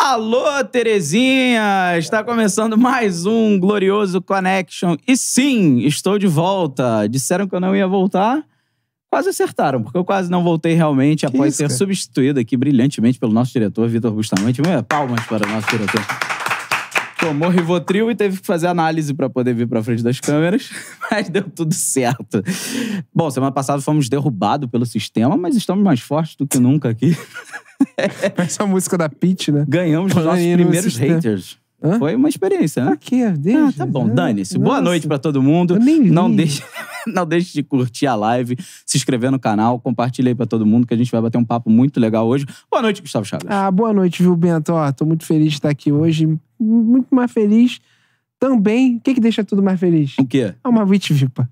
Alô, Terezinha! Está começando mais um glorioso Connection. E sim, estou de volta. Disseram que eu não ia voltar. Quase acertaram, porque eu quase não voltei realmente que após isso, ser cara? substituído aqui brilhantemente pelo nosso diretor, Vitor Bustamante. Palmas para o nosso diretor. Tomou Rivotril e teve que fazer análise para poder vir para frente das câmeras, mas deu tudo certo. Bom, semana passada fomos derrubados pelo sistema, mas estamos mais fortes do que nunca aqui. É essa música da Pete, né? Ganhamos os nossos primeiros haters. Hã? Foi uma experiência, né? Aqui, Deus. ah, tá bom, dane-se. Boa noite para todo mundo. Eu nem li. Não deixe, não deixe de curtir a live, se inscrever no canal, compartilha aí pra todo mundo que a gente vai bater um papo muito legal hoje. Boa noite, Gustavo Chagas. Ah, boa noite, viu, Bento? Ó, tô muito feliz de estar aqui hoje, muito mais feliz também. O que que deixa tudo mais feliz? O quê? É uma Vitvipa.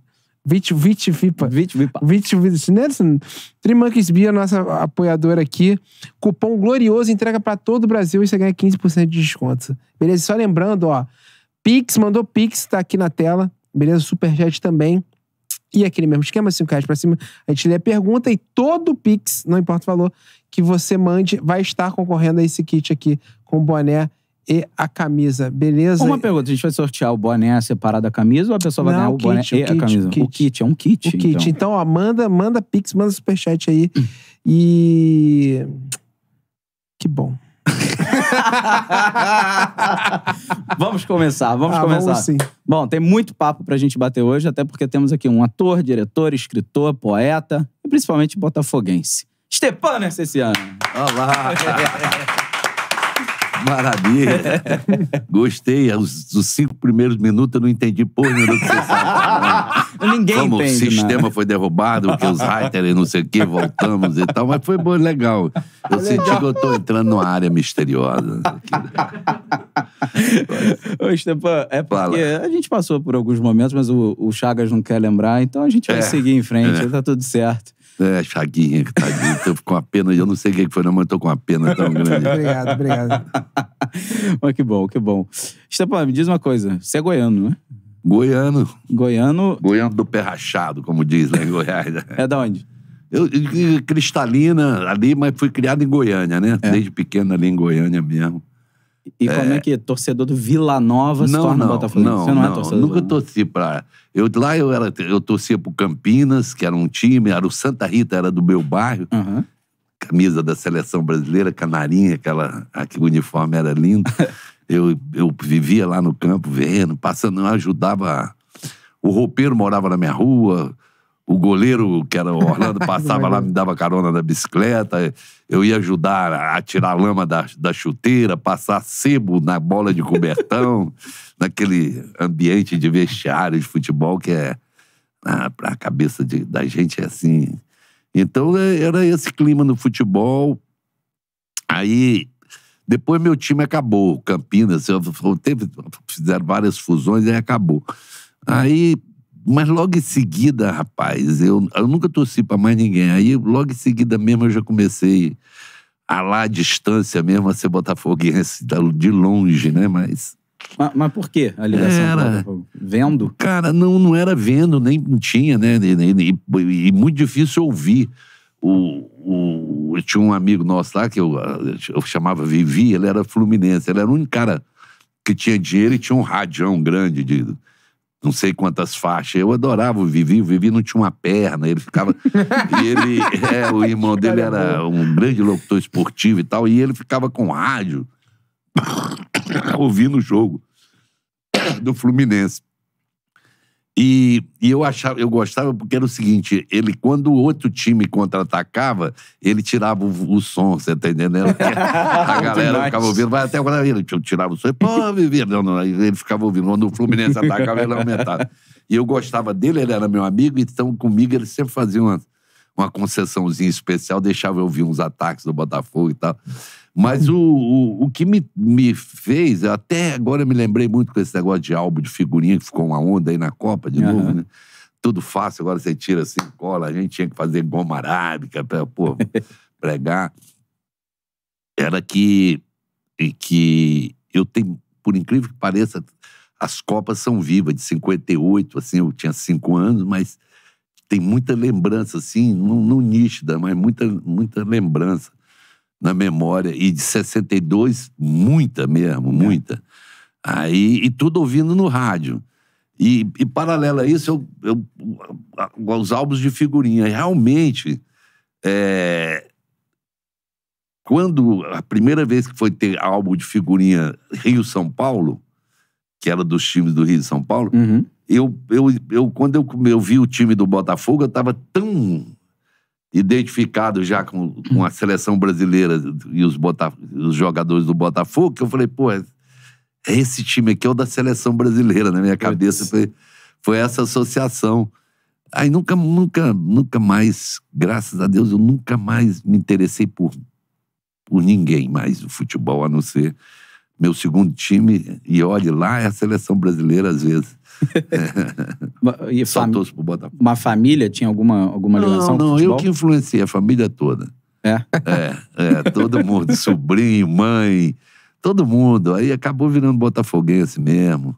Vit, Vit, Vipa. Vit, Vipa. Vit, Vit, Nelson. Trimonkeys Bia, nossa apoiadora aqui. Cupom glorioso, entrega pra todo o Brasil e você ganha 15% de desconto. Beleza? Só lembrando, ó. Pix, mandou Pix, tá aqui na tela. Beleza? Superchat também. E aquele mesmo esquema, 5 reais pra cima, a gente lê a pergunta e todo Pix, não importa o valor, que você mande, vai estar concorrendo a esse kit aqui com boné e a camisa, beleza? Uma pergunta, a gente vai sortear o boné separado da camisa ou a pessoa vai Não, ganhar o, kit, boné o kit, e a camisa? O kit. o kit, é um kit. O kit. Então, então ó, manda, manda pix, manda superchat aí. Hum. e. Que bom. vamos começar, vamos ah, começar. Vamos sim. Bom, tem muito papo pra gente bater hoje, até porque temos aqui um ator, diretor, escritor, poeta e principalmente botafoguense. Stepan Nercessiano. Olá! Maravilha. Gostei. Os, os, cinco primeiros minutos eu não entendi por minuto que você sabe. Ninguém Como entende, o sistema foi derrubado, porque os haters não sei o quê, voltamos e tal. Mas foi bom, legal. Eu legal. senti que eu tô entrando numa área misteriosa. Ô, Estepan, é porque Fala. a gente passou por alguns momentos, mas o, o Chagas não quer lembrar, então a gente vai é. seguir em frente, é. tá tudo certo. É, Chaguinha, que tadinho. Tá tô com a pena, eu não sei o que foi, não, mas tô com a pena tão grande. obrigado, obrigado. mas que bom, que bom. Estepan, me diz uma coisa. Você é goiano, né? Goiano. Goiano. Goiano do pé rachado, como diz lá né, em Goiás. Né? é da onde? Eu, eu, cristalina ali, mas fui criado em Goiânia, né? É. Desde pequeno ali em Goiânia mesmo. E é. como é que torcedor do Vila Nova se não, torna não, Botafogo? Não, Você não, é não é torcedor? Nunca torci para Eu, lá eu, era, eu torcia pro Campinas, que era um time, era o Santa Rita, era do meu bairro. Uhum. Camisa da seleção brasileira, canarinha, aquela, aquele uniforme era lindo. eu, eu vivia lá no campo vendo, passando, eu ajudava. O roupeiro morava na minha rua, o goleiro, que era o Orlando, passava lá, me dava carona da bicicleta. Eu ia ajudar a tirar a lama da, da chuteira, passar sebo na bola de cobertão, naquele ambiente de vestiário de futebol que é. Ah, para a cabeça de, da gente é assim. Então é, era esse clima no futebol. Aí. Depois meu time acabou, Campinas, eu, teve, fizeram várias fusões e acabou. Aí mas logo em seguida, rapaz, eu, eu nunca torci para mais ninguém. Aí logo em seguida mesmo eu já comecei a lá a distância mesmo, a ser botafoguense, de longe, né? Mas... Mas, mas por que a ligação? Era... Vendo? Cara, não, não era vendo, nem tinha, né? E, e, e muito difícil ouvir. O, o, tinha um amigo nosso lá que eu, eu chamava Vivi, ele era fluminense, ele era o único cara que tinha dinheiro e tinha um radião grande de não sei quantas faixas. Eu adorava o Vivi, o Vivi não tinha uma perna, ele ficava. e ele, é, o irmão dele é era um grande locutor esportivo e tal, e ele ficava com rádio, ouvindo o jogo do Fluminense. E, e, eu achava, eu gostava porque era o seguinte, ele quando o outro time contra-atacava, ele tirava o, o som, você tá entendendo? A galera ficava ouvindo, vai até quando ele tipo, tirava o som, pô, Vivi, não, não, ele ficava ouvindo, quando o Fluminense atacava, ele aumentava. E eu gostava dele, ele era meu amigo, então comigo ele sempre fazia uma, uma concessãozinha especial, deixava eu ouvir uns ataques do Botafogo e tal. Mas o, o, o que me, me fez, até agora eu me lembrei muito com esse negócio de álbum de figurinha, que ficou uma onda aí na Copa de novo, né? Tudo fácil, agora você tira assim, cola. A gente tinha que fazer goma arábica pra, pô, pregar. Era que, que eu tenho, por incrível que pareça, as Copas são vivas, de 58, assim, eu tinha cinco anos, mas tem muita lembrança, assim, não, não nítida, mas muita, muita lembrança na memória. E de 62, muita mesmo, é. muita. Aí, e tudo ouvindo no rádio. E, e paralelo a isso, eu, eu, os álbuns de figurinha. Realmente, é, quando a primeira vez que foi ter álbum de figurinha Rio-São Paulo, que era dos times do Rio e São Paulo, uhum. eu, eu, eu, quando eu, eu vi o time do Botafogo, eu estava tão identificado já com, com a seleção brasileira e os, botaf os jogadores do Botafogo, que eu falei, pô, é, é esse time aqui é o da seleção brasileira na minha cabeça. Foi, foi essa associação. Aí nunca, nunca, nunca mais, graças a Deus, eu nunca mais me interessei por, por ninguém mais no futebol, a não ser meu segundo time, e olhe lá, é a seleção brasileira às vezes. É. e Só pro Botafogo. Uma família tinha alguma, alguma não, ligação Não, não, eu que influenciei a família toda. É? É, é todo mundo. sobrinho, mãe, todo mundo. Aí acabou virando botafoguense mesmo.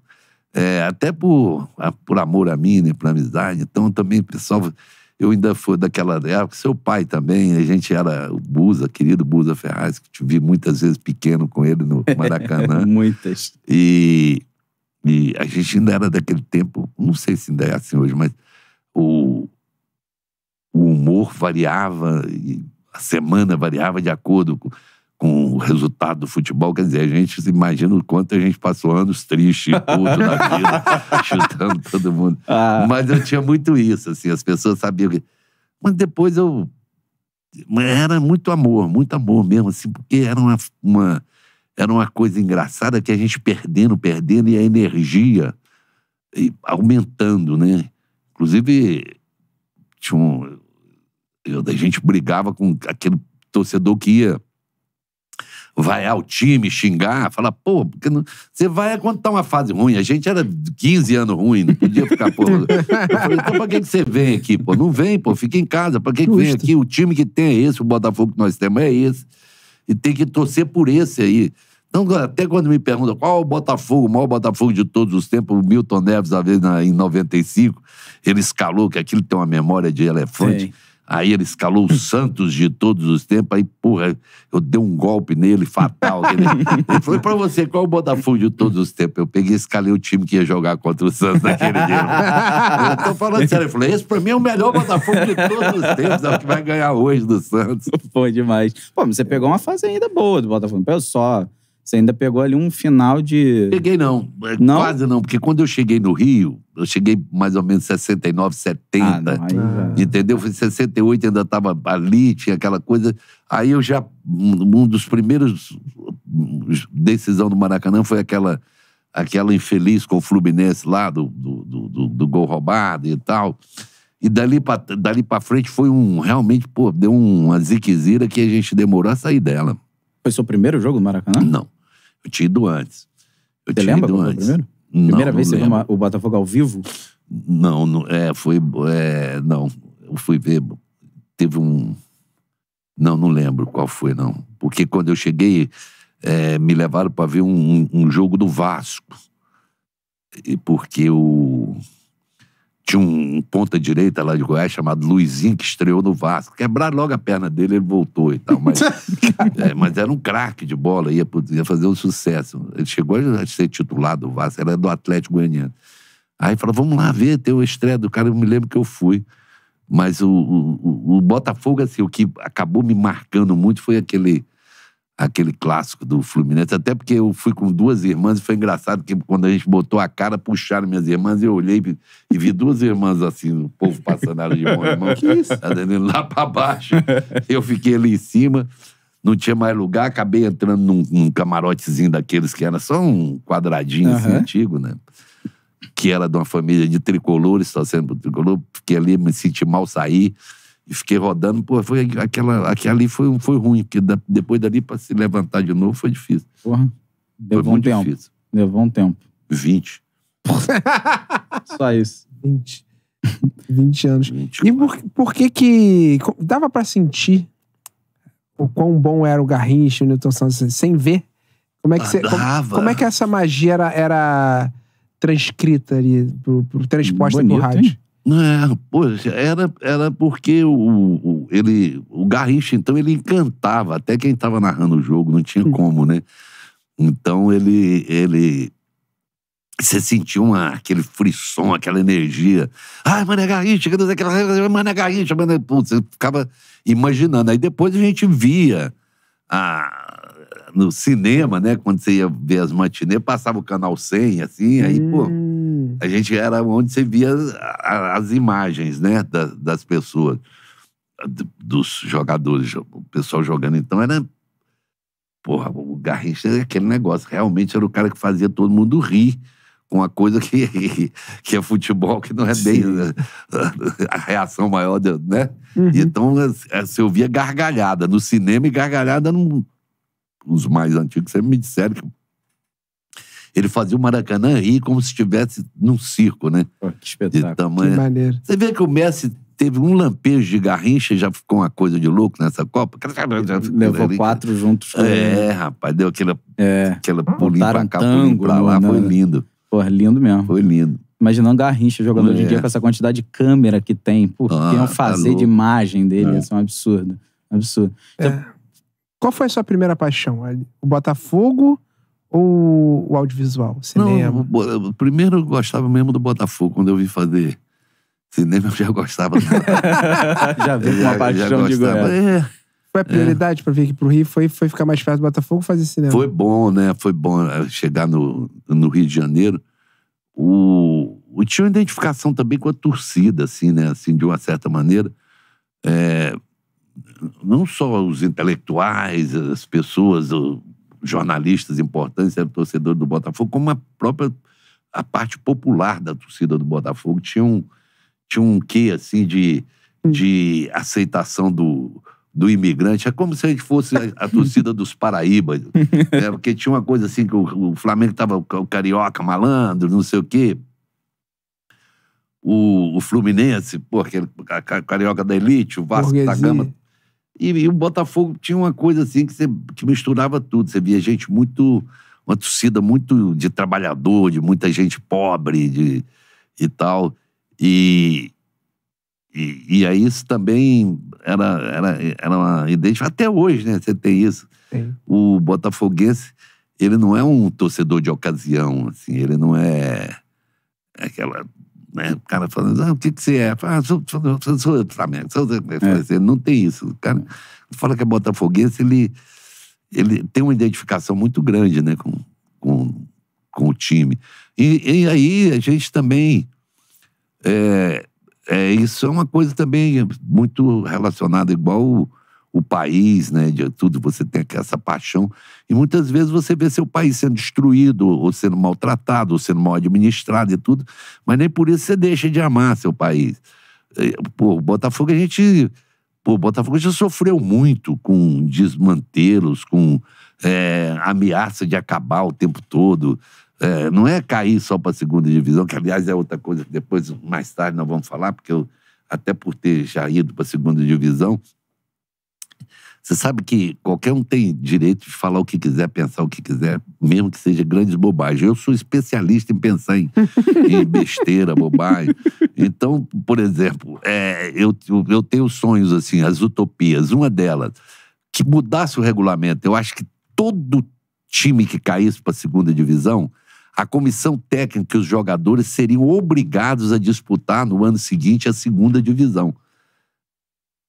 É, até por, por amor a mim, né, por amizade. Então também pessoal eu ainda fui daquela época, ah, seu pai também, a gente era o Busa, querido Busa Ferraz, que te vi muitas vezes pequeno com ele no Maracanã. muitas. E, e a gente ainda era daquele tempo, não sei se ainda é assim hoje, mas o, o humor variava, a semana variava de acordo com com o resultado do futebol. Quer dizer, a gente imagina o quanto a gente passou anos triste, puto na vida, chutando todo mundo. Ah. Mas eu tinha muito isso, assim, as pessoas sabiam que... Mas depois eu... Era muito amor, muito amor mesmo, assim, porque era uma, uma, era uma coisa engraçada que a gente perdendo, perdendo, e a energia aumentando, né? Inclusive, tinha um, eu, a gente brigava com aquele torcedor que ia vaiar o time, xingar, falar, pô, porque não... você vai quando tá uma fase ruim. A gente era 15 anos ruim, não podia ficar, pô. Eu falei, então pra que, que você vem aqui, pô? Não vem, pô, fica em casa. Pra que, que vem aqui? O time que tem é esse, o Botafogo que nós temos é esse. E tem que torcer por esse aí. Então, até quando me perguntam qual o Botafogo, o maior Botafogo de todos os tempos, o Milton Neves, às vezes, na, em 95, ele escalou, que aquilo tem uma memória de elefante. Sim Aí ele escalou o Santos de todos os tempos. Aí, porra, eu dei um golpe nele fatal. Ele, ele falou pra você, qual é o Botafogo de todos os tempos? Eu peguei e escalei o time que ia jogar contra o Santos naquele dia. eu tô falando sério. Ele falou, esse pra mim é o melhor Botafogo de todos os tempos. É o que vai ganhar hoje do Santos. Foi demais. Pô, mas você pegou uma fase ainda boa do Botafogo. Não só você ainda pegou ali um final de. Peguei não. não. Quase não, porque quando eu cheguei no Rio, eu cheguei mais ou menos 69, 70. Ah, não, aí... Entendeu? Foi 68, ainda estava ali, tinha aquela coisa. Aí eu já. Um dos primeiros hum, decisão do Maracanã foi aquela aquela infeliz com o Fluminense lá, do, do, do, do gol roubado e tal. E dali pra, dali pra frente foi um. Realmente, pô, deu uma ziquezira que a gente demorou a sair dela. Foi seu primeiro jogo no Maracanã? Não. Eu tinha ido antes. Eu Você lembra do antes. primeiro? Não, Primeira não vez que você viu uma, o Botafogo ao vivo? Não, não é, foi. É, não, eu fui ver. Teve um. Não, não lembro qual foi, não. Porque quando eu cheguei, é, me levaram para ver um, um, jogo do Vasco. E porque o. Eu tinha um, ponta-direita lá de Goiás chamado Luizinho, que estreou no Vasco. Quebraram logo a perna dele, ele voltou e tal. Mas, é, mas era um craque de bola, ia, ia fazer um sucesso. Ele chegou a ser titular do Vasco, era do Atlético Goianiano. Aí falou, vamos lá ver, tem uma estreia do cara, eu me lembro que eu fui. Mas o, o, o Botafogo, assim, o que acabou me marcando muito foi aquele aquele clássico do Fluminense, até porque eu fui com duas irmãs e foi engraçado que quando a gente botou a cara, puxaram minhas irmãs, eu olhei e vi duas irmãs assim, o povo passando ali de mão em mão, que isso? Tá lá pra baixo. Eu fiquei ali em cima, não tinha mais lugar, acabei entrando num, num camarotezinho daqueles que era só um quadradinho uhum. assim, antigo, né? Que era de uma família de tricolores, só sendo tricolor, fiquei ali, me senti mal sair e fiquei rodando. Pô, foi aquela, aquela ali foi, foi ruim, porque da, depois dali para se levantar de novo foi difícil. Porra. Levou foi um muito tempo. difícil. Levou um tempo. 20. Só isso. 20. 20 anos. e por, por, que que. Dava para sentir o quão bom era o Garrincha e o Newton Santos sem ver? Como é que, você, ah, como, como, é que essa magia era, era transcrita ali, pro, pro, transposta Bonito, pro rádio? Hein? É, pô, assim, era, era porque o, o, ele, o Garrincha, então, ele encantava. Até quem estava narrando o jogo, não tinha como, né? Então ele. ele você sentiu uma, aquele frisson, aquela energia. Ai, Mané Garrincha, aquela, Mané Garrincha, Mané... Putz, você ficava imaginando. Aí depois a gente via a, no cinema, né? Quando você ia ver as matinês, passava o canal 100, assim, aí, hum. pô a gente era onde você via as imagens, né, das pessoas, dos jogadores, o pessoal jogando. Então era porra, o Garrincha era aquele negócio. Realmente era o cara que fazia todo mundo rir com a coisa que, que é futebol, que não é bem né? a reação maior, né? Uhum. Então, se é, é, ouvia gargalhada no cinema e gargalhada no... Os mais antigos sempre me disseram que ele fazia o Maracanã rir como se estivesse num circo, né? Pô, que espetáculo. De tamanho. Que maneiro. Você vê que o Messi teve um lampejo de garrincha e já ficou uma coisa de louco nessa Copa. Levou ali. quatro juntos. Com é, ele. rapaz, deu aquela, é. aquela pulinho pra cá, tango, pra lá. Não, foi lindo. Pô, lindo mesmo. Foi lindo. Imaginando Garrincha jogando é. em dia é. com essa quantidade de câmera que tem. Pô, ah, tem um tá fazer tá de imagem dele. É. Isso é um absurdo. Um absurdo. É. Então, Qual foi a sua primeira paixão? O Botafogo ou o audiovisual, cinema? Não, primeiro eu gostava mesmo do Botafogo, quando eu vim fazer cinema eu já gostava. já vi uma paixão de Goiás. É. Foi a é. prioridade é. para vir aqui pro Rio? Foi, foi ficar mais perto do Botafogo fazer cinema? Foi bom, né? Foi bom né? chegar no, no Rio de Janeiro. O, o tinha uma identificação também com a torcida, assim, né? Assim, de uma certa maneira. É, não só os intelectuais, as pessoas, jornalistas importantes, era torcedor do Botafogo, como a própria a parte popular da torcida do Botafogo tinha um, tinha um quê assim de, de aceitação do, do imigrante. É como se a gente fosse a, a torcida dos Paraíbas. É, porque tinha uma coisa assim que o, o Flamengo estava o carioca malandro, não sei o quê. O, o Fluminense, pô, aquele, a, a, carioca da elite, o Vasco da Gama, e, e, o Botafogo tinha uma coisa assim que, você, que misturava tudo. Você via gente muito. Uma torcida muito de trabalhador, de muita gente pobre de, e tal. E, e, e aí isso também era, era, era uma idêntica. Até hoje, né? Você tem isso. Sim. O botafoguense, ele não é um torcedor de ocasião, assim. Ele não é, é aquela né? O cara falando, ah, o que, que você é? Ah, sou, sou, sou, sou do Flamengo. Tá, sou, é. Não tem isso. O cara fala que é botafoguense, ele, ele tem uma identificação muito grande né? com, com, com o time. E, e aí a gente também... É, é, isso é uma coisa também muito relacionada, igual o país, né, de tudo, você tem essa paixão. E muitas vezes você vê seu país sendo destruído, ou sendo maltratado, ou sendo mal administrado e tudo, mas nem por isso você deixa de amar seu país. Pô, o Botafogo a gente. Pô, o Botafogo já sofreu muito com desmantelos, com é, ameaça de acabar o tempo todo. É, não é cair só para a segunda divisão, que aliás é outra coisa que depois, mais tarde, nós vamos falar, porque eu, até por ter já ido para a segunda divisão, você sabe que qualquer um tem direito de falar o que quiser, pensar o que quiser, mesmo que seja grandes bobagens. Eu sou especialista em pensar em, em besteira, bobagem. Então, por exemplo, é, eu, eu tenho sonhos, assim, as utopias. Uma delas, que mudasse o regulamento. Eu acho que todo time que caísse para a segunda divisão, a comissão técnica e os jogadores seriam obrigados a disputar no ano seguinte a segunda divisão.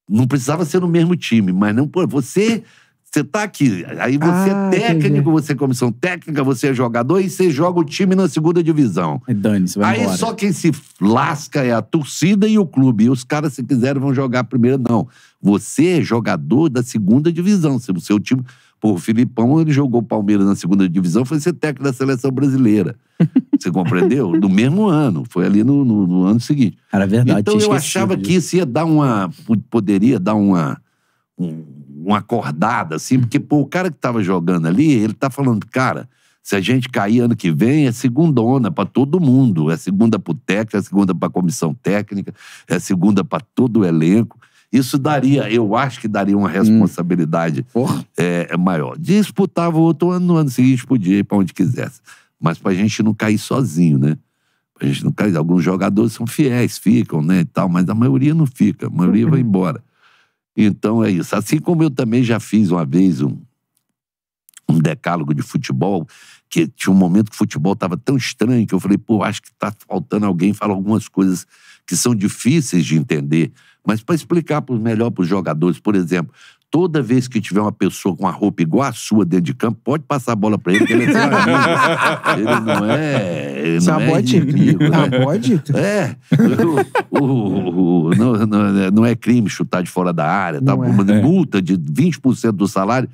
Não precisava ser no mesmo time, mas não, pô, você. Você tá aqui, aí você é ah, é técnico, entendi. você é comissão técnica, você é jogador e você joga o time na segunda divisão. E dane vai Aí embora. só quem se lasca é a torcida e o clube. E os caras, se quiserem, vão jogar primeiro. Não. Você é jogador da segunda divisão. Se o seu time. Pô, o Filipão ele jogou Palmeiras na segunda divisão, foi ser técnico da seleção brasileira. Você compreendeu? No mesmo ano, foi ali no, no, no ano seguinte. Era verdade. Então eu achava disso. que isso ia dar uma. poderia dar uma. Um, uma acordada, assim, hum. porque pô, o cara que tava jogando ali, ele tá falando, cara, se a gente cair ano que vem, é segundona para todo mundo. É segunda pro técnico, é segunda pra comissão técnica, é segunda para todo o elenco. Isso daria, eu acho que daria uma responsabilidade hum. É, é, maior. Disputava o outro ano, no ano seguinte podia ir para onde quisesse. Mas para a gente não cair sozinho, né? Pra gente não cair. Alguns jogadores são fiéis, ficam, né? E tal, mas a maioria não fica, a maioria vai uhum. embora. Então é isso. Assim como eu também já fiz uma vez um, um decálogo de futebol, que tinha um momento que o futebol estava tão estranho que eu falei, pô, acho que está faltando alguém falar algumas coisas que são difíceis de entender mas para explicar melhor para os jogadores, por exemplo, toda vez que tiver uma pessoa com uma roupa igual a sua dentro de campo, pode passar a bola para ele, que ele é seu amigo. Ele não é. Ele não é, é inimigo, né? É. é. O, o, o, não, não, é, não, é crime chutar de fora da área, tá? Não Multa de 20% do salário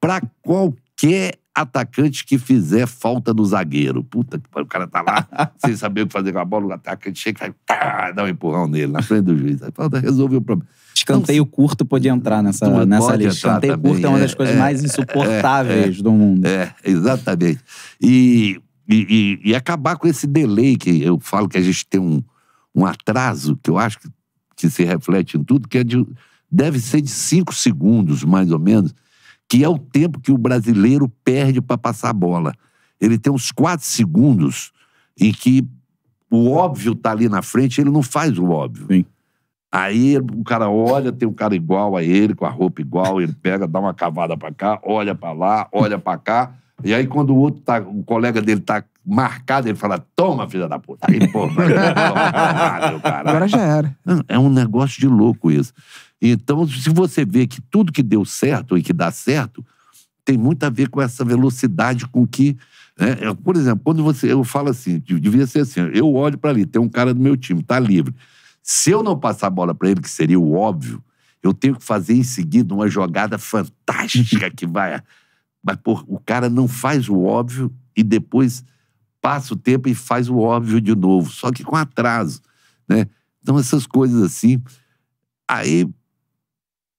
para qualquer atacante que fizer falta no zagueiro. Puta que o cara tá lá sem saber o que fazer com a bola, o atacante chega vai, dá um empurrão nele na frente do juiz. Falta resolver o problema. Escanteio então, curto pode entrar nessa, pode nessa lista. Escanteio também, curto é uma das é, coisas é, mais é, insuportáveis é, é, do mundo. É, exatamente. E, e, e, e, acabar com esse delay que eu falo que a gente tem um, um atraso, que eu acho que, que se reflete em tudo, que é de, deve ser de cinco segundos, mais ou menos que é o tempo que o brasileiro perde para passar a bola. Ele tem uns quatro segundos em que o óbvio tá ali na frente, ele não faz o óbvio. Sim. Aí o cara olha, tem um cara igual a ele, com a roupa igual, ele pega, dá uma cavada para cá, olha para lá, olha para cá. E aí quando o outro tá, o colega dele tá marcado, ele fala: "Toma, filha da puta". Aí, pô, cara. Agora já era. É um negócio de louco isso. Então, se você vê que tudo que deu certo e que dá certo, tem muito a ver com essa velocidade com que. Né? Eu, é, por exemplo, quando você. Eu falo assim, devia ser assim: eu olho para ali, tem um cara do meu time, tá livre. Se eu não passar a bola para ele, que seria o óbvio, eu tenho que fazer em seguida uma jogada fantástica que vai. Mas, pô, o cara não faz o óbvio e depois passa o tempo e faz o óbvio de novo, só que com atraso, né? Então, essas coisas assim. Aí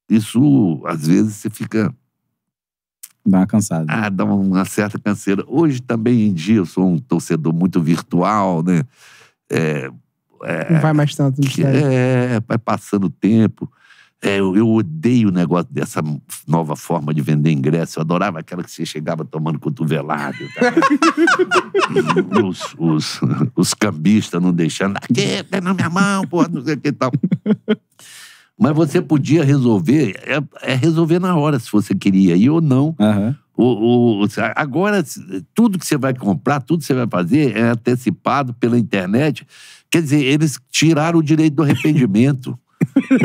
isso, às vezes, você fica. Dá uma cansada. Ah, dá uma certa canseira. Hoje, também em dia, eu sou um torcedor muito virtual, né? É, é, não vai mais tanto no estádio. É, é, vai passando o tempo. É, eu, eu, odeio o negócio dessa nova forma de vender ingresso. Eu adorava aquela que você chegava tomando cotovelado. Tá? os, os, os cambistas não deixando. Aqui, pega na minha mão, porra, não sei o que e tal. Mas você podia resolver, é, é resolver na hora se você queria ir ou não. Uhum. O, o, agora, tudo que você vai comprar, tudo que você vai fazer é antecipado pela internet. Quer dizer, eles tiraram o direito do arrependimento.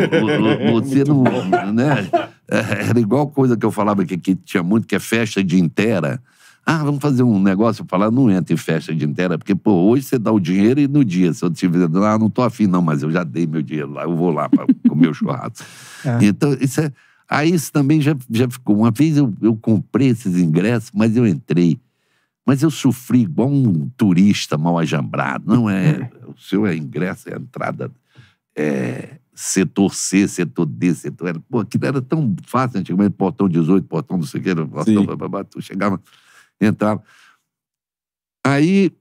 você não. Né? É, era igual coisa que eu falava que, que tinha muito, que é festa de inteira. Ah, vamos fazer um negócio falar, não entra em festa de inteira, porque, pô, hoje você dá o dinheiro e no dia, se eu tiver, ah, não tô afim, não, mas eu já dei meu dinheiro lá, eu vou lá para comer o churrasco. É. Então, isso é. Aí isso também já, já ficou. Uma vez eu, eu comprei esses ingressos, mas eu entrei. Mas eu sofri igual um turista mal ajambrado. Não é. O seu é ingresso, é entrada. É, setor C, setor D, setor L. Pô, aquilo era tão fácil antigamente, portão 18, portão não sei o que, portão, tu chegava entrava. Aí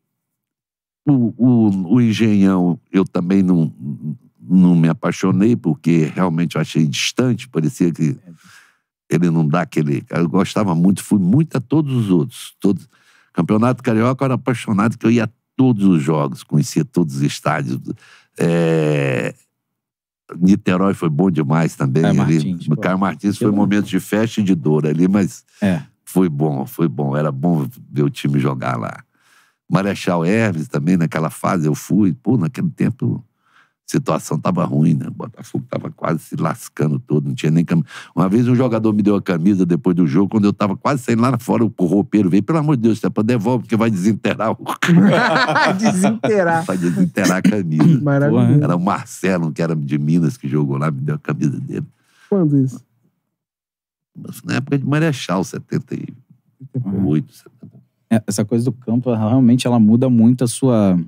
o, o, o, engenhão, eu também não, não me apaixonei, porque realmente eu achei distante, parecia que ele não dá aquele. Eu gostava muito, fui muito a todos os outros. Todos. Campeonato Carioca eu era apaixonado, que eu ia a todos os jogos, conhecia todos os estádios. É... Niterói foi bom demais também. Caio Martins, Caio Martins foi um momento de festa e de dor ali, mas é. Foi bom, foi bom. Era bom ver o time jogar lá. Marechal Hermes também, naquela fase eu fui. Pô, naquele tempo a situação tava ruim, né? O Botafogo tava quase se lascando todo, não tinha nem camisa. Uma vez um jogador me deu a camisa depois do jogo, quando eu tava quase saindo lá fora, o roupeiro veio, pelo amor de Deus, Stepan, devolve, porque vai desinterar o... desinterar. vai desinterar a camisa. Maravilha. era o Marcelo, que era de Minas, que jogou lá, me deu a camisa dele. Quando isso? na época de Marechal, 78, É, essa coisa do campo, realmente, ela muda muito a sua.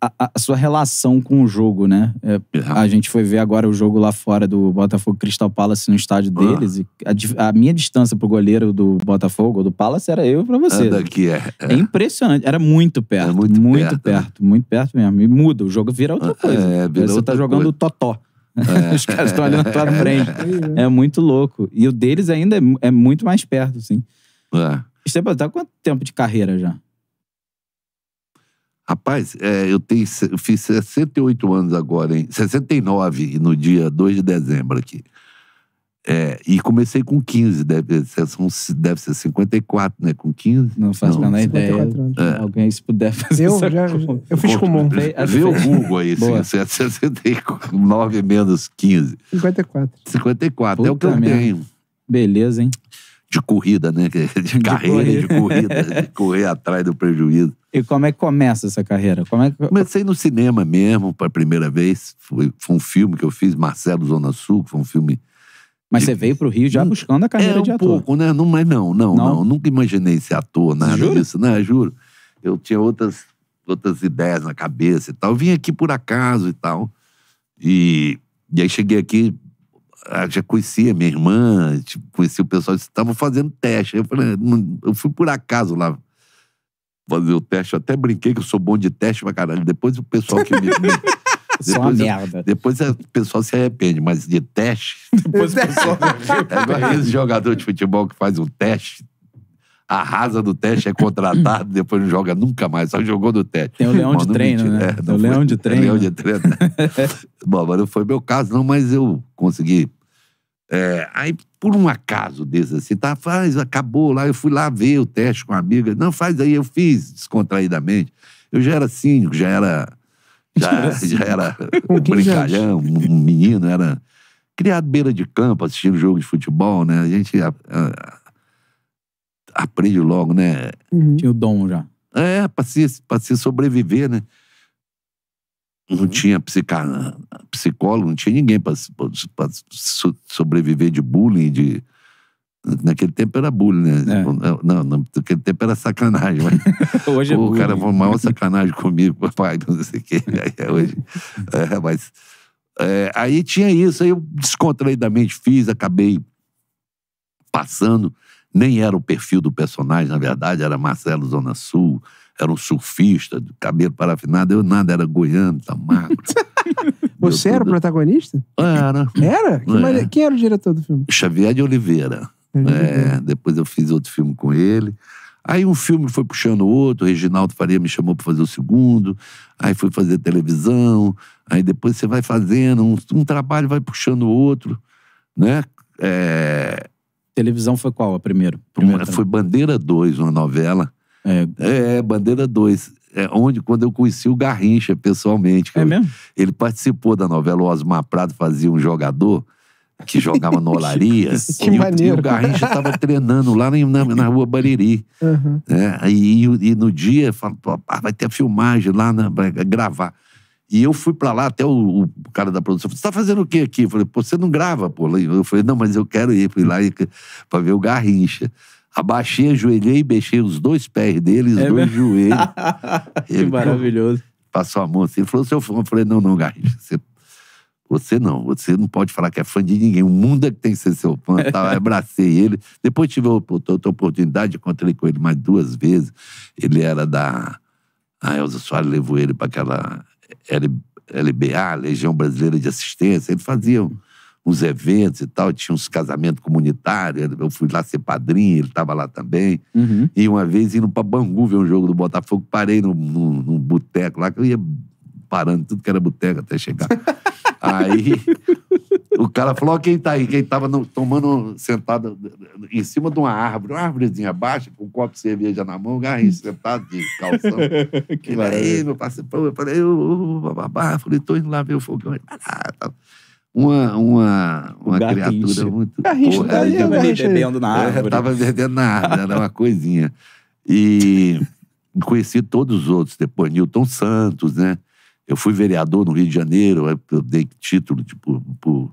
A, a, a sua relação com o jogo, né? É, é. a gente foi ver agora o jogo lá fora do Botafogo Crystal Palace no estádio ah. deles. E a, a, minha distância pro goleiro do Botafogo, do Palace, era eu para você. É daqui é, é, é, impressionante. Era muito perto. muito, muito perto, né? perto né? muito perto mesmo. E muda, o jogo vira outra ah, coisa. É, vira você tá outra tá coisa. jogando totó. É. Os caras estão ali na frente. É. é muito louco. E o deles ainda é, é muito mais perto, assim. É. Esteban, tá quanto tempo de carreira já? Rapaz, é, eu, tenho, eu fiz 68 anos agora, hein? 69 no dia 2 de dezembro aqui. É, e comecei com 15, deve ser, são, deve ser 54, né? Com 15. Não faço não, a menor ideia. Né. É. Alguém se puder fazer eu, já, conta. Eu fiz comum. Vê o Google aí, 69 é menos 15. 54. 54, Puta é o que eu minha. tenho. Beleza, hein? De corrida, né? De carreira, de corrida, de correr atrás do prejuízo. E como é que começa essa carreira? Como é que... Comecei no cinema mesmo, pela primeira vez. Foi, foi um filme que eu fiz, Marcelo Zona Sul, que foi um filme mas você veio para o Rio já hum. buscando a carreira é, um de ator. pouco, né? Não, mas não, não, não, não, Nunca imaginei ser ator, nada disso. né? juro. Eu tinha outras, outras ideias na cabeça e tal. Eu vim aqui por acaso e tal. E, e aí cheguei aqui, ah, já conhecia minha irmã, tipo, conhecia o pessoal, estava fazendo teste. Eu, falei, ah, eu fui por acaso lá fazer o teste. Eu até brinquei que eu sou bom de teste pra caralho. Depois o pessoal que me... Só uma merda. Depois é, o pessoal se arrepende, mas de teste. Depois o pessoal. agora esse jogador de futebol que faz um teste. Arrasa do teste, é contratado, depois não joga nunca mais, só jogou do teste. Tem o leão de treino, né? Tem o leão de treino. Leão de treino. Bom, mas não foi meu caso, não, mas eu consegui. É, aí, por um acaso desse assim, tá, faz, acabou lá, eu fui lá ver o teste com uma amiga. Não, faz aí, eu fiz descontraídamente. Eu já era cínico, já era já, já era brincalhão, um menino, era criado beira de campo, assistindo jogo de futebol, né? A gente a, a, aprende logo, né? Uhum. Tinha o dom já. É, pra se, pra se sobreviver, né? Não uhum. tinha psica, psicólogo, não tinha ninguém para sobreviver de bullying, de Naquele tempo era bullying, né? É. Tipo, não, não, naquele tempo era sacanagem. Mas, hoje é bullying. O cara foi maior sacanagem comigo, papai, não sei o quê. Aí, é hoje, é, mas, é, aí tinha isso, aí eu descontraídamente fiz, acabei passando. Nem era o perfil do personagem, na verdade, era Marcelo Zona Sul, era um surfista, cabelo parafinado, eu nada, era goiano, tá magro. Você era o protagonista? Era. Era? É. Quem, é. era o diretor do filme? Xavier de Oliveira. Uhum. É, depois eu fiz outro filme com ele. Aí um filme foi puxando o outro, o Reginaldo Faria me chamou para fazer o segundo, aí fui fazer televisão, aí depois você vai fazendo, um, um trabalho vai puxando o outro, né? É... Televisão foi qual a primeira? primeira foi Bandeira 2, uma novela. É, é Bandeira 2. É onde, quando eu conheci o Garrincha pessoalmente. É eu, mesmo? Ele participou da novela, o Osmar Prado fazia um jogador que jogava no Olarias. que e maneiro. O, e o Garrincha estava treinando lá na, na rua Bariri. Uhum. É, e, e, no dia, falou, ah, vai ter a filmagem lá para gravar. E eu fui para lá, até o, o, cara da produção falou: Você tá fazendo o quê aqui? Eu falei: Pô, você não grava, pô. Eu falei: Não, mas eu quero ir. Fui lá para ver o Garrincha. Abaixei, ajoelhei e beijei os dois pés dele, os é dois joelhos. que ele, maravilhoso. Passou a mão assim, ele falou: Seu fã. Eu falei: Não, não, Garrincha, você você não, você não pode falar que é fã de ninguém. O mundo é que tem que ser seu fã. Tá? Eu abracei ele. Depois tive outra oportunidade, encontrei com ele mais duas vezes. Ele era da. A Elza Soares levou ele para aquela LBA, Legião Brasileira de Assistência. Ele fazia uns eventos e tal, tinha uns casamentos comunitários. Eu fui lá ser padrinho, ele estava lá também. Uhum. E uma vez indo para Bangu ver um jogo do Botafogo, parei num, num, num boteco lá que eu ia parando, tudo que era boteca até chegar. Aí o cara falou: quem tá aí? Quem tava no, tomando sentado em cima de uma árvore, uma árvorezinha baixa, com um copo de cerveja na mão, garrinho sentado de calção. que ele aí, meu parceiro, eu falei, eu, babá falei, tô indo lá ver o fogão. Ah, tá, tá. Uma, uma, uma criatura muito. Garrinho, porra, daí, eu, né, bebendo na é, árvore. Eu tava bebendo na árvore, era uma coisinha. E conheci todos os outros depois, Newton Santos, né? Eu fui vereador no Rio de Janeiro, eu dei título tipo, pro,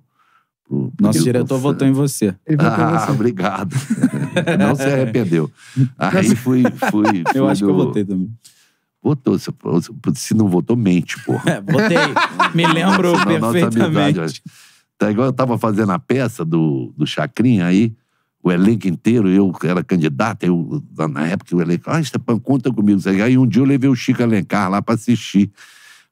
pro, Nosso diretor votou em você. Ele votou ah, em você. obrigado. Não se arrependeu. Aí fui. fui, fui eu acho no... que eu votei também. Votou. Se, se não votou, mente, porra. É, votei. Me lembro Nossa, perfeitamente. tá igual eu tava fazendo a peça do, do Chacrinha aí o elenco inteiro, eu era candidato, eu, na época o elenco, ah, Estepan, conta comigo. Aí um dia eu levei o Chico Alencar lá para assistir.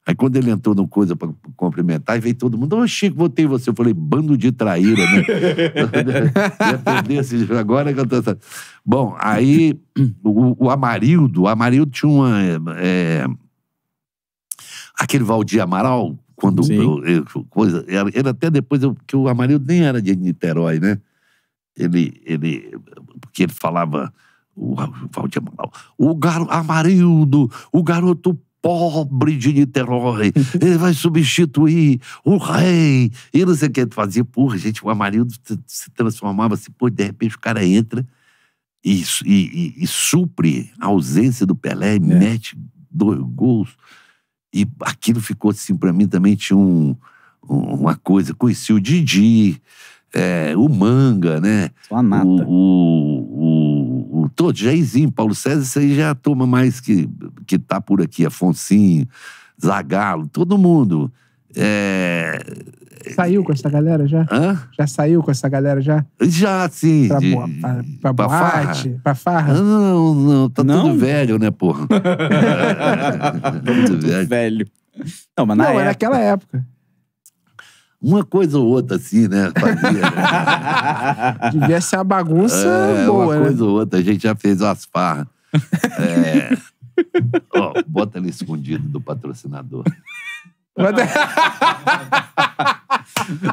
Aí quando ele entrou no coisa para cumprimentar, veio todo mundo, ô oh, Chico, votei você. Eu falei, bando de traíra, né? Ia perder esse jogo agora que eu tô... Bom, aí o, o Amarildo, o Amarildo tinha uma... É, é aquele Valdir Amaral, quando eu, eu, coisa, era, era, até depois eu, que o Amarildo nem era de Niterói, né? Ele, ele, porque ele falava o Valdir Amaral, o garo, Amarildo, o garoto pobre de Niterói, ele vai substituir o rei, e não sei o que. Tu fazia, porra, gente, o Amarildo se transformava assim, pô, de repente o cara entra e, e, e, e supre a ausência do Pelé e é. mete dois gols. E aquilo ficou assim, para mim também tinha um, uma coisa. Conheci o Didi, é, o Manga, né? Sua nata. O, o, todos, Jairzinho, Paulo César, isso aí já é a turma mais que, que tá por aqui, Afonsinho, Zagalo, todo mundo. É... Saiu com essa galera já? Hã? Já saiu com essa galera já? Já, sim. Pra, de... pra, pra, pra boate? Farra. Pra farra? Não, não, Tá não? tudo velho, né, porra? tudo velho. velho. Não, mas na não, época... era aquela época uma coisa ou outra assim, né? Fazia. Né? Devia ser uma bagunça é, boa, Uma né? coisa né? ou outra. A gente já fez umas farras. É... Ó, bota ali escondido do patrocinador.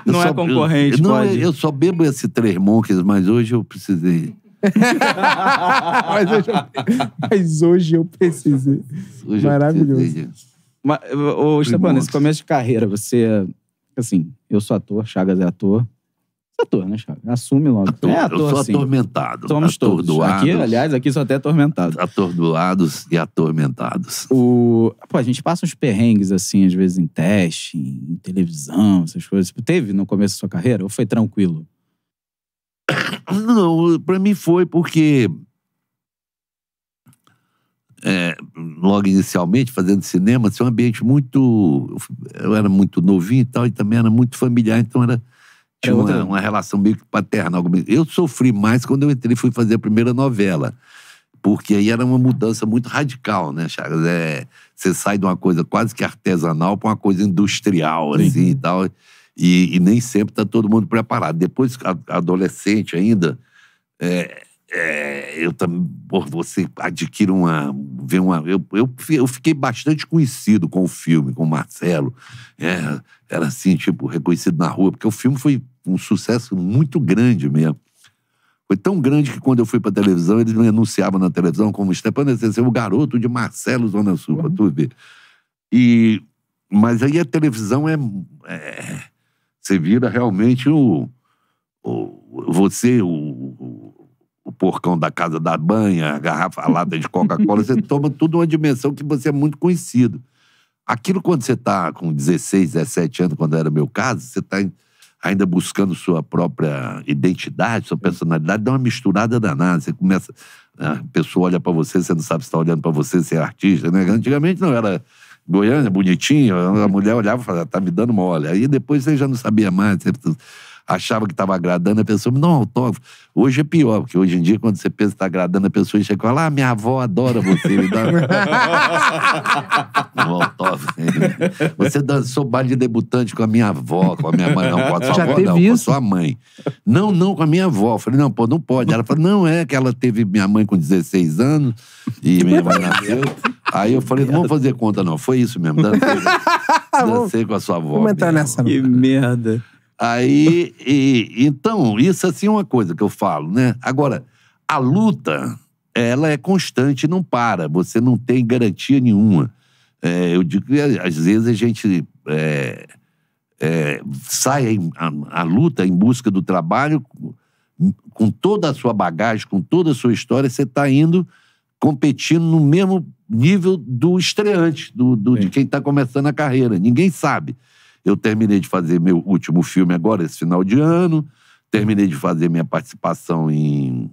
não é só, é concorrente, eu, não, pode. Eu só bebo esse Três Monkeys, mas hoje eu precisei. mas, hoje eu, mas hoje eu precisei. Hoje Maravilhoso. Eu precisei. Mas, ô, Esteban, nesse começo de carreira, você assim, eu sou ator, Chagas é ator. É ator, né, Chagas? Assume logo. Ator, é ator, eu sou sim. atormentado. Somos todos. Aqui, aliás, aqui só até atormentado. Atordoados e atormentados. O... Pô, a gente passa uns perrengues, assim, às vezes em teste, em televisão, essas coisas. Teve no começo da sua carreira ou foi tranquilo? Não, pra mim foi porque é, logo inicialmente, fazendo cinema, assim, um ambiente muito. Eu era muito novinho e tal, e também era muito familiar, então era. Tinha uma, uma, relação meio que paternal comigo. Eu sofri mais quando eu entrei fui fazer a primeira novela. Porque aí era uma mudança muito radical, né, Chagas? É, você sai de uma coisa quase que artesanal para uma coisa industrial, Sim. assim, e tal. E, e nem sempre está todo mundo preparado. Depois, adolescente ainda, é, é, eu também. Você adquire uma. Vê uma eu, eu, eu fiquei bastante conhecido com o filme, com o Marcelo. É, era assim, tipo, reconhecido na rua, porque o filme foi um sucesso muito grande mesmo. Foi tão grande que quando eu fui pra televisão, eles me anunciavam na televisão como Stepano o é garoto de Marcelo Zona Sul, uhum. pra tu ver. E, mas aí a televisão é, é você vira realmente o, o você, o, o porcão da casa da banha, a garrafa, alada lata de Coca-Cola, você toma tudo uma dimensão que você é muito conhecido. Aquilo quando você está com 16, 17 anos, quando era meu caso, você está ainda buscando sua própria identidade, sua personalidade, dá uma misturada danada. Você começa, a pessoa olha para você, você não sabe se está olhando para você, se é artista, né? Antigamente não era Goiânia, é bonitinho, a mulher olhava e falava, tá me dando mole. Aí depois você já não sabia mais. Você achava que estava agradando a pessoa, me dá um autógrafo. Hoje é pior, porque hoje em dia, quando você pensa que está agradando a pessoa, você e fala: Ah, minha avó adora você, me dá um autógrafo. Você dançou baile de debutante com a minha avó, com a minha mãe, não, com a sua Já avó, não, isso? com a sua mãe. Não, não, com a minha avó. Eu falei, não, pô, não pode. Ela falou, não, é que ela teve minha mãe com 16 anos e minha mãe nasceu. Aí eu falei, não vamos fazer conta, não. Foi isso mesmo. Dancei, dancei com a sua avó. Vamos entrar nessa. Que merda. Aí, e, então, isso é, assim é uma coisa que eu falo, né? Agora, a luta, ela é constante, não para. Você não tem garantia nenhuma. É, eu digo que às vezes a gente é, é, sai a, a, luta em busca do trabalho com toda a sua bagagem, com toda a sua história, você está indo competindo no mesmo nível do estreante, do, do de quem está começando a carreira. Ninguém sabe. Eu terminei de fazer meu último filme agora, esse final de ano. Terminei de fazer minha participação em,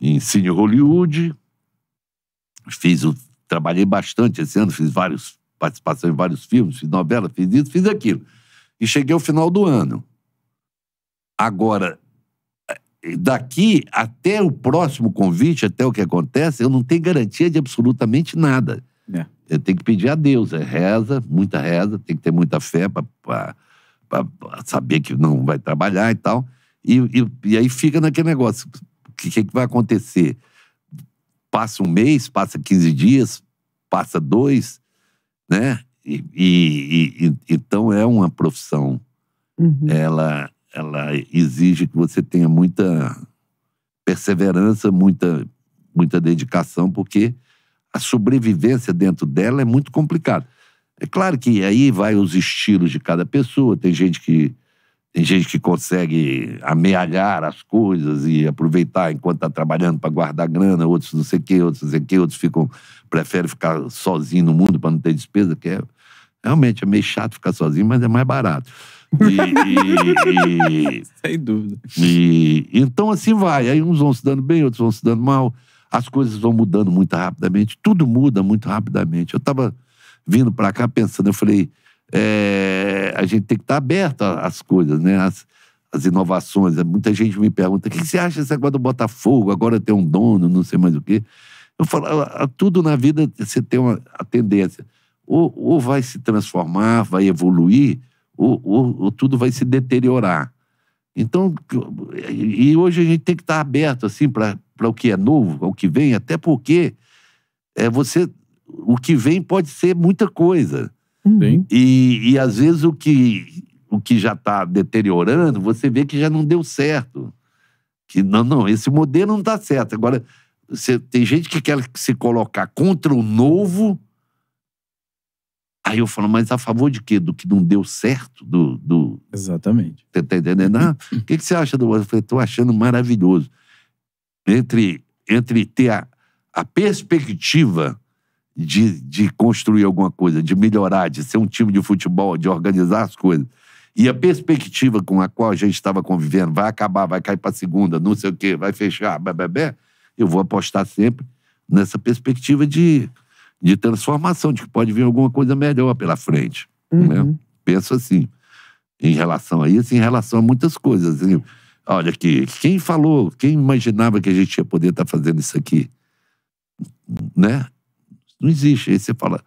em Cine Hollywood. Fiz o, trabalhei bastante esse ano, fiz várias participações em vários filmes, fiz novela, fiz isso, fiz aquilo. E cheguei ao final do ano. Agora, eh, daqui até o próximo convite, até o que acontece, eu não tenho garantia de absolutamente nada. É. tem que pedir a Deus. É reza, muita reza, tem que ter muita fé para saber que não vai trabalhar e tal. E, e, e aí fica naquele negócio: o que, é que, vai acontecer? Passa um mês, passa 15 dias, passa dois, né? E, e então é uma profissão. Uhum. Ela, ela exige que você tenha muita perseverança, muita, muita dedicação, porque a sobrevivência dentro dela é muito complicada. É claro que aí vai os estilos de cada pessoa. Tem gente que tem gente que consegue amealhar as coisas e aproveitar enquanto está trabalhando para guardar grana, outros não sei o quê, outros não sei o quê, outros ficam, preferem ficar sozinho no mundo para não ter despesa, que é realmente é meio chato ficar sozinho, mas é mais barato. E, e, Sem dúvida. E, então assim vai. Aí uns vão se dando bem, outros vão se dando mal as coisas vão mudando muito rapidamente, tudo muda muito rapidamente. Eu estava vindo para cá pensando, eu falei, é, a gente tem que estar tá aberto às coisas, né? As, as inovações. Muita gente me pergunta: o que você acha desse agora do Botafogo? Agora tem um dono, não sei mais o quê. Eu falo: tudo na vida você tem uma a tendência. Ou, ou vai se transformar, vai evoluir, ou, ou, ou, tudo vai se deteriorar. Então, e hoje a gente tem que estar tá aberto assim para para o que é novo, ao que vem, até porque é você o que vem pode ser muita coisa. Uhum. Sim. E, e às vezes o que, o que já está deteriorando, você vê que já não deu certo. Que não, não, esse modelo não está certo. Agora, você, tem gente que quer se colocar contra o novo. Aí eu falo, mas a favor de quê? Do que não deu certo? Do, do... Exatamente. Tá entendendo? Ah, o que, que você acha do. Eu falei, estou achando maravilhoso entre, entre ter a, a perspectiva de, de construir alguma coisa, de melhorar, de ser um time de futebol, de organizar as coisas. E a perspectiva com a qual a gente estava convivendo, vai acabar, vai cair para segunda, não sei o quê, vai fechar, bebê, eu vou apostar sempre nessa perspectiva de, de transformação, de que pode vir alguma coisa melhor pela frente. Né? Uhum. Né? Penso assim, em relação a isso, em relação a muitas coisas. Assim, Olha aqui, quem falou, quem imaginava que a gente ia poder estar tá fazendo isso aqui? Né? Não existe. Aí você fala,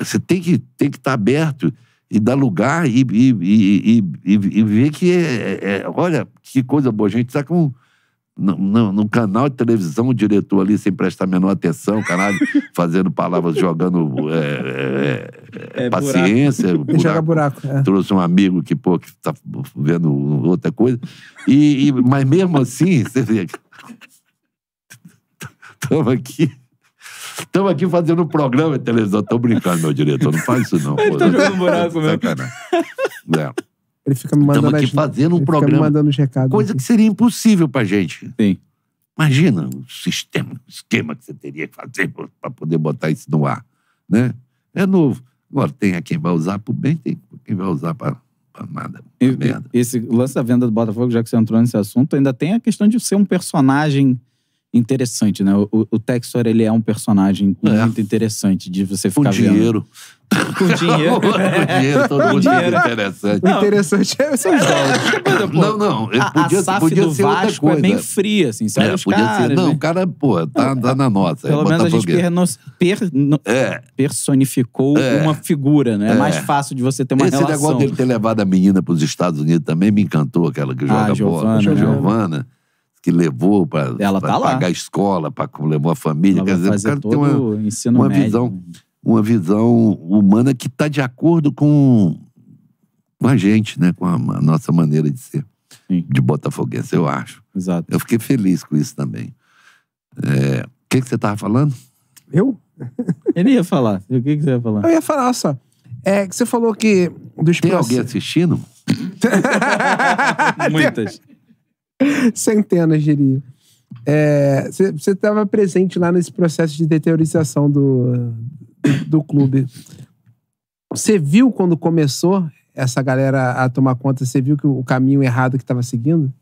você tem que estar tem que tá aberto e dar lugar e, e, e, e, e ver que, é, é, é, olha, que coisa boa. A gente está com no, no, no, canal de televisão, o diretor ali sem prestar a menor atenção, caralho, fazendo palavras, jogando é, é, é, é, paciência. Buraco. Buraco. Joga buraco. É. Trouxe um amigo que, pô, que tá vendo outra coisa. E, e mas mesmo assim, você vê. Estamos aqui. Estamos aqui fazendo um programa de televisão. Estou brincando, meu diretor. Não faz isso, não. Ele tá jogando buraco, meu. Sacanagem. É. Ele fica me mandando. Estamos aqui fazendo um programa. mandando os recados. Coisa aqui. que seria impossível pra gente. Sim. Imagina o sistema, o esquema que você teria que fazer para poder botar isso no ar. Né? É novo. Agora, tem quem vai usar pro bem, tem quem vai usar para nada. E, merda. Esse lance da venda do Botafogo, já que você entrou nesse assunto, ainda tem a questão de ser um personagem interessante, né? O, o ele é um personagem é. muito interessante de você ficar Com vendo. dinheiro. Com dinheiro. com dinheiro, todo mundo dinheiro. interessante. Não. Interessante é dólares. É não, não. A, podia, a SAF podia do ser Vasco coisa. é bem fria, assim. sabe é, podia caras, ser. Não, né? o cara, pô, tá, tá na nossa. É pelo é menos a gente perno, per, é. personificou é. uma figura, né? É mais é. fácil de você ter uma Esse relação. Esse negócio dele ter levado a menina para os Estados Unidos também me encantou, aquela que joga ah, Giovana, bola. A né? Giovana que levou para tá pagar a escola, para levou a família. Ela Quer dizer, o cara tem uma, uma visão uma visão humana que está de acordo com, com a gente, né? com a, a nossa maneira de ser, Sim. de botafoguense, eu acho. Exato. Eu fiquei feliz com isso também. É, o é, que, que você estava falando? Eu? Ele ia falar. O que, que você ia falar? Eu ia falar só. É que você falou que. Dos Tem alguém assistindo? Muitas. Centenas, diria. É, você é, estava presente lá nesse processo de deteriorização do, do clube. Você viu quando começou essa galera a tomar conta? Você viu que o caminho errado que estava seguindo?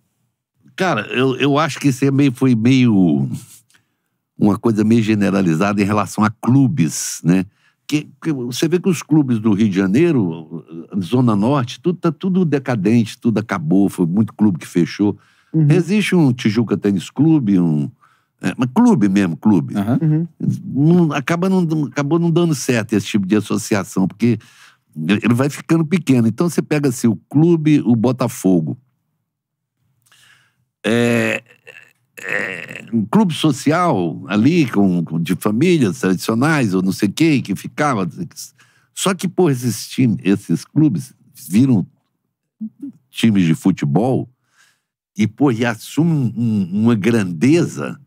Cara, eu, eu acho que isso é meio, foi meio uma coisa meio generalizada em relação a clubes, né? Que, que, você vê que os clubes do Rio de Janeiro, Zona Norte, tudo tá tudo decadente, tudo acabou, foi muito clube que fechou. Uhum. Existe um Tijuca Tênis Clube, um é, mas clube mesmo, clube. Uhum. Não, acaba não, acabou não dando certo esse tipo de associação, porque ele vai ficando pequeno. Então você pega assim, o clube, o Botafogo. É, é, um clube social ali, com, com, de famílias tradicionais, ou não sei quem, que ficava. Só que, por esses times, esses clubes viram times de futebol e, pô, e assumem um, uma grandeza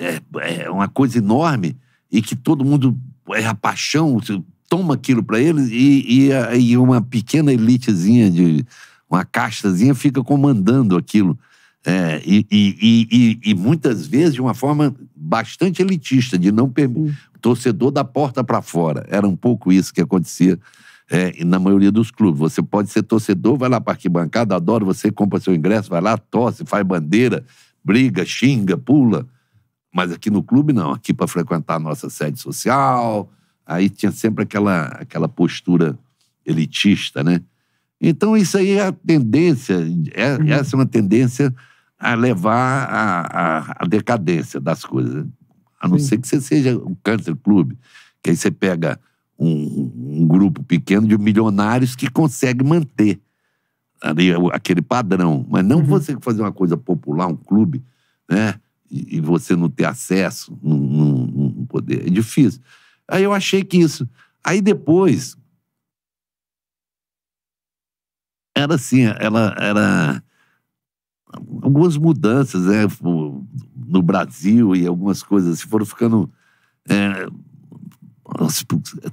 é, é, é uma coisa enorme e que todo mundo é a paixão, toma aquilo para eles e, e, e, uma pequena elitezinha, de, uma castazinha fica comandando aquilo. É, e, e, e, muitas vezes de uma forma bastante elitista, de não permitir. Torcedor da porta para fora. Era um pouco isso que acontecia é, na maioria dos clubes. Você pode ser torcedor, vai lá para arquibancada, adora, você compra seu ingresso, vai lá, tosse, faz bandeira, briga, xinga, pula. Mas aqui no clube, não. Aqui para frequentar a nossa sede social. Aí tinha sempre aquela, aquela postura elitista, né? Então, isso aí é a tendência, é, uhum. essa é uma tendência a levar à decadência das coisas. Né? A não Sim. ser que você seja o um country club, que aí você pega um, um, grupo pequeno de milionários que consegue manter ali, aquele padrão. Mas não uhum. você fazer uma coisa popular, um clube, né? e, você não ter acesso, não, não, não poder. É difícil. Aí eu achei que isso. Aí depois. Era assim, ela era algumas mudanças né, no Brasil e algumas coisas assim, foram ficando. É,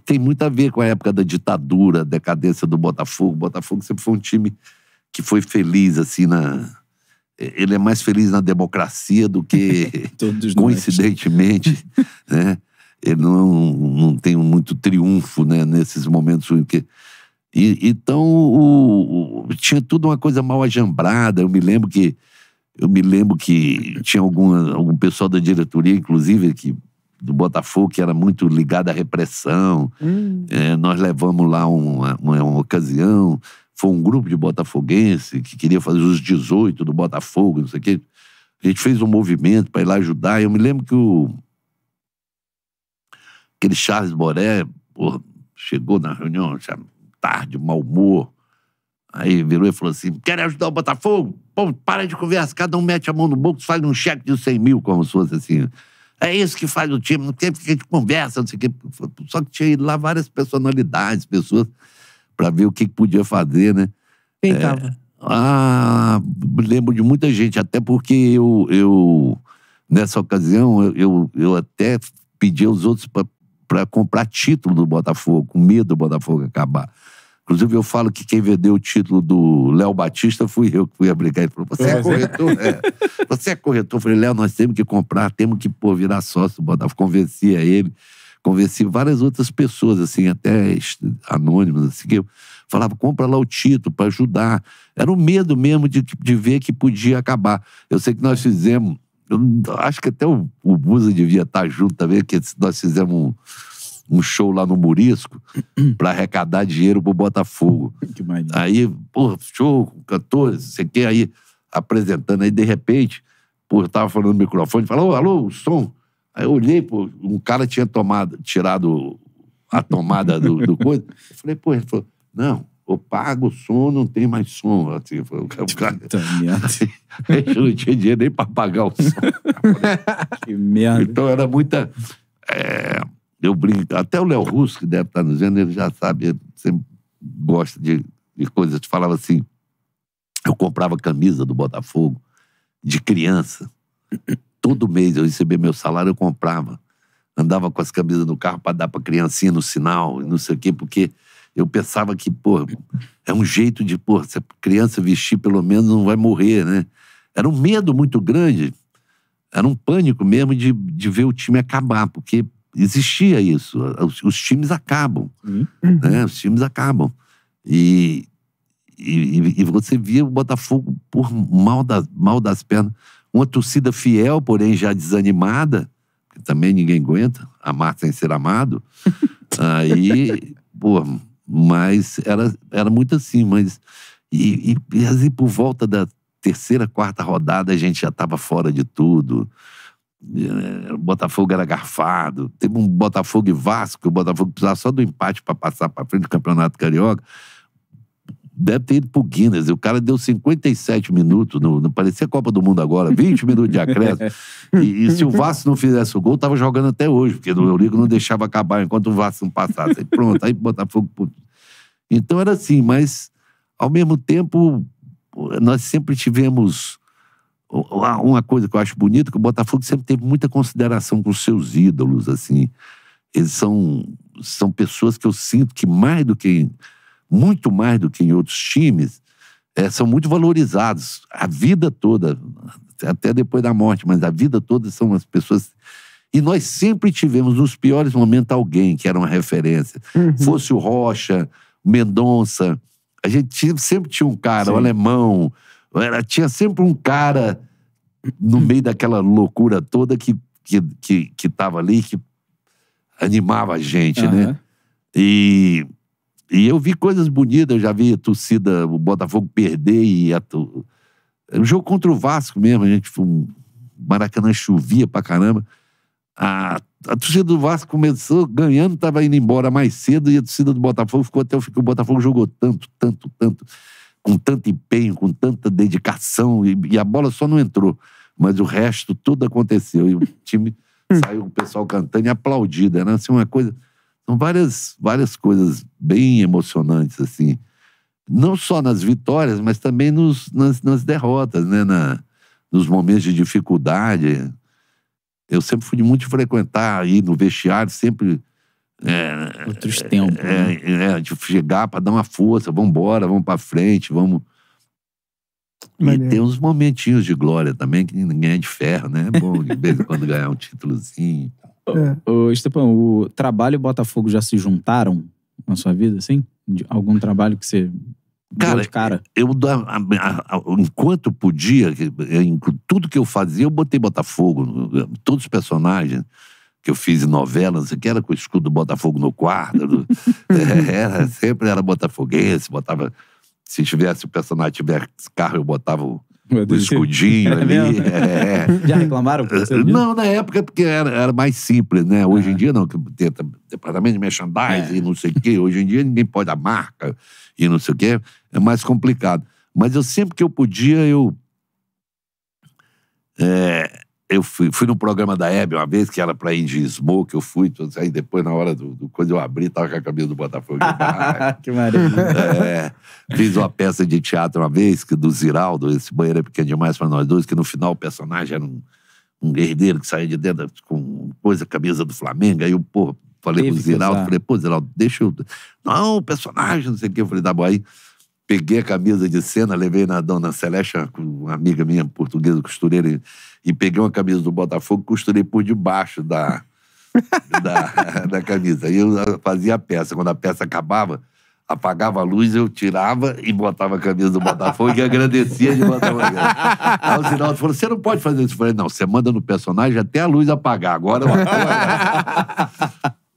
tem muito a ver com a época da ditadura, decadência do Botafogo. O Botafogo sempre foi um time que foi feliz assim na, ele é mais feliz na democracia do que, coincidentemente, né? ele não, não tem muito triunfo né, nesses momentos. que E, então, o, o, tinha tudo uma coisa mal ajambrada. Eu me lembro que eu me lembro que tinha alguma, algum pessoal da diretoria, inclusive, que, do Botafogo, que era muito ligado à repressão. Hum. É, nós levamos lá uma, uma, uma ocasião, foi um grupo de botafoguense que queria fazer os 18 do Botafogo, não sei o quê. A gente fez um movimento para ir lá ajudar. Eu me lembro que o. Aquele Charles Boré, porra, chegou na reunião, tarde, mau humor. Aí virou e falou assim: quer ajudar o Botafogo? Pô, para de conversa, cada um mete a mão no bolso, faz um cheque de 100 mil, como se fosse assim. É isso que faz o time, não tem que a gente conversa, não sei o quê. Só que tinha ido lá várias personalidades, pessoas para ver o que podia fazer, né? Quem estava? É, ah, lembro de muita gente, até porque eu, eu nessa ocasião, eu, eu, eu até pedi aos outros para comprar título do Botafogo, com medo do Botafogo acabar. Inclusive, eu falo que quem vendeu o título do Léo Batista fui eu que fui abrigar. Ele falou: você é, é. corretor? É. Você é corretor? Eu falei, Léo, nós temos que comprar, temos que pô, virar sócio do Botafogo. Convencia ele convenci várias outras pessoas, assim, até anônimas, assim, que eu falava, compra lá o título para ajudar. Era o um medo mesmo de, de ver que podia acabar. Eu sei que nós fizemos, eu acho que até o, o Busa devia estar tá junto também, que nós fizemos um, um show lá no Murisco para arrecadar dinheiro pro Botafogo. Que aí, pô, show, cantores, sei que, aí apresentando, aí de repente, pô, eu tava falando no microfone, falou, alô, o som. Aí eu olhei, pô, um cara tinha tomado, tirado a tomada do, do coisa. Eu falei, pô, ele falou, não, eu pago o som, não tem mais som. Assim, falei, o cara, assim, eu não tinha dinheiro nem pra pagar o som. que merda. Então era muita... É, eu brinco, até o Léo Russo, que deve estar nos vendo, ele já sabe, ele sempre gosta de, de coisas. Falava assim, eu comprava camisa do Botafogo de criança. Todo mês eu recebia meu salário, eu comprava. Andava com as camisas no carro para dar para criancinha no sinal, não sei o quê, porque eu pensava que, pô, é um jeito de, pô, se a criança vestir pelo menos não vai morrer, né? Era um medo muito grande, era um pânico mesmo de, de ver o time acabar, porque existia isso. Os, os times acabam, uhum. né? Os times acabam. E, e, e, você via o Botafogo por mal, da, mal das pernas. Uma torcida fiel, porém já desanimada, que também ninguém aguenta, amar sem ser amado. Aí, pô, mas era, era muito assim, mas. E, e, e assim, por volta da terceira, quarta rodada, a gente já estava fora de tudo. É, o Botafogo era garfado. Teve um Botafogo e Vasco, o Botafogo precisava só do empate para passar para frente do Campeonato Carioca deve ter ido pro Guinness. o cara deu 57 minutos, no, no, parecia Copa do Mundo agora, 20 minutos de acréscimo. E, e, se o Vasco não fizesse o gol, tava jogando até hoje, porque o Eurico não deixava acabar enquanto o Vasco não passasse. Aí pronto, aí Botafogo. Então era assim, mas ao mesmo tempo, nós sempre tivemos. Uma coisa que eu acho bonita, que o Botafogo sempre teve muita consideração com seus ídolos, assim. Eles são, são pessoas que eu sinto que mais do que muito mais do que em outros times, é, são muito valorizados a vida toda, até depois da morte, mas a vida toda são as pessoas. E nós sempre tivemos nos piores momentos alguém que era uma referência. Uhum. Fosse o Rocha, Mendonça, a gente tinha, sempre tinha um cara, o um alemão, era, tinha sempre um cara no meio daquela loucura toda que que, que, que ali, que animava a gente, uhum. né? E e eu vi coisas bonitas, eu já vi a torcida, o Botafogo perder e a. O é jogo contra o Vasco mesmo, a gente foi. Um... Maracanã chovia pra caramba. A, a torcida do Vasco começou ganhando, tava indo embora mais cedo e a torcida do Botafogo ficou até o fim. O Botafogo jogou tanto, tanto, tanto, com tanto empenho, com tanta dedicação e, e a bola só não entrou. Mas o resto tudo aconteceu e o time hum. saiu com o pessoal cantando e aplaudido Era né? assim uma coisa. São várias, várias coisas bem emocionantes, assim. Não só nas vitórias, mas também nos, nas, nas derrotas, né? Na, nos momentos de dificuldade. Eu sempre fui muito frequentar aí no vestiário, sempre. É, Outros tempos. É, né? é, é chegar para dar uma força, vamos embora, vamos para frente, vamos. Maneiro. E tem uns momentinhos de glória também, que ninguém é de ferro, né? É bom de vez em quando ganhar um títulozinho. É. Estepão, o trabalho e o Botafogo já se juntaram na sua vida, assim? De algum trabalho que você Cara, cara, eu a, a, a, enquanto podia, eu, tudo que eu fazia, eu botei Botafogo. Todos os personagens que eu fiz em novelas, que era com o escudo do Botafogo no quarto. É, era, sempre era botafoguense, botava. Se tivesse o personagem tivesse carro, eu botava o, do escudinho é ali. É. Já reclamaram? Não, na época porque era, era mais simples, né? Hoje em ah. dia não, que tem departamento de merchandising é. e não sei o quê. Hoje em dia ninguém pode a marca e não sei o quê. É mais complicado. Mas eu sempre que eu podia, eu... É, eu fui, fui no programa da Hebe uma vez, que era pra ir de smoke, eu fui, aí depois, na hora do, do quando eu abri, tava com a camisa do Botafogo. que maravilha. É, fiz uma peça de teatro uma vez, que do Ziraldo, esse banheiro é pequeno demais pra nós dois, que no final o personagem era um, um guerreiro que saía de dentro com coisa, camisa do Flamengo, aí eu, pô, falei Teve pro Ziraldo, falei, pô, Ziraldo, deixa eu. Não, personagem, não sei o quê. Eu falei, tá bom, aí peguei a camisa de cena, levei na dona Celeste, uma amiga minha portuguesa, costureira, e peguei uma camisa do Botafogo e costurei por debaixo da, da, da camisa. E eu fazia a peça. Quando a peça acabava, apagava a luz, eu tirava e botava a camisa do Botafogo e agradecia de Botafogo. Aí o Sinaldo falou: você não pode fazer isso. Eu falei: não, você manda no personagem até a luz apagar. Agora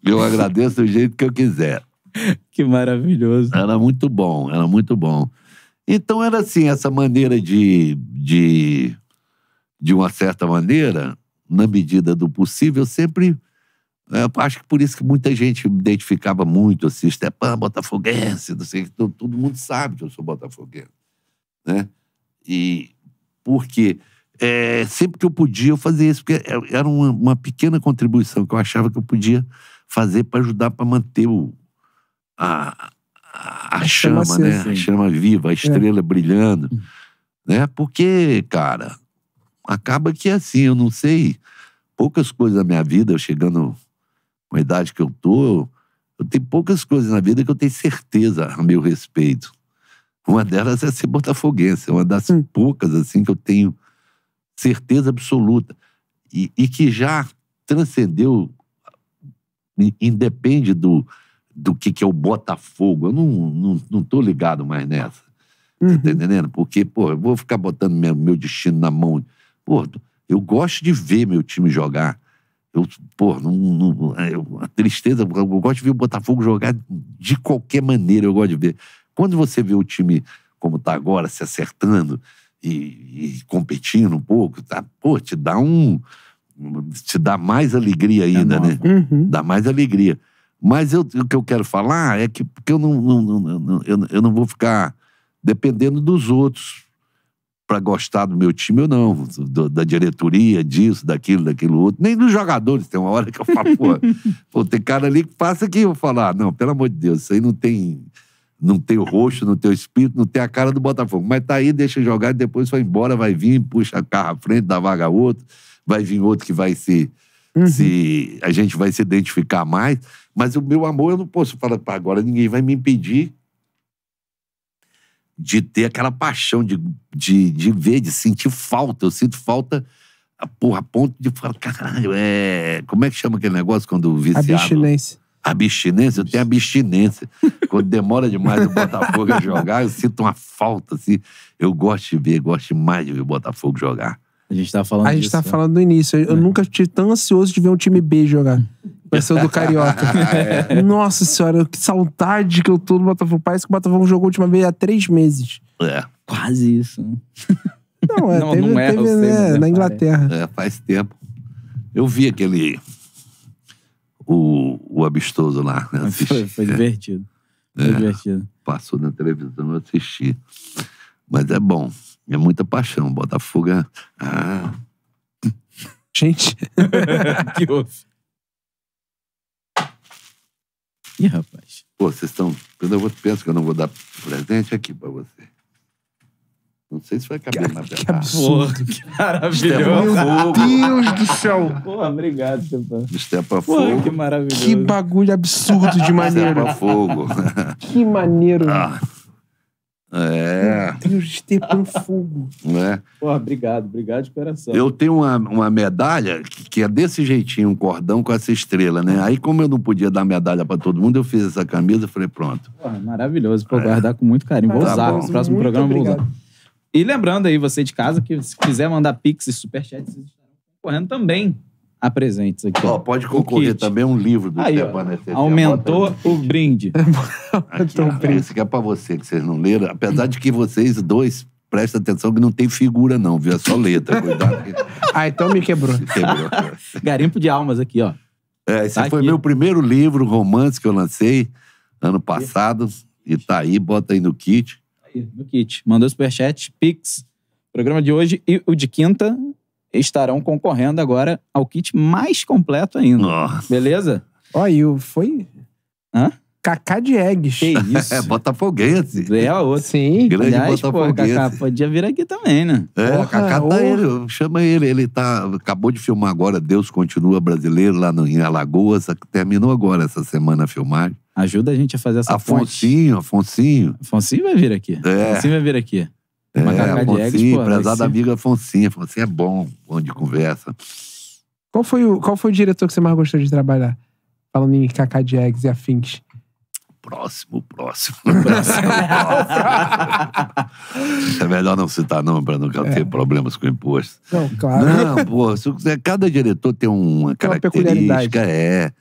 eu agradeço do jeito que eu quiser. que maravilhoso. Era muito bom, era muito bom. Então era assim, essa maneira de, de, de uma certa maneira, na medida do possível, sempre né, eu acho que por isso que muita gente me identificava muito, assim, Stepan, botafoguense, não sei, todo, todo mundo sabe que eu sou botafoguense, né? E porque é, sempre que eu podia, eu fazia isso, porque é, era uma, uma pequena contribuição que eu achava que eu podia fazer para ajudar para manter o, a, a, chama, né? Assim. A chama viva, a é. estrela é. brilhando. Hum. Né? Porque, cara, acaba que é assim, eu não sei. Poucas coisas na minha vida, eu chegando com a idade que eu tô, eu tenho poucas coisas na vida que eu tenho certeza a meu respeito. Uma delas é ser botafoguense, é uma das hum. poucas assim que eu tenho certeza absoluta e, e que já transcendeu, independe do do que, que é o Botafogo. Eu não, não, não tô ligado mais nessa. Tá uhum. Tá entendendo? Porque, pô, eu vou ficar botando meu, meu destino na mão. Pô, eu gosto de ver meu time jogar. Eu, pô, não, não, eu, a tristeza, eu gosto de ver o Botafogo jogar de qualquer maneira, eu gosto de ver. Quando você vê o time como tá agora, se acertando e, e competindo um pouco, tá, pô, te dá um. te dá mais alegria ainda, é né? Uhum. Dá mais alegria. Mas eu, o que eu quero falar é que porque eu, não, não, não eu, eu não vou ficar dependendo dos outros para gostar do meu time ou não, do, da diretoria, disso, daquilo, daquilo outro, nem dos jogadores. Tem uma hora que eu falo, pô, tem cara ali que passa aqui, eu falar, não, pelo amor de Deus, isso aí não tem, não tem o rosto, não tem o espírito, não tem a cara do Botafogo. Mas tá aí, deixa jogar e depois vai embora, vai vir, puxa carro à frente, dá vaga a outro, vai vir outro que vai se uhum. se a gente vai se identificar mais. Mas o meu amor, eu não posso falar para agora, ninguém vai me impedir de ter aquela paixão, de, de, de ver, de sentir falta. Eu sinto falta, ah, porra, a ponto de falar, caralho, é. Como é que chama aquele negócio quando o viciado. Abstinência. Abstinência, eu tenho abstinência. Quando demora demais o Botafogo a jogar, eu sinto uma falta, assim. Eu gosto de ver, gosto demais de ver o Botafogo jogar. A gente tá falando A gente disso, tá né? falando no início. Eu é. nunca estive tão ansioso de ver um time B jogar. Vai ser o do Carioca. Ah, é. Nossa senhora, que saudade que eu tô do Botafogo. Parece que o Botafogo jogou a última vez há três meses. É. Quase isso. Não, é, não, teve, não é, teve, né, é na Inglaterra. É, faz tempo. Eu vi aquele. O, o Abistoso lá. Né? Foi, foi, é. divertido. Foi é. divertido. Passou na televisão, eu assisti. Mas é bom. É muita paixão. Botafogo é. Ah. Gente. que houve? Ih, rapaz. Pô, vocês estão. Quando eu vou, penso que eu não vou dar presente aqui pra você. Não sei se vai caber na Que absurdo. Que maravilhoso. Meu Deus do céu. Pô, obrigado, Stepan. Estepa Fogo. que maravilhoso. Que bagulho absurdo de maneiro. Estepa Fogo. que maneiro. Ah. É. Deus de ter fogo. É. Né? Porra, obrigado, obrigado de coração. Eu tenho uma, uma medalha que, que, é desse jeitinho, um cordão com essa estrela, né? Aí, como eu não podia dar medalha para todo mundo, eu fiz essa camisa e falei, pronto. Porra, é maravilhoso, vou é. guardar com muito carinho. Vou tá usar, bom. no próximo muito programa vou usar. E lembrando aí, você de casa, que se quiser mandar pix e superchats, vocês estarão correndo também apresentes aqui. Ó, pode concorrer também um livro do Aí, assim, Aumentou o brinde. aqui, esse que é pra você, que vocês não leram. Apesar de que vocês dois prestem atenção que não tem figura, não, viu? É só letra, cuidado. ah, então me quebrou. quebrou né? Garimpo de almas aqui, ó. É, esse tá foi aqui. meu primeiro livro, romance, que eu lancei ano passado. E tá aí, bota aí no kit. Aí, no kit. Mandou superchat, Pix. Programa de hoje e o de quinta estarão concorrendo agora ao kit mais completo ainda. Nossa. Beleza? Ó, e o foi. Hã? Cacá de eggs. Que isso? é, botafoguense. É, Sim. Grande Aliás, botafoguense. Pô, Cacá podia vir aqui também, né? É, Porra, Cacá tá ele, chama ele. Ele tá, acabou de filmar agora Deus Continua Brasileiro lá no, em Alagoas. Terminou agora essa semana a filmagem. Ajuda a gente a fazer essa Afonsinho, ponte. Afonsinho. Afonsinho vai vir aqui. É. Afonsinho vai vir aqui. É, Macaca Afonsinha, de Eggs, prezada amiga Afonsinha. Afonsinha é bom, bom de conversa. Qual foi, o, qual foi o diretor que você mais gostou de trabalhar? Falando em Cacá de Eggs e afins. Próximo, próximo. próximo, próximo. é melhor não citar não, para não é. ter é. problemas com imposto. Não, claro. Não, pô, cada diretor tem uma tem característica, uma é.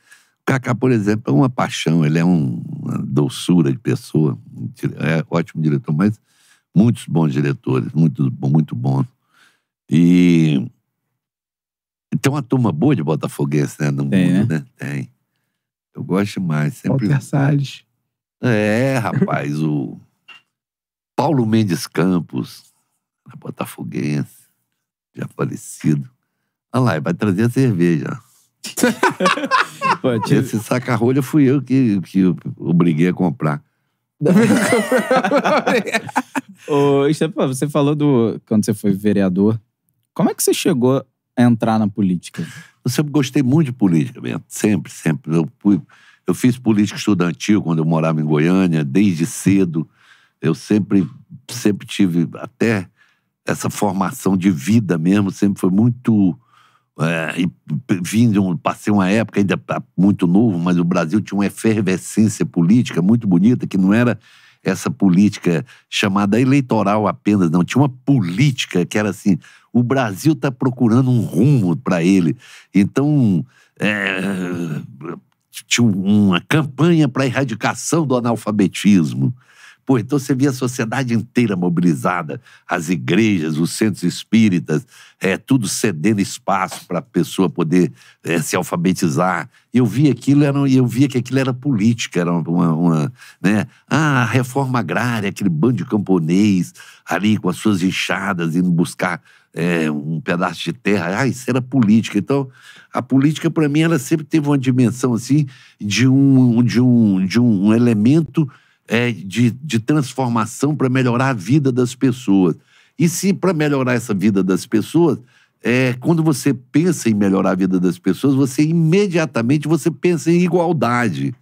Cacá, por exemplo, é uma paixão, ele é um, uma doçura de pessoa. É ótimo diretor, mas muitos bons diretores, muito, muito bons. E tem uma turma boa de botafoguense, né? No Tem, mundo, né? né? Tem. Eu gosto mais. Sempre... Walter Salles. É, rapaz, o Paulo Mendes Campos, botafoguense, já falecido. Olha lá, vai trazer a cerveja. Esse saca-rolha fui eu que, que obriguei a comprar. Ô, Estepa, você falou do. Quando você foi vereador, como é que você chegou a entrar na política? Eu sempre gostei muito de política, mesmo. sempre, sempre. Eu, fui, eu fiz política estudantil quando eu morava em Goiânia, desde cedo. Eu sempre, sempre tive até essa formação de vida mesmo, sempre foi muito é, e vim um, passei uma época ainda ah, muito novo, mas o Brasil tinha uma efervescência política muito bonita, que não era essa política chamada eleitoral apenas, não. Tinha uma política que era assim: o Brasil está procurando um rumo para ele. Então, é, tinha uma campanha para erradicação do analfabetismo. Pô, então você via a sociedade inteira mobilizada, as igrejas, os centros espíritas, é, tudo cedendo espaço para a pessoa poder é, se alfabetizar. Eu via aquilo, era, eu via que aquilo era política, era uma, uma né? Ah, a reforma agrária, aquele bando de camponês ali com as suas enxadas indo buscar é, um pedaço de terra. Ah, isso era política. Então, a política para mim ela sempre teve uma dimensão assim de um, de um, de um elemento é, de, de transformação para melhorar a vida das pessoas. E se para melhorar essa vida das pessoas, é, quando você pensa em melhorar a vida das pessoas, você imediatamente você pensa em igualdade.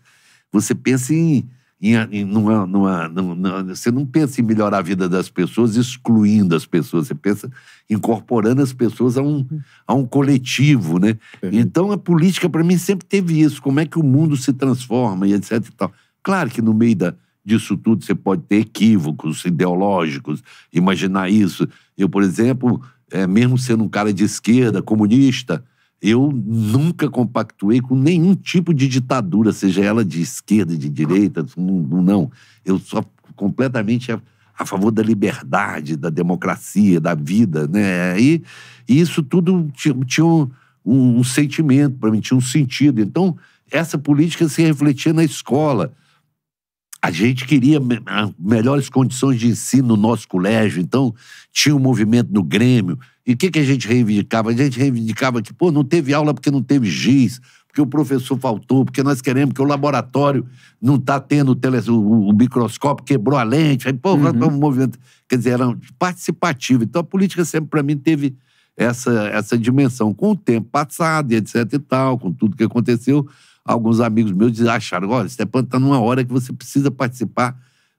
Você pensa em, em, em numa, numa, numa, você não pensa em melhorar a vida das pessoas excluindo as pessoas, você pensa incorporando as pessoas a um, a um coletivo, né? Então a política para mim sempre teve isso, como é que o mundo se transforma e etc e tal. Claro que no meio da, disso tudo você pode ter equívocos ideológicos, imaginar isso. Eu, por exemplo, é, mesmo sendo um cara de esquerda, comunista, eu nunca compactuei com nenhum tipo de ditadura, seja ela de esquerda, de direita, não. Eu sou completamente a, a favor da liberdade, da democracia, da vida, né? E, e isso tudo tinha, tinha um, um, um sentimento para mim, tinha um sentido. Então, essa política se refletia na escola a gente queria melhores condições de ensino no nosso colégio, então tinha um movimento no Grêmio. E o que, que a gente reivindicava? A gente reivindicava que, pô, não teve aula porque não teve giz, porque o professor faltou, porque nós queremos que o laboratório não está tendo o, o, o, microscópio, quebrou a lente. Aí, pô, uhum. Tá um movimento. Quer dizer, era participativo. Então a política sempre, para mim, teve essa, essa dimensão. Com o tempo passado, e etc e tal, com tudo que aconteceu, alguns amigos meus acharam, olha, Stepan, está numa hora que você precisa participar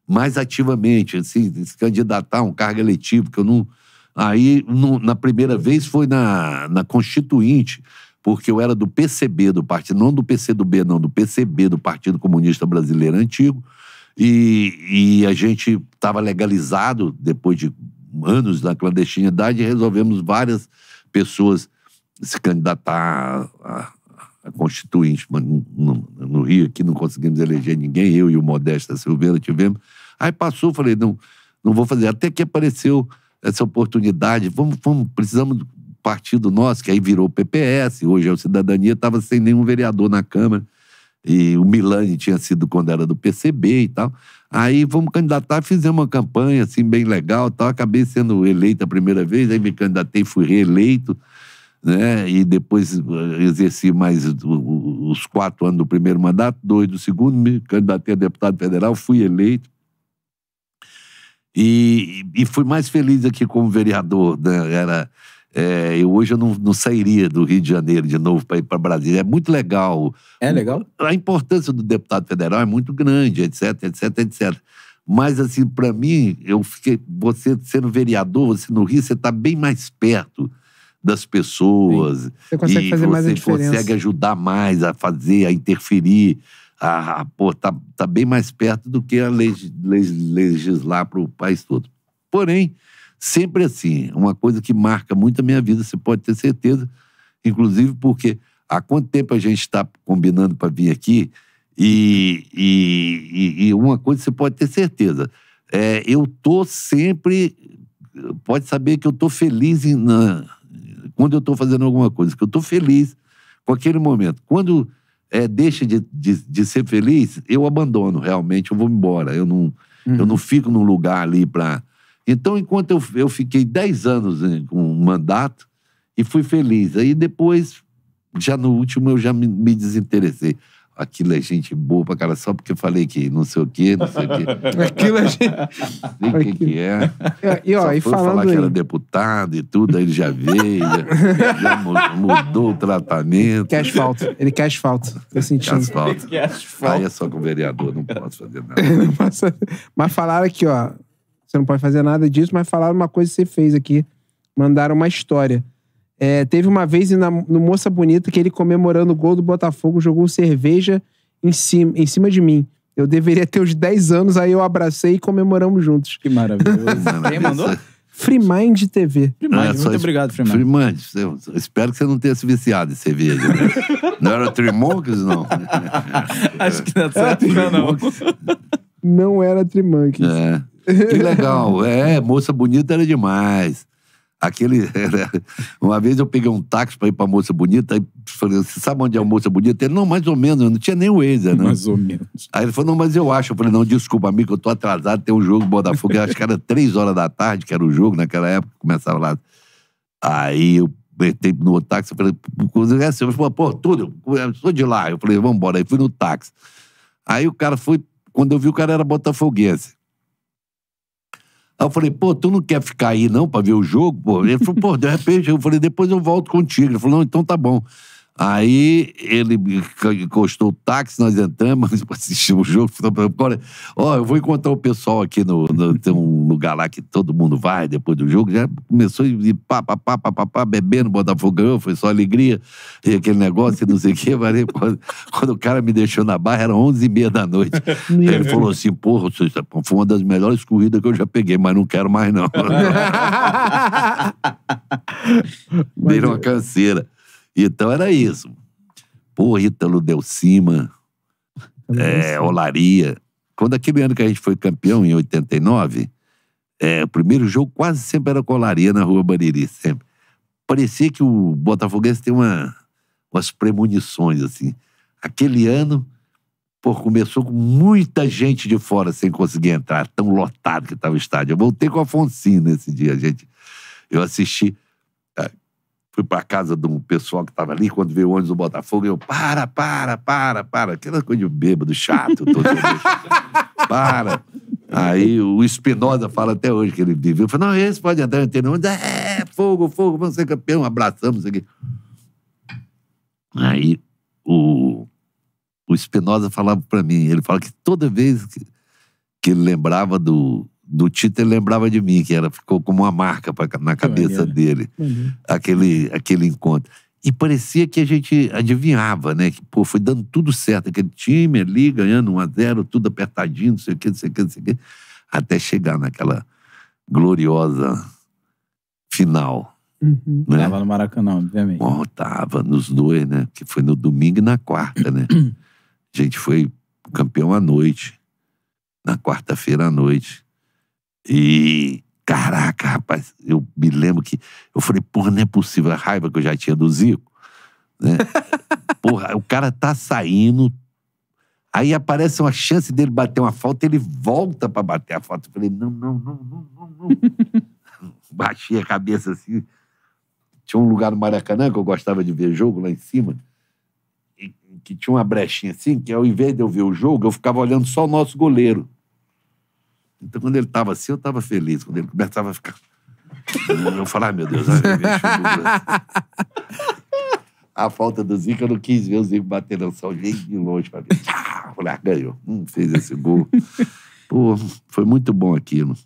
mais ativamente, assim, se candidatar a um cargo eletivo, que eu não... Aí, no, na primeira vez, foi na, na Constituinte, porque eu era do PCB do partido, não do PCdoB, não, do PCB, do Partido Comunista Brasileiro Antigo, e, e a gente estava legalizado, depois de anos na clandestinidade, e resolvemos várias pessoas se candidatar a, a Constituinte no, no, no, Rio, aqui não conseguimos eleger ninguém, eu e o Modesta Silveira tivemos. Aí passou, falei, não, não vou fazer. Até que apareceu essa oportunidade, vamos, vamos precisamos do partido nosso, que aí virou PPS, hoje é o Cidadania, estava sem nenhum vereador na Câmara, e o Milani tinha sido quando era do PCB e tal. Aí vamos candidatar, fizemos uma campanha assim bem legal, tal, acabei sendo eleito a primeira vez, aí me candidatei, fui reeleito né? E depois eh, exerci mais os quatro anos do primeiro mandato, dois do segundo, me candidatei a deputado federal, fui eleito. E, e fui mais feliz aqui como vereador. Né? Era, é, eu hoje eu não, não, sairia do Rio de Janeiro de novo para ir para Brasília. É muito legal. É legal? A importância do deputado federal é muito grande, etc, etc, etc. Mas, assim, para mim, eu fiquei. Você sendo vereador, você no Rio, você está bem mais perto das pessoas. Você consegue e fazer você mais a consegue ajudar mais a fazer, a interferir. A, a, pô, tá, tá bem mais perto do que a legis, legislar para o país todo. Porém, sempre assim, uma coisa que marca muito a minha vida, você pode ter certeza, inclusive porque há quanto tempo a gente está combinando para vir aqui e, e, e, uma coisa você pode ter certeza, é, eu tô sempre, pode saber que eu tô feliz em, na, quando eu estou fazendo alguma coisa, que eu estou feliz com aquele momento. Quando é, deixa de, de, de, ser feliz, eu abandono realmente, eu vou embora. Eu não, uhum. eu não fico num lugar ali para. Então, enquanto eu, eu fiquei 10 anos né, com um mandato e fui feliz. Aí depois, já no último, eu já me, me desinteressei aquilo é gente boa pra cara, só porque falei que não sei o quê, não sei o quê. aquilo é gente. Nem o que, é. é. E, ó, só e falando falar aí. que era deputado e tudo, aí ele já veio, já, já mudou o tratamento. Ele quer asfalto. Ele quer asfalto. Tô sentindo. Asfalto. Ele quer asfalto. Aí é só com vereador, não posso fazer nada. mas falaram aqui, ó. Você não pode fazer nada disso, mas falaram uma coisa que você fez aqui. Mandaram uma história. É, teve uma vez na, no Moça Bonita que ele comemorando o gol do Botafogo jogou cerveja em cima, em cima de mim. Eu deveria ter os 10 anos, aí eu abracei e comemoramos juntos. Que maravilhoso. Quem mandou? Freemind TV. Freemind, é muito obrigado, Freemind. Freemind, eu espero que você não tenha se viciado em cerveja. Né? não era Trimonks, não? Acho que não é certo, não, não. Não era Trimonks. É. Que legal. É, moça bonita era demais. Aquele. Uma vez eu peguei um táxi para ir para Moça Bonita, aí falei, você assim, sabe onde é a Moça Bonita? Ele, não, mais ou menos, eu não tinha nem o Waze, né? Mais ou menos. Aí ele falou, não, mas eu acho. Eu falei, não, desculpa, amigo, eu tô atrasado, tem um jogo Botafogo, eu acho que era três horas da tarde, que era o jogo, naquela época, começava lá. Aí eu entrei no táxi, eu falei, é Falei, pô, tudo, eu sou de lá. Eu falei, vamos embora. Aí fui no táxi. Aí o cara foi, quando eu vi, o cara era botafoguense. Aí eu falei, pô, tu não quer ficar aí não pra ver o jogo? Pô? Ele falou, pô, de repente, eu falei, depois eu volto contigo. Ele falou, não, então tá bom. Aí ele encostou o táxi, nós entramos para assistir o jogo. Olha, Oh, eu vou encontrar o pessoal aqui no, no, Tem um lugar lá que todo mundo vai depois do jogo. Já começou e pá, pá, pá, pá, pá, pá bebendo, Botafogo foi só alegria. E aquele negócio, não sei o quê. Mas quando, quando, o cara me deixou na barra, era 11h30 da noite. ele falou assim: porra, tá, foi uma das melhores corridas que eu já peguei, mas não quero mais, não. Virou uma canseira. Então era isso. Pô, Ítalo Delcima, é, Olaria. Quando aquele ano que a gente foi campeão, em 89, é, o primeiro jogo quase sempre era com Olaria na Rua Bariri, sempre. Parecia que o Botafoguense tem uma, umas premonições, assim. Aquele ano, pô, começou com muita gente de fora sem conseguir entrar, tão lotado que estava o estádio. Eu voltei com o Afonso nesse dia, gente. Eu assisti fui para casa de um pessoal que estava ali, quando veio o ônibus do Botafogo, eu, para, para, para, para. Aquela coisa de bêbado, chato. Todo para. Aí o Espinosa fala até hoje que ele vive. Eu falo, não, esse pode entrar, não tem É, fogo, fogo, vamos ser campeão, abraçamos aqui. Aí o, o Espinosa falava para mim, ele fala que toda vez que, que ele lembrava do, do Tito ele lembrava de mim, que era, ficou como uma marca pra, na cabeça dele, aquele, aquele encontro. E parecia que a gente adivinhava, né? Que, pô, foi dando tudo certo. Aquele time ali, ganhando 1 a 0 tudo apertadinho, não sei o quê, não sei o quê, não sei o quê. Até chegar naquela gloriosa final. Uhum. Né? Tava no Maracanã, obviamente. Bom, tava nos dois, né? Que foi no domingo e na quarta, né? a gente foi campeão à noite. Na quarta-feira à noite. E, caraca, rapaz, eu me lembro que. Eu falei, porra, não é possível a raiva que eu já tinha do Zico. Né? porra, o cara tá saindo. Aí aparece uma chance dele bater uma falta, ele volta para bater a falta. Eu falei, não, não, não, não, não, não. Baixei a cabeça assim. Tinha um lugar no Maracanã que eu gostava de ver jogo lá em cima que tinha uma brechinha assim, que ao invés de eu ver o jogo, eu ficava olhando só o nosso goleiro. Então, quando ele estava assim, eu estava feliz. Quando ele começava a ficar. Eu falava, ah, meu Deus, a falta do Zico, eu não quis ver o Zico bater no sol nem de longe pra Ah, o ganhou. Hum, fez esse gol. Pô, foi muito bom aquilo.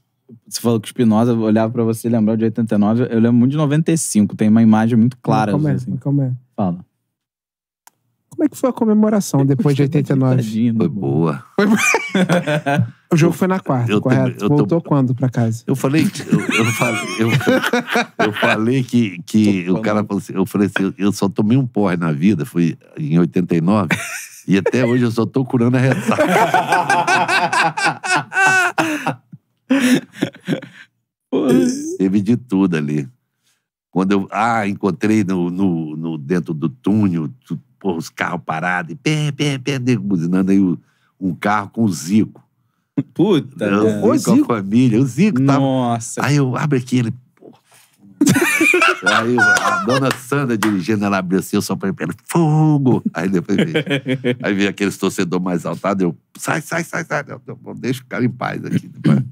Você falou que o Espinosa olhava pra você e lembrava de 89. Eu lembro muito de 95. Tem uma imagem muito clara. Calma, assim. calma. Fala. Como é que foi a comemoração depois de 89? Né? Foi boa. o jogo foi na quarta, eu correto? Voltou tô... quando pra casa? Eu falei que. Eu, eu falei, eu, eu, falei que, que o cara falou assim, eu falei assim, eu só tomei um porre na vida, foi em 89. E até hoje eu só tô curando a ressaca. Teve de tudo ali. Quando eu. Ah, encontrei no, no, no dentro do túnel, Porra, os carros parados, e pé, pé, pé, nego buzinando aí o, um carro com o Zico. Puta, eu, o Zico. Com a família, o Zico tava. Nossa. Aí eu abro aqui, ele. aí a dona Sandra dirigindo, ela abriu assim, eu só falei pra ela, fogo! Aí depois veio. aí veio aqueles torcedor mais altado, eu, sai, sai, sai, sai. Eu, eu, deixa o cara em paz aqui. Né,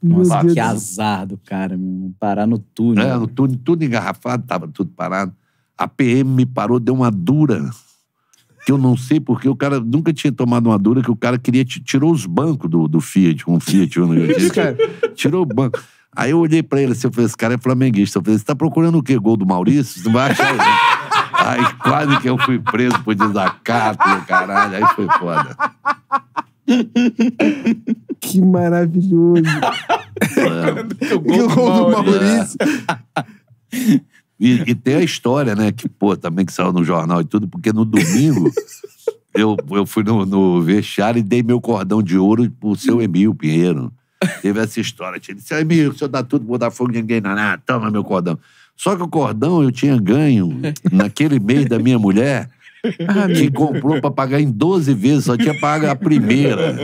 Nossa, que azar do cara, meu. Parar no túnel. É, no túnel, tudo engarrafado, tava tudo parado. A PM me parou, deu uma dura. Que eu não sei porque o cara nunca tinha tomado uma dura, que o cara queria. Tirou os bancos do, do Fiat, um Fiat. Um, tirou o banco. Aí eu olhei pra ele assim, eu falei, esse cara é flamenguista. Eu falei, você tá procurando o quê? Gol do Maurício? Você vai achar isso. Aí quase que eu fui preso por desacato, caralho. Aí foi foda. Que maravilhoso. É. O gol do Maurício. E, e, tem a história, né? Que, pô, também que saiu no jornal e tudo, porque no domingo eu, eu fui no, no vestiário e dei meu cordão de ouro pro seu Emílio Pinheiro. Teve essa história. Ele disse, Emílio, se eu dar tudo, vou dar fogo ninguém, não, não, toma meu cordão. Só que o cordão eu tinha ganho naquele mês da minha mulher. Ah, que comprou para pagar em 12 vezes, só tinha pago a primeira.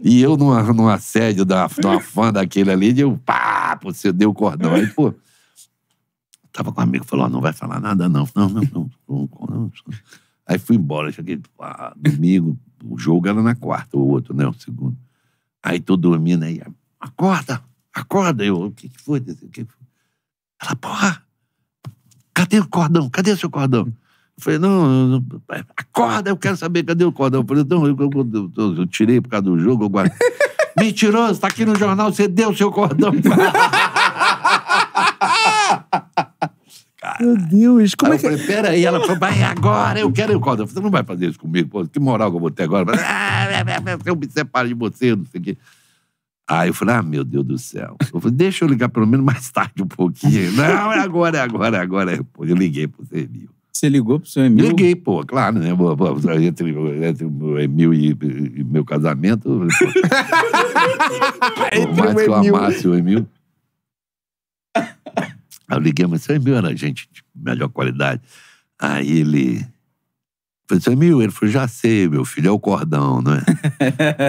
E eu, numa, numa assédio da, uma fã daquele ali, eu, pá, você deu o cordão. Aí, pô, Tava com um amigo, falou, oh, não vai falar nada não. Não, não, não. não, não. Aí fui embora, cheguei ah, domingo, o jogo era na quarta, o outro, né, o segundo. Aí tô dormindo aí, acorda, acorda. Eu, o que, que foi? O que foi? Ela, porra, cadê o cordão? Cadê o seu cordão? Eu falei, não, não, é, acorda, eu quero saber cadê o cordão. Eu falei, não, eu, eu, eu, eu tirei por causa do jogo, eu guardei. Mentiroso, tá aqui no jornal, você deu o seu cordão. cara. Meu Deus, como aí é que. Eu falei, peraí, ela falou, vai agora, eu quero. Eu, eu falei, não vai fazer isso comigo, pô, que moral que eu vou ter agora. ah, eu me separo de você, não sei o quê. Aí eu falei, ah, meu Deus do céu. Eu falei, deixa eu ligar pelo menos mais tarde um pouquinho. não, é agora, é agora, é agora. Pô, eu liguei pro seu Emil. Você ligou pro seu Emil? Liguei, pô, claro, né? entre, entre o Emil e, e meu casamento. Pô, entre o eu amasse o Emil. Aí eu liguei, mas seu Emil era gente de melhor qualidade. Aí ele. Falei, seu Emil, ele falou, já sei, meu filho, é o cordão, não é?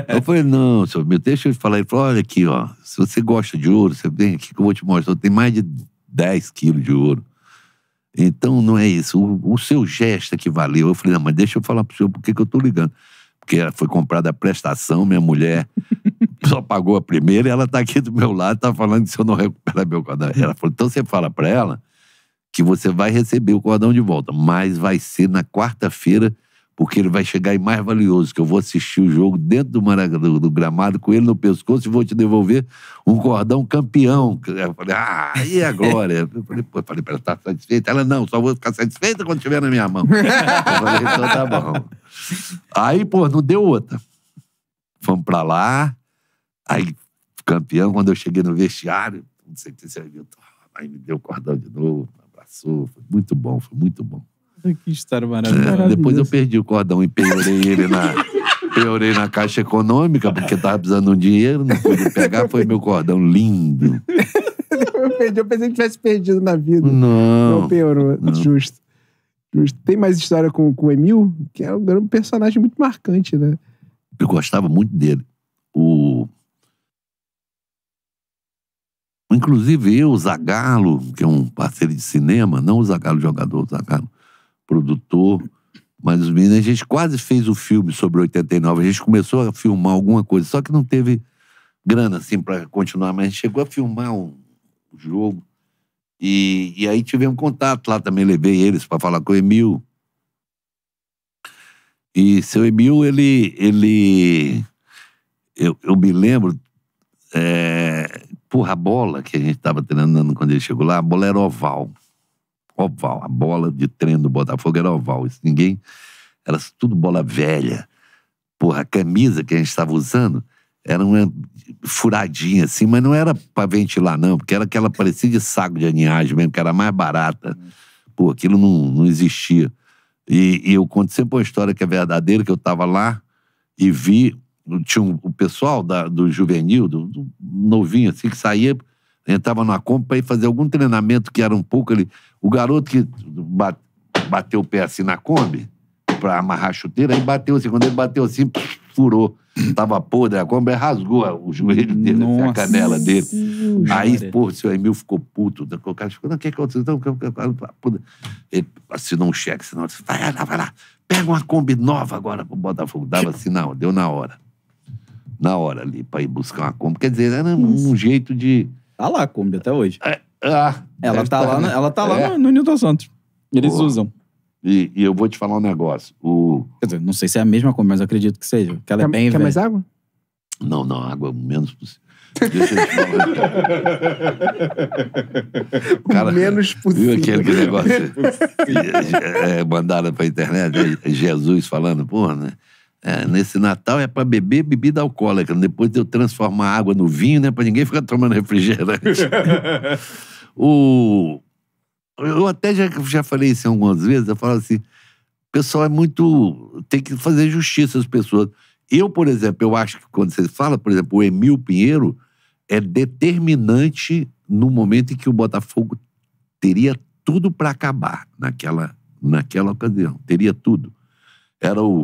eu falei, não, seu Emil, deixa eu falar. Ele falou, olha aqui, ó, se você gosta de ouro, você vem aqui que eu vou te mostrar. Tem mais de 10 quilos de ouro. Então não é isso. O, o seu gesto é que valeu. Eu falei, não, mas deixa eu falar pro senhor por que eu tô ligando porque foi comprada a prestação, minha mulher só pagou a primeira e ela está aqui do meu lado, está falando que se eu não recuperar meu cordão. Ela falou: então você fala para ela que você vai receber o cordão de volta, mas vai ser na quarta-feira porque ele vai chegar e mais valioso, que eu vou assistir o jogo dentro do, do, do gramado com ele no pescoço e vou te devolver um cordão campeão. Eu falei, ah, e agora? Eu falei, pô, eu falei pra ela, tá satisfeita? Ela, não, só vou ficar satisfeita quando estiver na minha mão. eu falei, então tá bom. Aí, pô, não deu outra. Fomos pra lá, aí campeão, quando eu cheguei no vestiário, não sei se você viu, aí me deu o cordão de novo, me abraçou, foi muito bom, foi muito bom. Que história é, maravilhosa. depois eu perdi o cordão e piorei ele na. Piorei na caixa econômica, porque tava precisando de dinheiro, não pude pegar, foi meu cordão lindo. eu, perdi, eu pensei que tivesse perdido na vida. Não. Não piorou, não. justo. justo. Tem mais história com, com o Emil, que era um personagem muito marcante, né? Eu gostava muito dele. O... Inclusive eu, o Zagalo, que é um parceiro de cinema, não o Zagalo jogador, o Zagalo, produtor. Mas os meninos, a gente quase fez o um filme sobre 89. A gente começou a filmar alguma coisa, só que não teve grana assim para continuar, mas a gente chegou a filmar um jogo. E, e aí tivemos contato lá também, levei eles para falar com o Emil. E seu Emil, ele. ele eu, eu me lembro. É, porra, a bola que a gente estava treinando quando ele chegou lá, a bola era oval oval. A bola de treino do Botafogo era oval. Isso ninguém. Era tudo bola velha. Porra, a camisa que a gente estava usando era uma furadinha assim, mas não era para ventilar, não, porque era aquela parecia de saco de aninhagem mesmo, que era mais barata. Pô, aquilo não, não existia. E, e eu conto sempre uma história que é verdadeira, que eu estava lá e vi. Tinha um, o pessoal da, do juvenil, do, do novinho, assim, que saía entrava na compra ir fazer algum treinamento que era um pouco ali. O garoto que bateu o pé assim na Kombi, pra amarrar a chuteira, aí bateu assim. Quando ele bateu assim, furou. Tava podre a Kombi, rasgou o joelho dele, assim, a canela dele. Aí, pô, o seu Emil ficou puto. O cara ficou, não, o que aconteceu? Não, que, tá ele assinou um cheque, senão disse, vai lá, vai lá, pega uma Kombi nova agora pro Botafogo. Dava assim, não, deu na hora. Na hora ali, pra ir buscar uma Kombi. Quer dizer, era um jeito de Tá lá a Kombi até hoje. É, ah, ela, tá, tá lá, né? ela tá lá é. no, no Newton Santos. Eles usam. E, e, eu vou te falar um negócio. O... Quer dizer, não sei se é a mesma Kombi, mas acredito que seja. Que ela é quer, é bem Quer velha. mais água? Não, não. Água menos possível. Deixa eu te falar. o cara, menos possível. Viu aquele, negócio? é, é, é, é pra internet, Jesus falando, porra, né? É, nesse Natal é para beber bebida alcoólica. Depois eu transformar a água no vinho, né? Para ninguém ficar tomando refrigerante. o... Eu até já, já falei isso algumas vezes. Eu falo assim, o pessoal é muito... Tem que fazer justiça às pessoas. Eu, por exemplo, eu acho que quando você fala, por exemplo, o Emil Pinheiro é determinante no momento em que o Botafogo teria tudo para acabar naquela, naquela ocasião. Teria tudo. Era o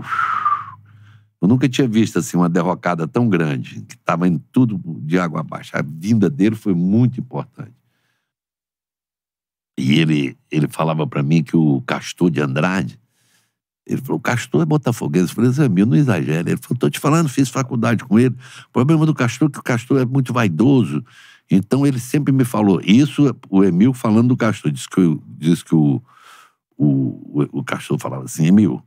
eu nunca tinha visto assim uma derrocada tão grande, que estava em tudo de água abaixo. A vinda dele foi muito importante. E ele, ele falava para mim que o Castor de Andrade, ele falou, o Castor é botafoguense. Eu falei, Zé Mil, não exagera. Ele falou, estou te falando, fiz faculdade com ele. O problema do Castor é que o Castor é muito vaidoso. Então ele sempre me falou, isso o Emil falando do Castor, disse que, eu, disse que o, o, o, o Castor falava assim, Emil,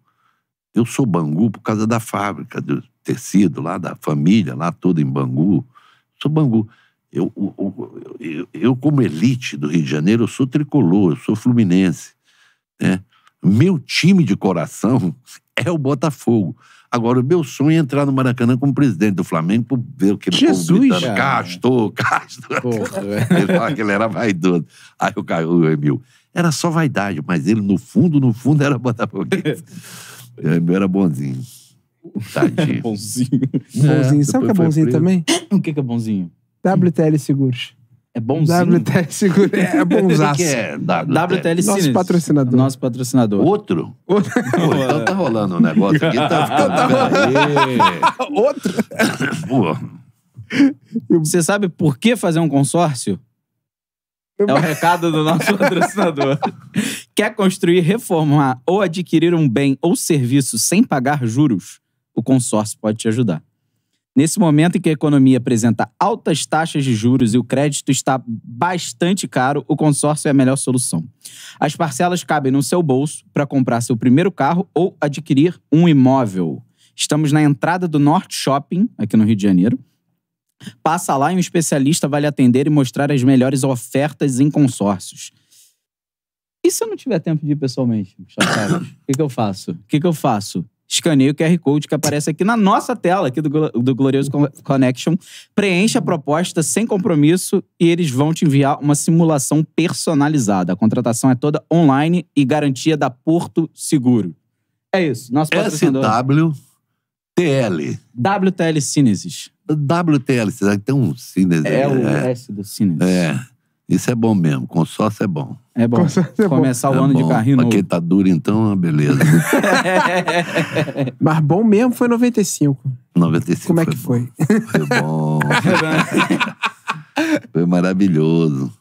eu sou Bangu por causa da fábrica do tecido lá, da família lá toda em Bangu. Sou Bangu. Eu, eu, eu, eu, como elite do Rio de Janeiro, eu sou tricolor, eu sou fluminense. Né? Meu time de coração é o Botafogo. Agora, o meu sonho é entrar no Maracanã como presidente do Flamengo por ver aquele Jesus, ele gritando, Castro, Castro. Porra, ele que ele era vaidoso. Aí o Caio Emil, era só vaidade, mas ele no fundo, no fundo era Botafogo. Eu era bonzinho. Tadinho. bonzinho. Bonzinho. É, Sabe o que é bonzinho preso. também? O que é, é bonzinho? WTL Seguros. É bonzinho. WTL Seguros. É, é bonzaço. que é WTL, WTL Nosso patrocinador. Nosso patrocinador. Outro? Outro. Pô, então tá rolando um negócio aqui. Tá ficando... tá Outro? Pô. Você sabe por que fazer um consórcio? É o recado do nosso patrocinador. Quer construir, reformar ou adquirir um bem ou serviço sem pagar juros? O consórcio pode te ajudar. Nesse momento em que a economia apresenta altas taxas de juros e o crédito está bastante caro, o consórcio é a melhor solução. As parcelas cabem no seu bolso para comprar seu primeiro carro ou adquirir um imóvel. Estamos na entrada do Norte Shopping, aqui no Rio de Janeiro. Passa lá e um especialista vai lhe atender e mostrar as melhores ofertas em consórcios. E se eu não tiver tempo de ir pessoalmente, O que, que eu faço? O que, que eu faço? escaneie o QR Code que aparece aqui na nossa tela aqui do, do Glorioso Connection, preencha a proposta sem compromisso e eles vão te enviar uma simulação personalizada. A contratação é toda online e garantia da Porto Seguro. É isso, nosso patrocinador. SWTL. WTL Cinesis. WTL, será que tem um Cinesis? É, o é. S do Cinesis. É, isso é bom mesmo, consórcio é bom. É bom. Com Começar é bom. o é ano é de carrinho novo. Pra quem tá duro, então, é uma beleza. Mas bom mesmo foi 95. 95 Como é que foi? Foi, foi bom. foi maravilhoso.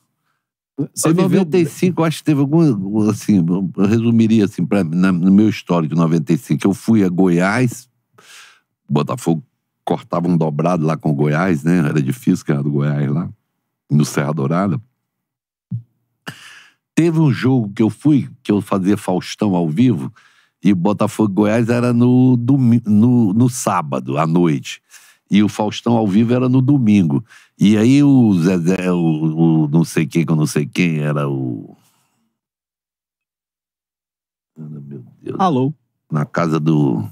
Você em 95, eu acho que teve alguma. Assim, eu resumiria assim, pra, na, no meu histórico de 95. Eu fui a Goiás, Botafogo cortava um dobrado lá com o Goiás, né? Era difícil ganhar do Goiás lá, no Serra Dourada. Teve um jogo que eu fui, que eu fazia Faustão ao vivo, e Botafogo Goiás era no, no, no sábado, à noite. E o Faustão ao vivo era no domingo. E aí o Zezé, o, o não sei quem, que eu não sei quem, era o. Meu Deus. Alô? Na casa do.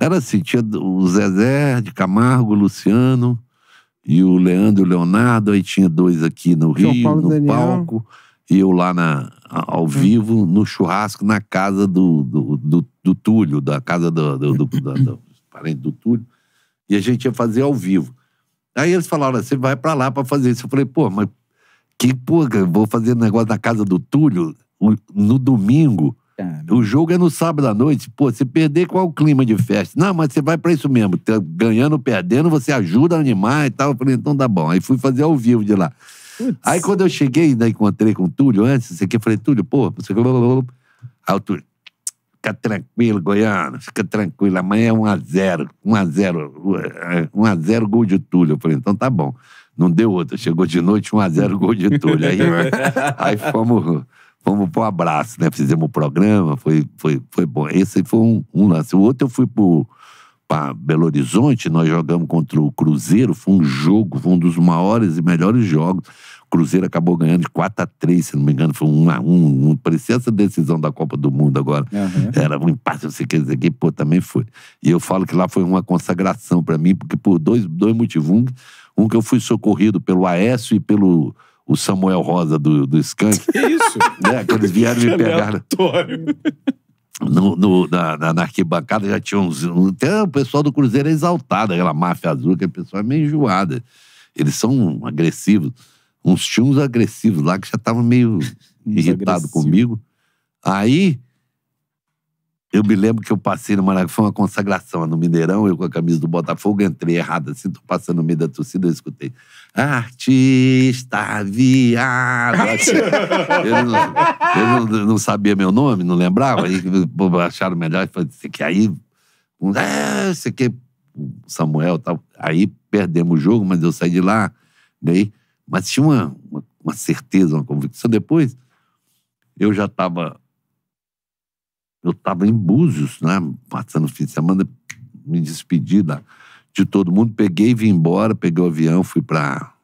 Era assim, tinha o Zezé de Camargo, o Luciano, e o Leandro e o Leonardo, aí tinha dois aqui no Rio, no Daniel. palco, e eu lá na, ao hum. vivo, no churrasco, na casa do, do, do, do Túlio, da casa do, do, do, do, do parente do Túlio, e a gente ia fazer ao vivo. Aí eles falaram, você vai para lá para fazer isso. Eu falei, pô, mas que porra, vou fazer negócio na casa do Túlio no domingo cara. O jogo é no sábado à noite. Pô, se perder, qual o clima de festa? Não, mas você vai pra isso mesmo. Tá ganhando, perdendo, você ajuda a animar e tal. Eu falei, então tá bom. Aí fui fazer ao vivo de lá. Putz. Aí quando eu cheguei, ainda né, encontrei com o Túlio antes, você aqui, eu falei, Túlio, pô, você. Aí o Túlio, fica tranquilo, Goiano, fica tranquilo. Amanhã é 1x0, 1x0, 1x0 gol de Túlio. Eu falei, então tá bom. Não deu outra. Chegou de noite, 1x0 gol de Túlio. Aí, aí fomos fomos pro abraço, né? Fizemos o um programa, foi, foi, foi bom. Esse foi um, um lance. O outro eu fui pro para Belo Horizonte, nós jogamos contra o Cruzeiro, foi um jogo, foi um dos maiores e melhores jogos. O Cruzeiro acabou ganhando de 4 a 3 se não me engano, foi 1 a 1 não parecia essa decisão da Copa do Mundo agora. Uhum. Era um empate, não sei o que, dizer que, pô, também foi. E eu falo que lá foi uma consagração para mim, porque por dois, dois motivos. Um, um que eu fui socorrido pelo Aécio e pelo o Samuel Rosa do, do Skank. Que isso? Né? Quando eles vieram me pegar No, no, na, na, na, arquibancada já tinha uns. Até o pessoal do Cruzeiro é exaltado, aquela máfia azul, que o pessoal é meio enjoada. Eles são agressivos. Uns tinham uns agressivos lá que já estavam meio irritados comigo. Aí eu me lembro que eu passei no Maracanã, foi uma consagração no Mineirão, eu com a camisa do Botafogo entrei errado, assim, tô passando no meio da torcida, eu escutei. Artista viado. Assim. eu, não, eu não, não, sabia meu nome, não lembrava, aí acharam melhor, falei, que aí. você isso aqui, é, é Samuel tal. Aí perdemos o jogo, mas eu saí de lá, ganhei. Mas tinha uma, uma, uma certeza, uma convicção. Depois, eu já estava eu estava em Búzios, né? Passando o fim de semana, me despedi da, de todo mundo. Peguei e vim embora, peguei o avião, fui para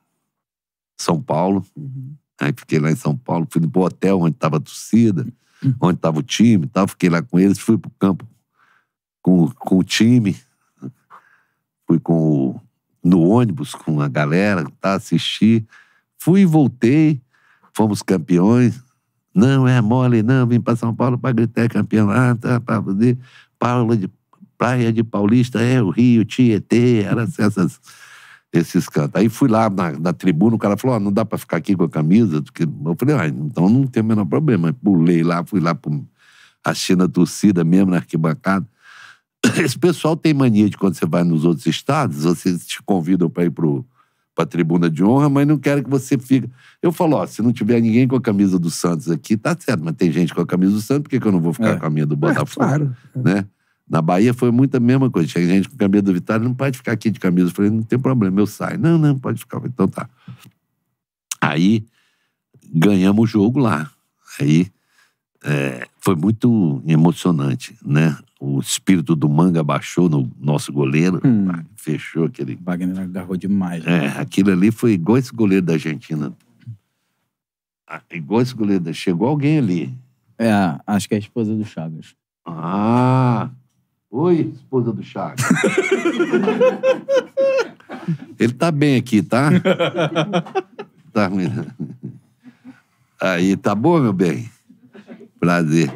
São Paulo. Uhum. Aí fiquei lá em São Paulo, fui no hotel onde estava a torcida, uhum. onde estava o time tal. Fiquei lá com eles, fui pro campo com, com o time. Fui com o, no ônibus com a galera, tá, assisti. Fui e voltei, fomos campeões não é mole, não. Vim para São Paulo para gritar é campeonato, ah, tá, para fazer Paula de Praia de Paulista é o Rio, Tietê, era essas, esses cantos. Aí fui lá na, na tribuna, o cara falou: oh, não dá para ficar aqui com a camisa. Porque... Eu falei: ah, então não tem o menor problema. Pulei lá, fui lá para a China torcida mesmo na arquibancada. Esse pessoal tem mania de quando você vai nos outros estados, vocês te convidam para ir para o para a tribuna de honra, mas não quero que você fique. Eu falo, ó, se não tiver ninguém com a camisa do Santos aqui, tá certo, mas tem gente com a camisa do Santos, por que, que eu não vou ficar é. com a minha do é, Botafogo? É, claro. Né? Na Bahia foi muita mesma coisa. Tinha gente com a camisa do Vitória, não pode ficar aqui de camisa. Eu falei, não tem problema, eu saio. Não, não, pode ficar. então tá. Aí ganhamos o jogo lá. Aí é, foi muito emocionante, né? o espírito do manga baixou no nosso goleiro, hum. Ah, fechou aquele. Wagner agarrou demais. Né? É, aquilo ali foi igual esse goleiro da Argentina. Ah, igual esse goleiro. Da... Chegou alguém ali. É, acho que é a esposa do Chagas. Ah! Oi, esposa do Chagas. Ele tá bem aqui, tá? tá ruim. Aí, tá bom, meu bem? Prazer.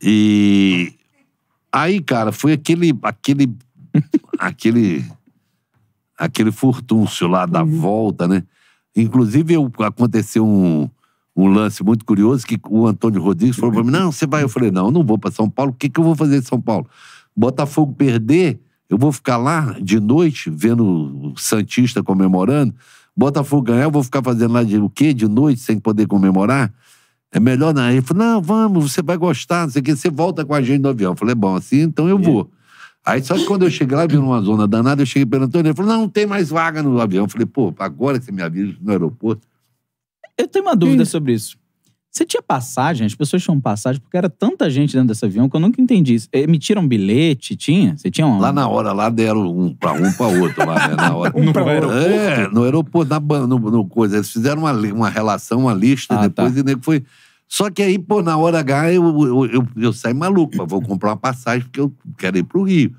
E Aí, cara, foi aquele. aquele. aquele. aquele furtúncio lá da uhum. volta, né? Inclusive, eu, aconteceu um, um lance muito curioso que o Antônio Rodrigues falou pra mim: não, você vai. Eu falei: não, eu não vou para São Paulo. O que, que eu vou fazer em São Paulo? Botafogo perder, eu vou ficar lá de noite vendo o Santista comemorando. Botafogo ganhar, eu vou ficar fazendo lá de o quê? De noite, sem poder comemorar? É melhor não. Ele falou, não, vamos, você vai gostar, não sei o que, você volta com a gente no avião. Eu falei, bom, assim, então eu é. vou. Aí só que quando eu cheguei lá, vi numa zona danada, eu cheguei pelo Antônio, ele falou, não, não tem mais vaga no avião. Eu falei, pô, agora que você me avisa no aeroporto. Eu tenho uma dúvida sobre isso. Você tinha passagem? As pessoas tinham passagem? Porque era tanta gente dentro desse avião que eu nunca entendi isso. Eh, emitiram um bilhete? Tinha? Você tinha um... Lá na hora, lá deram um pra um pra outro. Lá, né? na hora. um no aeroporto? É, no aeroporto, na, no, no coisa. Eles fizeram uma, uma relação, uma lista, ah, depois tá. e nego foi... Só que aí, pô, na hora H, eu, eu, eu, eu maluco. Vou comprar uma passagem porque eu quero ir pro Rio.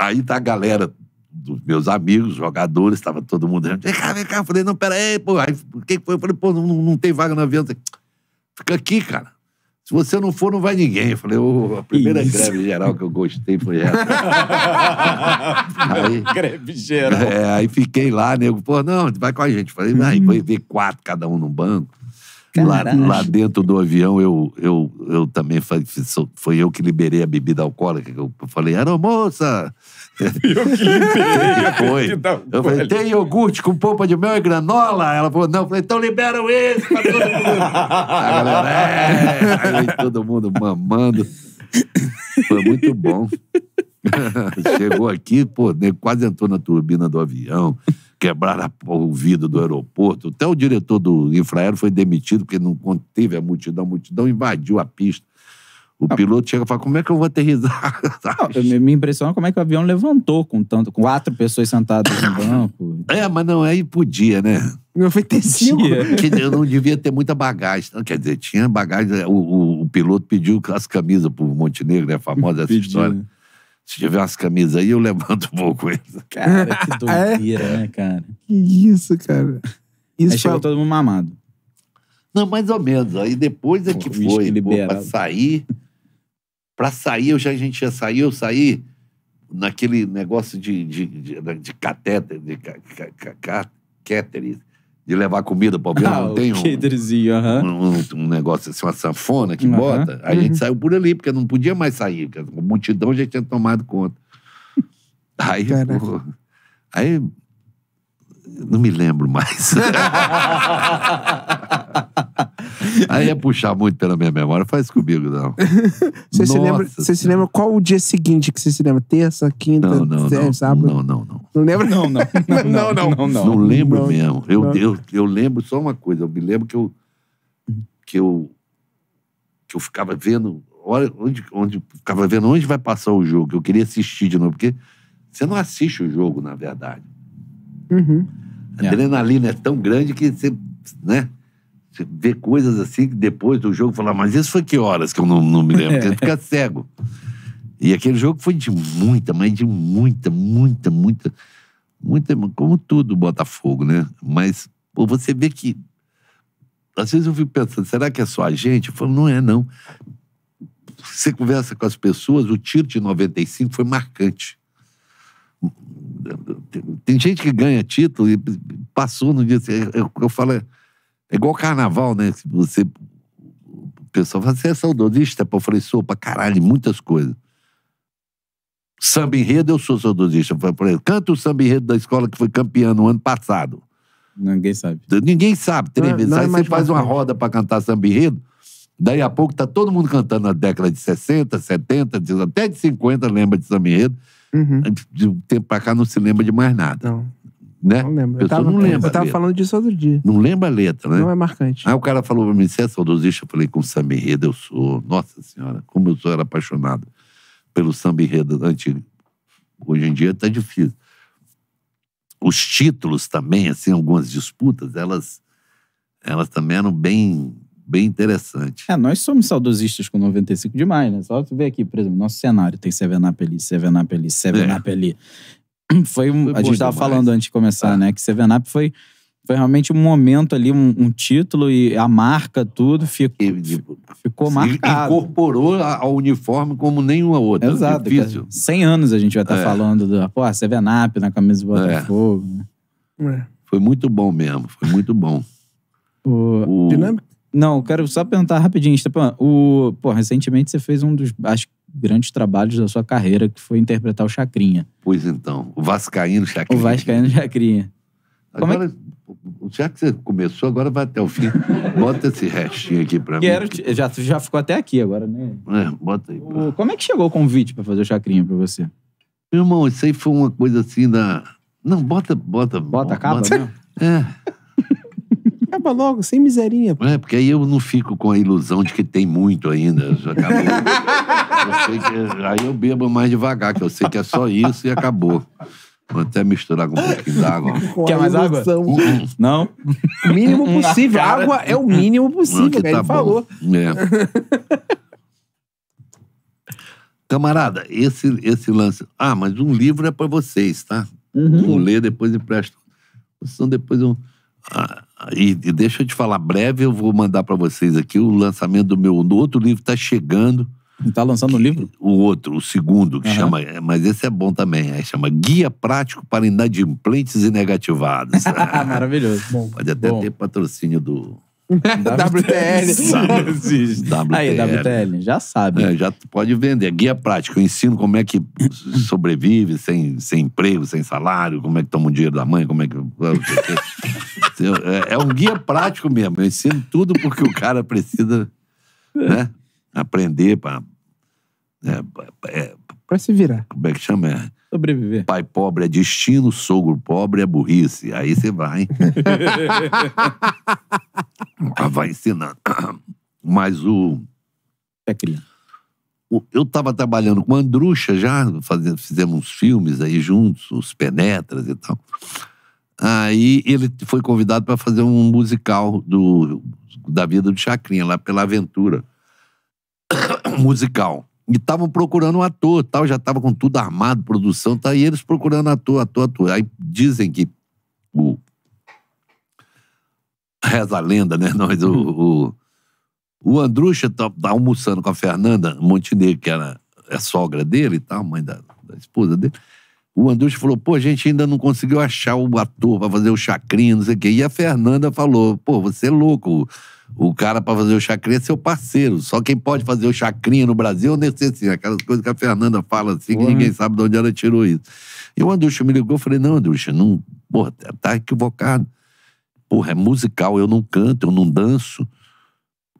Aí tá a galera dos meus amigos, jogadores, estava todo mundo. Vem cá, vem cá. Eu falei, não, peraí, pô. Aí, quem foi? Eu falei, pô, não, não tem vaga no avião. Fica aqui, cara. Se você não for, não vai ninguém. Eu falei, oh, a primeira Isso. greve geral que eu gostei foi essa. aí, greve geral. É, aí fiquei lá, nego, pô, não, vai com a gente. falei, vai, hum. foi ver quatro cada um no banco. Lá, lá, dentro do avião, eu, eu, eu também foi eu que liberei a bebida alcoólica. Eu falei, era moça! Eu que Eu falei, tem iogurte com polpa de mel e granola? Ela falou, não. Eu falei, então liberam esse pra todo mundo. a galera, é. Aí todo mundo mamando. Foi muito bom. Chegou aqui, pô, né, quase entrou na turbina do avião, quebraram o vidro do aeroporto. Até o diretor do infraero foi demitido porque não conteve a multidão. A multidão invadiu a pista. O ah, piloto chega e fala: como é que eu vou aterrizar? Não, me impressiona como é que o avião levantou com tanto, com quatro pessoas sentadas no banco. É, mas não, aí podia, né? Não foi tecido. que Eu não devia ter muita bagagem. Não, quer dizer, tinha bagagem. O, o, o piloto pediu as camisas pro Montenegro, né? Famosa essa história. Né? Se tiver umas camisas aí, eu levanto um pouco isso, Cara, que é? doideira, é? né, cara? Que isso, cara. Isso aí chegou é... todo mundo mamado. Não, mais ou menos. Aí depois é que Pô, foi. Que Pô, pra sair. Pra sair, eu já, a gente já saiu, eu saí naquele negócio de, de, de, de catéter, de catéteres de levar comida para alguém. Ah, não tem um, um, um, um, negócio assim, uma sanfona que uhum. bota. A gente uhum. saiu por ali, porque não podia mais sair. porque A multidão já tinha tomado conta. Aí, pô, aí não me lembro mais. Aí ia puxar muito pela minha memória. Faz comigo, não. você se lembra, você se lembra qual o dia seguinte que você se lembra? Terça, quinta, não, não, sexta, é, não, sábado? Não, não, não. Não lembra? Não, não. Não, não. Não, não, não lembro mesmo. Eu, eu, eu lembro só uma coisa. Eu me lembro que eu... Que eu, que eu ficava vendo... Olha, onde, onde, ficava vendo onde vai passar o jogo. Eu queria assistir de novo. Porque você não assiste o jogo, na verdade. Uhum. A adrenalina é tão grande que você... Né? ver coisas assim que depois do jogo falar, mas isso foi que horas que eu não, não me lembro? É. Porque fica cego. E aquele jogo foi de muita, mas de muita, muita, muita, muita, como tudo Botafogo, né? Mas pô, você vê que. Às vezes eu fico pensando, será que é só a gente? Eu falo, não é, não. Você conversa com as pessoas, o tiro de 95 foi marcante. Tem gente que ganha título e passou no dia. Assim, eu, eu falo, é igual carnaval, né? Você, o pessoal fala, você é saudosista? eu falei, sou pra caralho, muitas coisas. Samba enredo, eu sou saudosista. Eu falei, canta o samba enredo da escola que foi campeã no ano passado. Ninguém sabe. Então, ninguém sabe, três não, vezes. Não Aí é você faz uma roda pra cantar samba enredo, daí a pouco tá todo mundo cantando na década de 60, 70, até de 50 lembra de samba enredo. Uhum. De um tempo pra cá não se lembra de mais nada. Não. Né? Não lembro. Eu, tava, não lembra eu tava falando disso outro dia. Não lembra a letra, né? Não é marcante. Aí o cara falou pra mim, você é saudosista? Eu falei, com samba enredo eu sou. Nossa senhora, como eu sou era apaixonado pelo samba enredo antigo. Hoje em dia tá difícil. Os títulos também, assim, algumas disputas, elas, elas também eram bem bem interessantes É, nós somos saudosistas com 95 demais, né? Só tu ver aqui, por exemplo, nosso cenário tem Seven Up ali, Seven Up ali, Seven é. Up ali. foi, foi a gente estava falando antes de começar, é. né? Que Seven Up foi, foi realmente um momento ali, um, um título e a marca, tudo ficou, ficou marcado. Incorporou ao uniforme como nenhuma outra. Exato. Difícil. 100 anos a gente vai estar tá é. falando do, pô, Seven Up na camisa do é. Botafogo. É. É. Foi muito bom mesmo, foi muito bom. o... o... Dinâmica? Não, quero só perguntar rapidinho, Estepan. O, pô, recentemente você fez um dos, acho grandes trabalhos da sua carreira, que foi interpretar o Chacrinha. Pois então, o Vascaíno Chacrinha. O Vascaíno Chacrinha. Agora, Como é que... Já que você começou, agora vai até o fim. Bota esse restinho aqui pra Quero, mim. Já, já ficou até aqui agora, né? É, bota aí. Como é que chegou o convite pra fazer o Chacrinha pra você? Meu irmão, isso aí foi uma coisa assim da... Não, bota... Bota, bota a capa bota... Né? É. Acaba logo, sem miserinha. É, porque aí eu não fico com a ilusão de que tem muito ainda. Eu eu que... aí eu bebo mais devagar, que eu sei que é só isso e acabou. Vou até misturar com um pouquinho d'água. Quer mais água? Uhum. Não? O mínimo hum, hum. possível. Cara... Água é o mínimo possível, tá ele bom. falou. É. Camarada, esse, esse lance. Ah, mas um livro é para vocês, tá? Uhum. ler, depois empresto Vocês são depois um. Ah, e, e deixa eu te falar breve, eu vou mandar para vocês aqui o lançamento do meu outro livro, está chegando. Está lançando que, um livro? O outro, o segundo, que uhum. chama. É, mas esse é bom também. É, chama Guia Prático para Inadimplentes e Negativados. Maravilhoso. Bom, Pode até bom. ter patrocínio do, WTL. Sabe, WTL. Aí, WTL, já sabe. É, já pode vender. Guia prática. Eu ensino como é que sobrevive sem, sem emprego, sem salário, como é que toma o dinheiro da mãe, como é que. É, é um guia prático mesmo. Eu ensino tudo porque o cara precisa né, aprender para. É, é para se virar. Como é que chama? É? Sobreviver. Pai pobre é destino, sogro pobre é burrice. Aí você vai. vai ensinando. Mas o. É criança. Eu estava trabalhando com a Andrucha já, fazendo, fizemos uns filmes aí juntos, os Penetras e tal. Aí ele foi convidado para fazer um musical do, da vida do Chacrinha, lá pela Aventura. musical. E estavam procurando um ator, tal, já estava com tudo armado, produção, tá, e eles procurando ator, ator, ator. Aí dizem que o reza a lenda, né? Nós, o, uhum. o, o Andrucha tá, tá, almoçando com a Fernanda Montenegro, que era é sogra dele e tal, mãe da, da esposa dele. O Andrucha falou, pô, a gente ainda não conseguiu achar o ator para fazer o chacrinha, não sei o quê. E a Fernanda falou, pô, você é louco. O, o cara para fazer o chacrinha é seu parceiro. Só quem pode fazer o chacrinha no Brasil é o Necessinho. Aquelas coisas que a Fernanda fala assim, que ninguém sabe de onde ela tirou isso. E o Andrucha me ligou, eu falei, não, Andrucha, não, pô, tá equivocado porra, é musical, eu não canto, eu não danço.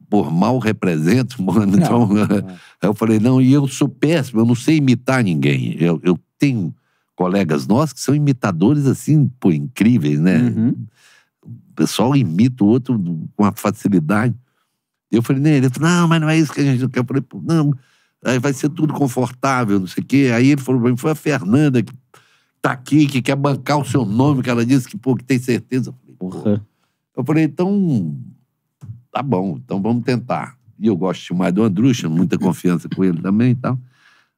Por mal represento, mano. Não, então, não. eu falei, não, e eu sou péssimo, eu não sei imitar ninguém. Eu, eu tenho colegas nossos que são imitadores, assim, pô, incríveis, né? Uhum. O pessoal imita o outro com uma facilidade. Eu falei, né? Ele falou, não, mas não é isso que a gente quer. Eu falei, não, aí vai ser tudo confortável, não sei o quê. Aí ele falou pra mim, foi a Fernanda que tá aqui, que quer bancar o seu nome, que ela disse que, pô, que tem certeza. Porra. Eu falei, então, tá bom, então vamos tentar. E eu gosto mais do Andrucha, muita confiança com ele também e tal.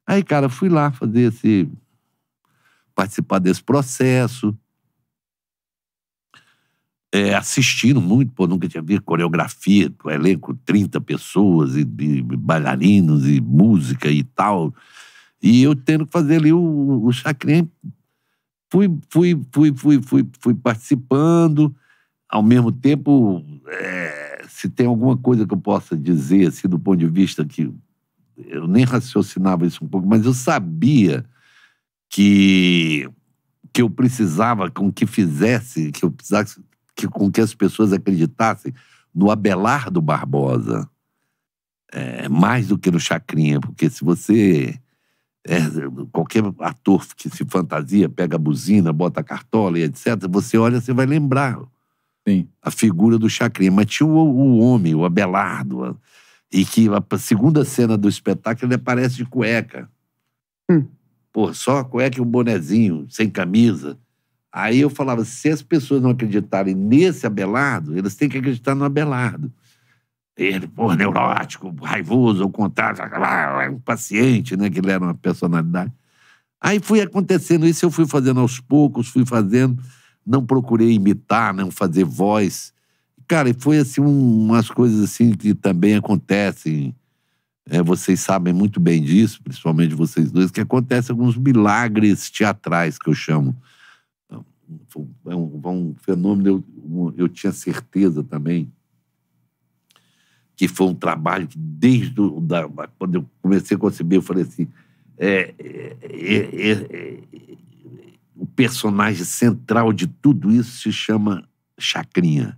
Aí, cara, fui lá fazer esse. participar desse processo. É, assistindo muito, pô, nunca tinha visto coreografia, o elenco, 30 pessoas, e, e bailarinos, e música e tal. E eu tendo que fazer ali o, o chacrinha fui, fui, fui, fui, fui, fui participando. Ao mesmo tempo, é, se tem alguma coisa que eu possa dizer, assim, do ponto de vista que eu nem raciocinava isso um pouco, mas eu sabia que, que eu precisava com que fizesse, que eu precisasse, que, com que as pessoas acreditassem no Abelardo Barbosa, é, mais do que no Chacrinha, porque se você é, qualquer ator que se fantasia, pega a buzina, bota a cartola e etc., você olha, você vai lembrar Sim. a figura do Chacrinha. Mas tinha o, o homem, o Abelardo, a, e que a segunda cena do espetáculo ele aparece de cueca. Hum. Pô, só a cueca e um bonezinho, sem camisa. Aí eu falava, se as pessoas não acreditarem nesse Abelardo, eles têm que acreditar no Abelardo ele, pô, neurótico, raivoso, ao contrário, um paciente, né? Que ele era uma personalidade. Aí foi acontecendo isso, eu fui fazendo aos poucos, fui fazendo, não procurei imitar, não fazer voz. Cara, e foi assim um, umas coisas assim que também acontecem. É, vocês sabem muito bem disso, principalmente vocês dois, que acontecem alguns milagres teatrais que eu chamo. É um, é um fenômeno, eu, eu tinha certeza também, que foi um trabalho que desde o, da, quando eu comecei a conceber, eu falei assim, é é, é, é, é, o personagem central de tudo isso se chama Chacrinha.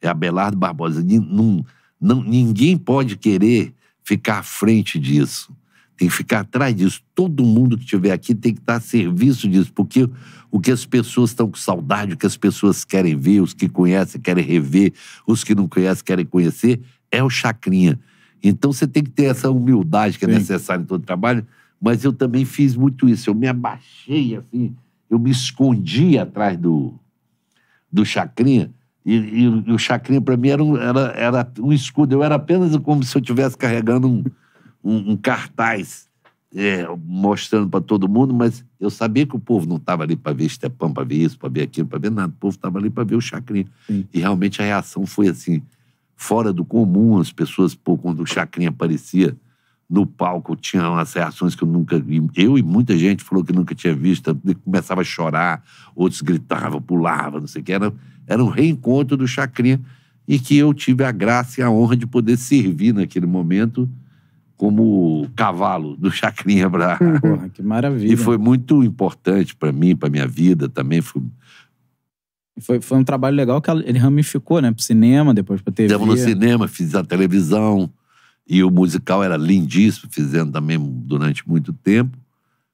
É Abelardo Barbosa. Não, não, ninguém pode querer ficar à frente disso. Tem que ficar atrás disso. Todo mundo que estiver aqui tem que estar a serviço disso, porque o que as pessoas estão com saudade, o que as pessoas querem ver, os que conhecem querem rever, os que não conhecem querem conhecer, é o chacrinha. Então você tem que ter essa humildade que é Sim. necessária em todo trabalho, mas eu também fiz muito isso. Eu me abaixei assim, eu me escondi atrás do, do chacrinha. E, e, e o chacrinha para mim era um, era, era um escudo. Eu era apenas como se eu estivesse carregando um, um, um cartaz. É, mostrando para todo mundo, mas eu sabia que o povo não estava ali para ver Estepão, para ver isso, para ver aquilo, para ver nada. O povo estava ali para ver o Chacrinha. Sim. E realmente a reação foi assim fora do comum. As pessoas, pô, quando o Chacrinha aparecia no palco, tinha umas reações que eu nunca. Eu e muita gente falou que nunca tinha visto. Começava a chorar, outros gritavam, pulavam, não sei o que. Era, era um reencontro do Chacrinha e que eu tive a graça e a honra de poder servir naquele momento como cavalo do Chacrinha Brá. que maravilha. E foi muito importante para mim, para minha vida também. Foi, foi, foi um trabalho legal que ele ramificou, né? Pro cinema, depois pra TV. Fizemos no cinema, fiz a televisão. E o musical era lindíssimo, fizendo também durante muito tempo.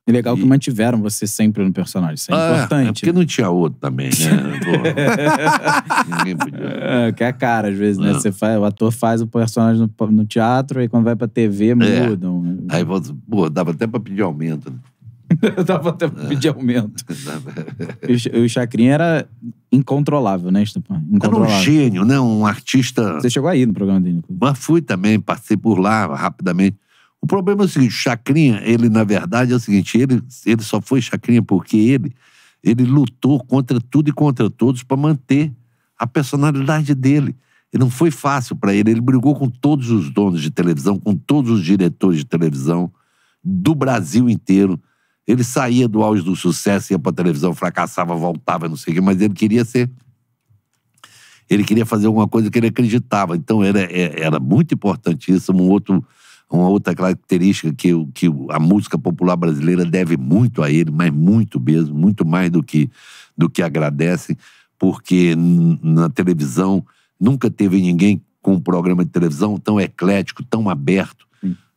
E legal e... que mantiveram você sempre no personagem, isso é ah, é, importante. É porque né? não tinha outro também, né? Ninguém podia. É, que é cara, às vezes, né? Ah. Você faz, o ator faz o personagem no, no teatro, e quando vai pra TV, é. mudam. É. Aí, pô, dava até pra pedir aumento. Né? eu tava até pedir ah, aumento. o Chacrinha era incontrolável, né, Estupã? Era um gênio, né? Um artista. Você chegou aí no programa dele. Mas fui também, passei por lá rapidamente. O problema é o seguinte, o Chacrinha, ele na verdade é o seguinte, ele, ele só foi Chacrinha porque ele, ele lutou contra tudo e contra todos para manter a personalidade dele. E não foi fácil para ele, ele brigou com todos os donos de televisão, com todos os diretores de televisão do Brasil inteiro. Ele saía do auge do sucesso, ia pra televisão, fracassava, voltava, não sei o quê, mas ele queria ser. Ele queria fazer alguma coisa que ele acreditava. Então era, é, era muito isso Um outro, uma outra característica que, que a música popular brasileira deve muito a ele, mas muito mesmo, muito mais do que, do que agradece, porque na televisão nunca teve ninguém com um programa de televisão tão eclético, tão aberto,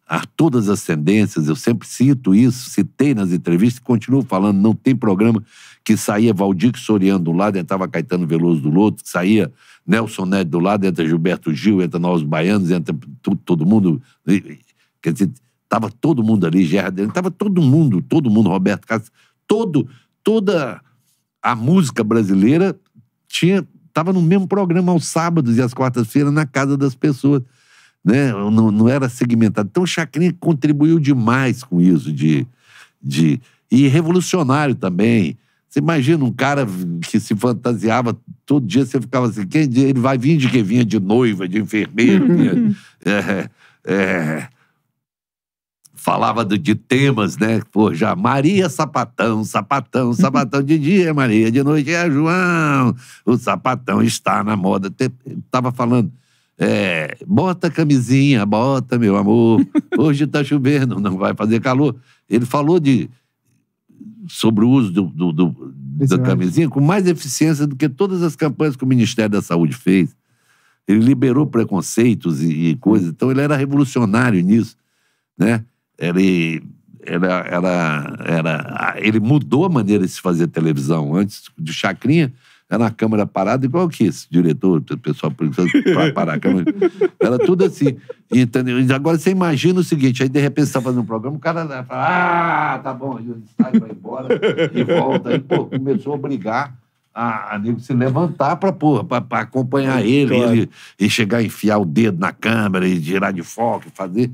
a todas as tendências, eu sempre cito isso, citei nas entrevistas, continuo falando, não tem programa que saía Valdir Soriano do lado, entrava Caetano Veloso do outro, que saía Nelson Ned do lado, entra Gilberto Gil, entra Nós Baianos, entra todo mundo. Quer dizer, estava todo mundo ali, Gerard, estava todo mundo, todo mundo, Roberto Castro, todo, toda a música brasileira tinha estava no mesmo programa aos sábados e às quartas-feiras na casa das pessoas né? Não, não era segmentado. Então o Chacrinha contribuiu demais com isso, de, de e revolucionário também. Você imagina um cara que se fantasiava todo dia, você ficava assim, quem, ele vai vir de que vinha de noiva, de enfermeiro, é, é, falava de, de, temas, né? Pô, já Maria Sapatão, Sapatão, Sapatão de dia, é Maria de noite é João. O sapatão está na moda. Tava falando é, bota a camisinha, bota, meu amor. Hoje está chovendo, não vai fazer calor. Ele falou de sobre o uso do, do, do da camisinha com mais eficiência do que todas as campanhas que o Ministério da Saúde fez. Ele liberou preconceitos e, e coisas. Então ele era revolucionário nisso, né? Ele era, era, era, ele mudou a maneira de se fazer televisão. Antes de Chacrinha, era tá na câmera parada, igual que esse diretor, o pessoal para parar a câmera. Era tudo assim. Entendeu? agora você imagina o seguinte: aí de repente você está fazendo um programa, o cara fala, ah, tá bom, e sai, vai embora, e volta. Aí, pô, começou a brigar a, a nego se levantar para acompanhar ele, claro. ele e chegar a enfiar o dedo na câmera e girar de foco, fazer.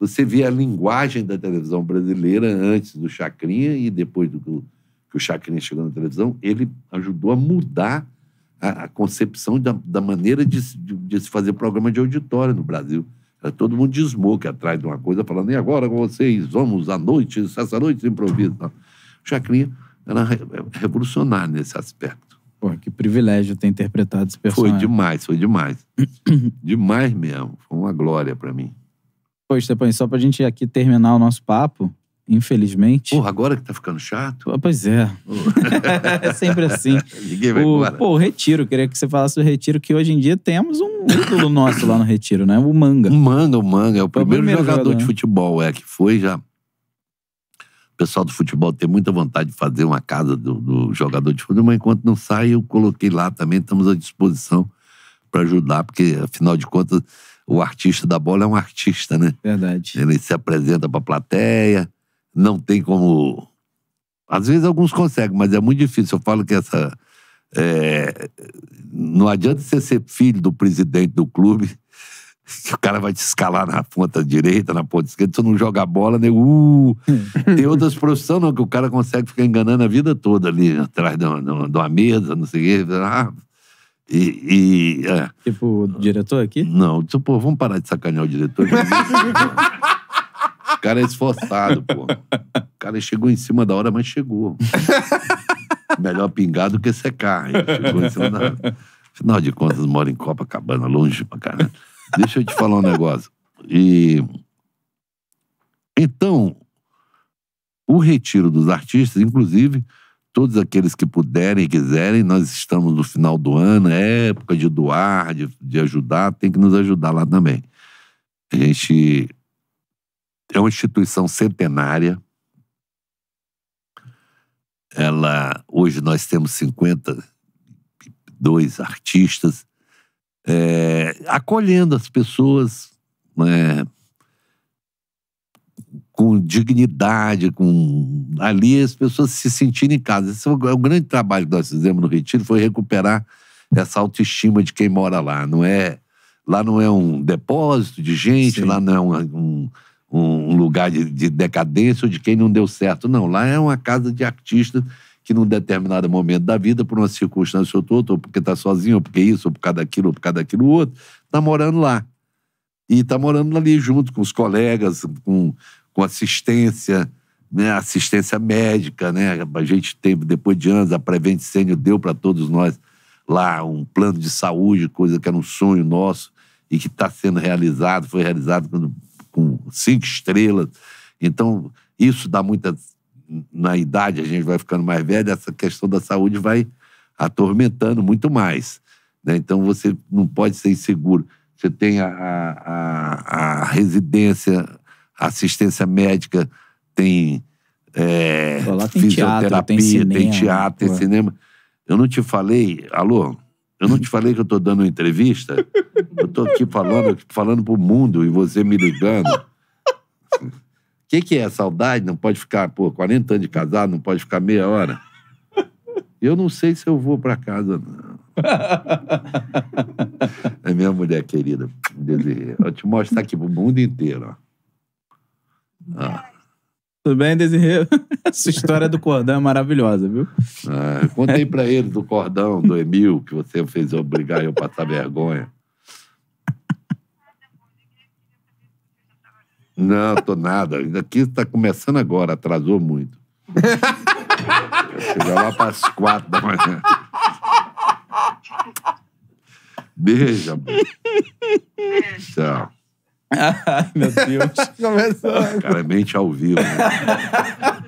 Você vê a linguagem da televisão brasileira antes do Chacrinha e depois do, o Chacrinha chegou na televisão, ele ajudou a mudar a, a concepção da, da maneira de, de, de, se fazer programa de auditório no Brasil. Era todo mundo de smoke atrás de uma coisa, falando, e agora com vocês, vamos à noite, essa noite de improviso. O Chacrinha era revolucionário nesse aspecto. Pô, que privilégio ter interpretado esse personagem. Foi demais, foi demais. demais mesmo. Foi uma glória para mim. Pois, Stepan, só para a gente aqui terminar o nosso papo, infelizmente. Porra, agora que tá ficando chato? Pois é. é sempre assim. Ninguém vai o, Pô, o Retiro, queria que você falasse do Retiro, que hoje em dia temos um ídolo nosso lá no Retiro, né? O Manga. O Manga, o Manga. É o primeiro, o primeiro jogador, jogador, de né? futebol, é, que foi já. O pessoal do futebol tem muita vontade de fazer uma casa do, do jogador de futebol, mas enquanto não sai, eu coloquei lá também, estamos à disposição para ajudar, porque afinal de contas, o artista da bola é um artista, né? Verdade. Ele se apresenta para a plateia, não tem como. Às vezes alguns conseguem, mas é muito difícil. Eu falo que essa. É... Não adianta você ser filho do presidente do clube, que o cara vai te escalar na ponta direita, na ponta esquerda, você não joga bola, nem Uh! Tem outras profissões, não, que o cara consegue ficar enganando a vida toda ali, atrás de uma, de uma mesa, não sei o quê. Ah, e, e é. Tipo, o diretor aqui? Não, tipo, vamos parar de sacanear o diretor. O cara é esforçado, pô. O cara chegou em cima da hora, mas chegou. Melhor pingar do que secar. final Chegou em cima da hora. Afinal de contas, mora em Copacabana, longe pra caramba. Deixa eu te falar um negócio. E... Então, o retiro dos artistas, inclusive, todos aqueles que puderem e quiserem, nós estamos no final do ano, é época de doar, de, de ajudar, tem que nos ajudar lá também. A gente é uma instituição centenária. Ela, hoje nós temos 52 artistas é, acolhendo as pessoas né, com dignidade, com ali as pessoas se sentirem em casa. Esse é, é o grande trabalho que nós fizemos no Retiro, foi recuperar essa autoestima de quem mora lá. Não é lá não é um depósito de gente, Sim. lá não é um, um um lugar de, de decadência ou de quem não deu certo. Não, lá é uma casa de artistas que num determinado momento da vida, por uma circunstância ou outra, ou porque está sozinho, ou porque isso, ou por causa daquilo, ou por causa daquilo outro, está morando lá. E está morando ali junto com os colegas, com, com assistência, né? assistência médica. Né? A gente tem depois de anos, a Prevent deu para todos nós lá um plano de saúde, coisa que era um sonho nosso e que está sendo realizado, foi realizado quando com cinco estrelas. Então, isso dá muita. Na idade, a gente vai ficando mais velho, essa questão da saúde vai atormentando muito mais. Né? Então, você não pode ser inseguro. Você tem a, a, a residência, assistência médica, tem, é, Pô, tem fisioterapia, teatro, tem cinema. Tem teatro, tem cinema. Eu não te falei, alô, eu não te falei que eu estou dando uma entrevista? Eu estou aqui falando, falando pro mundo e você me ligando. O assim, que, que é saudade? Não pode ficar, pô, 40 anos de casado, não pode ficar meia hora. Eu não sei se eu vou para casa, não. é minha mulher querida. Desirê. Vou te mostrar tá aqui pro mundo inteiro, ó. Ah. Tudo bem, Desirê? Essa história do cordão é maravilhosa, viu? É, contei pra ele do cordão, do Emil, que você fez eu obrigar eu passar vergonha. Não, tô nada. Aqui está começando agora, atrasou muito. Chegar lá para as quatro da manhã. Beija. É. Tchau. Ai, meu Deus. Começou. cara, mente ao vivo. Né?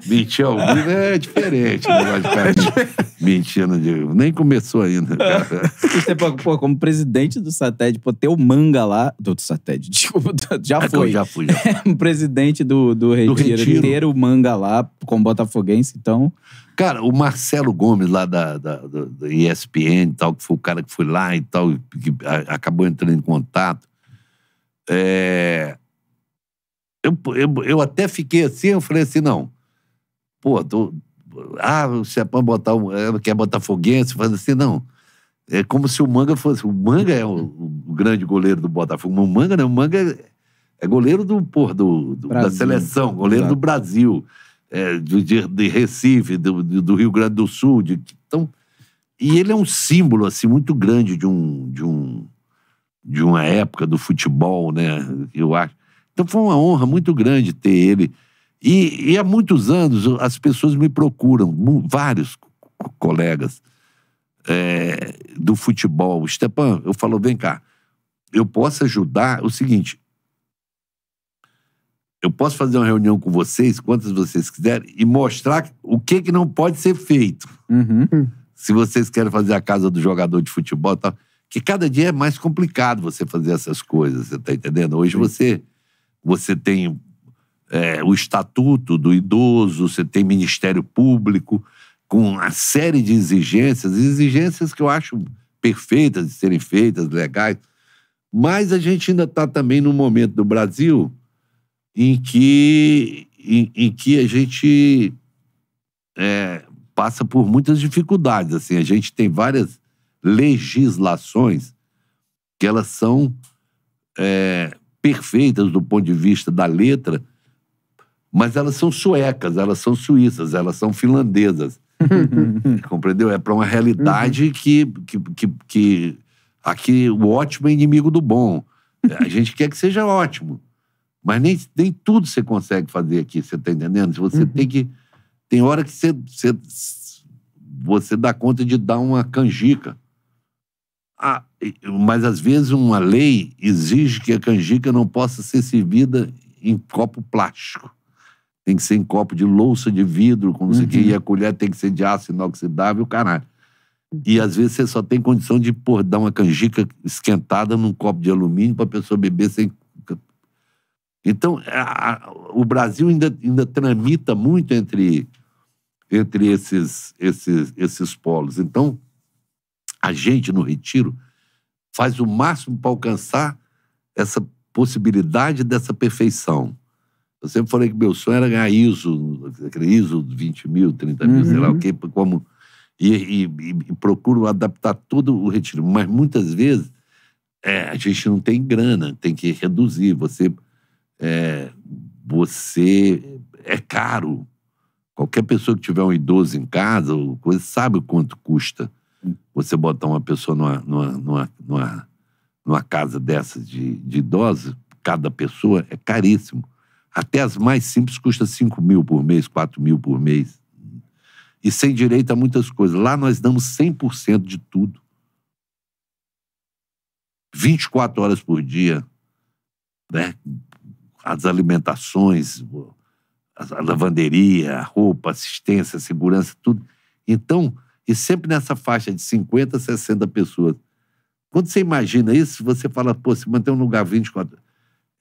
Mentir ao vivo é diferente. Né? É mentindo, de... nem começou ainda, cara. Você, pô, como presidente do Sated, pô, ter o manga lá. Do, do Sated, desculpa, já é foi. É já fui. Já fui. um presidente do, do, Retiro, do Retiro, ter o manga lá com Botafoguense, então. Cara, o Marcelo Gomes lá da, da, da, ESPN e tal, que foi o cara que foi lá e tal, que acabou entrando em contato é... Eu, eu, eu até fiquei assim, eu falei assim, não. Pô, tô... ah, o Chapão botar um, é, quer botar foguense, faz assim, não. É como se o Manga fosse. O Manga é o, o grande goleiro do Botafogo. O Manga, né? O Manga é, é goleiro do, por, do, do da seleção, goleiro Exato. do Brasil, é, de, de, Recife, do, do, Rio Grande do Sul. De, então, e ele é um símbolo assim muito grande de um, de um de uma época do futebol, né? Eu acho. Então foi uma honra muito grande ter ele. E, e há muitos anos as pessoas me procuram, vários colegas é, do futebol. Stepan, eu falo, vem cá, eu posso ajudar? O seguinte, eu posso fazer uma reunião com vocês, quantas vocês quiserem, e mostrar o que, que não pode ser feito. Uhum. Se vocês querem fazer a casa do jogador de futebol e tal que cada dia é mais complicado você fazer essas coisas, você está entendendo? Hoje você, você tem é, o estatuto do idoso, você tem Ministério Público, com uma série de exigências, exigências que eu acho perfeitas de serem feitas, legais, mas a gente ainda está também num momento do Brasil em que, em, em que a gente é, passa por muitas dificuldades. Assim, a gente tem várias legislações que elas são é, perfeitas do ponto de vista da letra, mas elas são suecas, elas são suíças, elas são finlandesas. Compreendeu? É para uma realidade que, que, que, que aqui o ótimo é inimigo do bom. É, a gente quer que seja ótimo. Mas nem, nem tudo você consegue fazer aqui, você está entendendo? Você uhum. tem que. Tem hora que você, você, você dá conta de dar uma canjica mas às vezes uma lei exige que a canjica não possa ser servida em copo plástico. Tem que ser em copo de louça de vidro, como uhum. que, e a colher tem que ser de aço inoxidável, caralho. E às vezes você só tem condição de pôr, dar uma canjica esquentada num copo de alumínio para a pessoa beber sem. Então, a, o Brasil ainda, ainda tramita muito entre, entre esses, esses, esses polos. Então, a gente no retiro faz o máximo para alcançar essa possibilidade dessa perfeição. Eu sempre falei que meu sonho era ganhar ISO, ISO 20 mil, 30 mil, uhum. sei lá uhum. o quê, como, e, e, e, procuro adaptar todo o retiro. Mas muitas vezes é, a gente não tem grana, tem que reduzir. Você é, você é caro. Qualquer pessoa que tiver um idoso em casa, coisa, sabe o quanto custa você botar uma pessoa numa, numa, numa, numa, casa dessas de, de idosos, cada pessoa, é caríssimo. Até as mais simples custa 5 mil por mês, 4 mil por mês. E sem direito a muitas coisas. Lá nós damos 100% de tudo. 24 horas por dia. Né? As alimentações, a lavanderia, a roupa, assistência, segurança, tudo. Então, e sempre nessa faixa de 50, 60 pessoas. Quando você imagina isso, você fala, pô, se manter um lugar 24.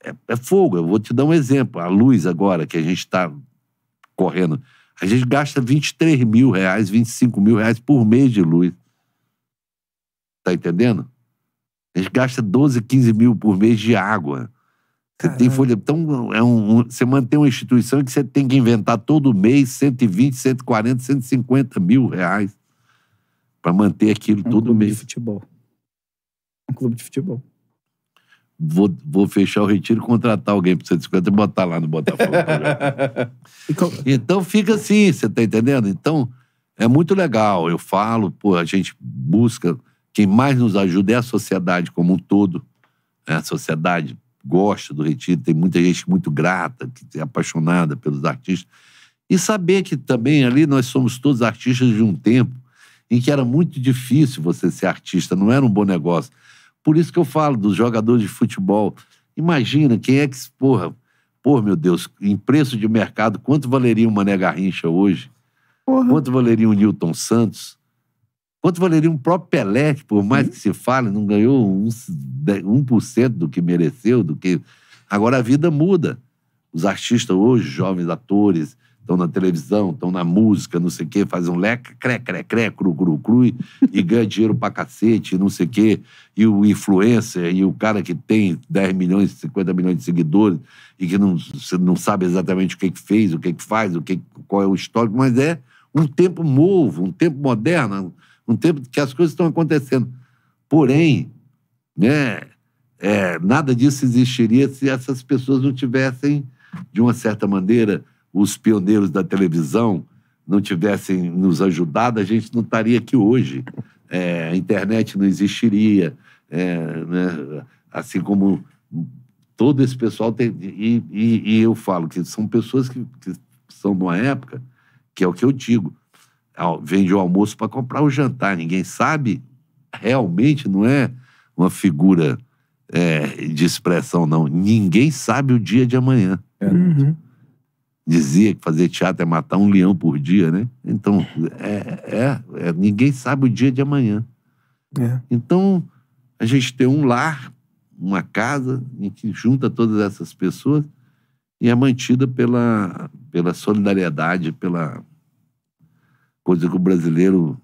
É, é fogo. Eu vou te dar um exemplo. A luz agora, que a gente está correndo, a gente gasta 23 mil reais, 25 mil reais por mês de luz. Tá entendendo? A gente gasta 12, 15 mil por mês de água. Você Caramba. tem folha. Então, é um, você mantém uma instituição que você tem que inventar todo mês 120, 140, 150 mil reais para manter aquilo é um todo mês. De futebol. Um clube de futebol. Vou, vou fechar o retiro e contratar alguém para 150 e botar lá no Botafogo. então fica assim, você está entendendo? Então é muito legal. Eu falo, pô, a gente busca. Quem mais nos ajuda é a sociedade como um todo. Né? A sociedade gosta do retiro, tem muita gente muito grata, que é apaixonada pelos artistas. E saber que também ali nós somos todos artistas de um tempo em que era muito difícil você ser artista, não era um bom negócio. Por isso que eu falo dos jogadores de futebol. Imagina quem é que, porra, porra, meu Deus, em preço de mercado, quanto valeria uma Mané Garrincha hoje? Porra. Quanto valeria um Newton Santos? Quanto valeria um próprio Pelé, que por mais Sim. que se fale, não ganhou um, 1% do que mereceu, do que. Agora a vida muda. Os artistas hoje, jovens atores, estão na televisão, estão na música, não sei o quê, fazem um leque, cre, cre, cre, cru, cru, cru, e ganha dinheiro pra cacete, não sei o quê. E o influencer, e o cara que tem 10 milhões, 50 milhões de seguidores, e que não, não sabe exatamente o que, é que fez, o que, é que faz, o é que, qual é o histórico, mas é um tempo novo, um tempo moderno, um tempo que as coisas estão acontecendo. Porém, né, é, nada disso existiria se essas pessoas não tivessem, de uma certa maneira, os pioneiros da televisão não tivessem nos ajudado, a gente não estaria aqui hoje. É, a internet não existiria, é, né? assim como todo esse pessoal tem. E, e, e eu falo que são pessoas que, que, são numa época, que é o que eu digo, vende o almoço para comprar o jantar, ninguém sabe, realmente não é uma figura é, de expressão, não. Ninguém sabe o dia de amanhã. É uhum dizia que fazer teatro é matar um leão por dia, né? Então, é, é, é ninguém sabe o dia de amanhã. É. Então, a gente tem um lar, uma casa, em que junta todas essas pessoas e é mantida pela, pela solidariedade, pela coisa que o brasileiro,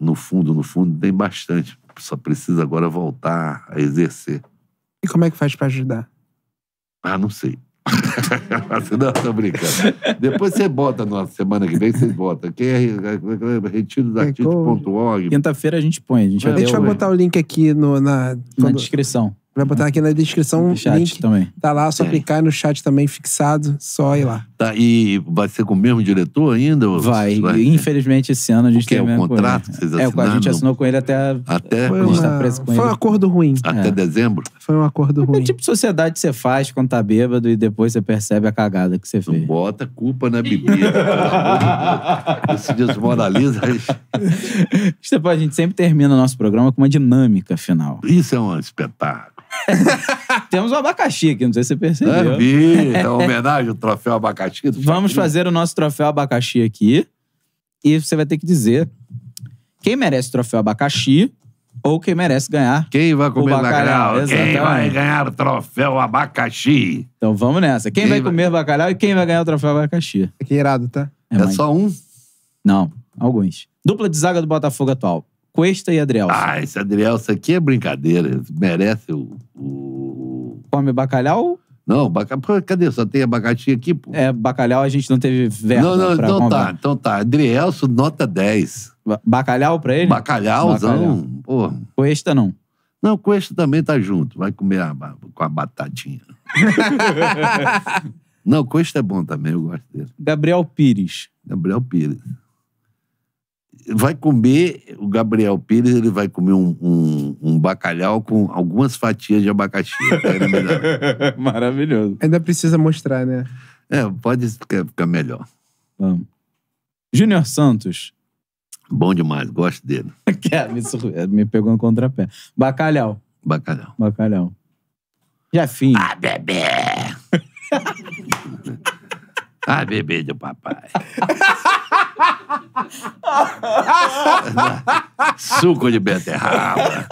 no fundo, no fundo, tem bastante. Só precisa agora voltar a exercer. E como é que faz para ajudar? Ah, não sei. não, tô brincando. Depois você bota na semana que vem, vocês botam. Quem é retirodartite.org. Quinta-feira a gente põe. A gente, a gente vai botar o link aqui no, na, na descrição. Vai botar uhum. aqui na descrição. No chat link, também. Tá lá, só é. clicar no chat também fixado, só ir lá. Tá, e vai ser com o mesmo diretor ainda? Vai. vai. Infelizmente, esse ano a gente o tem. É o contrato que vocês assinaram? É, a gente assinou com ele até. Até foi, tá uma... preso com foi ele. um acordo ruim. É. Até é. dezembro? Foi um acordo é, ruim. É tipo de sociedade que você faz quando tá bêbado e depois você percebe a cagada que você fez. Não bota culpa na bebida. Isso desmoraliza. a gente sempre termina o nosso programa com uma dinâmica final. Isso é um espetáculo. Temos um abacaxi aqui, não sei se você percebeu. É, vi. Então, é uma homenagem ao troféu abacaxi. Vamos fazer o nosso troféu abacaxi aqui. E você vai ter que dizer quem merece o troféu abacaxi ou quem merece ganhar. Quem vai comer bacalhau? bacalhau? Quem vai ganhar o troféu abacaxi? Então vamos nessa. Quem, quem vai, vai, comer bacalhau e quem vai ganhar o troféu abacaxi? É que irado, tá? É, é só um? Não, alguns. Dupla de zaga do Botafogo atual. Cuesta e Adrielson. Ah, esse Adrielson aqui é brincadeira. Merece o. o... Come bacalhau? Não, bacalhau. Cadê? Só tem abacaxi aqui, pô. É, bacalhau a gente não teve verba. Não, não, então tá, então tá. Adrielson, nota 10. Ba bacalhau pra ele? Bacalhauzão. Bacalhau. Pô. Cuesta não. Não, Cuesta também tá junto. Vai comer a, com a batatinha. não, Cuesta é bom também, eu gosto dele. Gabriel Pires. Gabriel Pires vai comer, o Gabriel Pires, ele vai comer um, um, um bacalhau com algumas fatias de abacaxi. Maravilhoso. Ainda precisa mostrar, né? É, pode ficar, melhor. Vamos. Júnior Santos. Bom demais, gosto dele. me, é sur... É, me pegou no contrapé. Bacalhau. Bacalhau. Bacalhau. Jefinho. Ah, bebê! ah, bebê do papai. Suco de beterraba.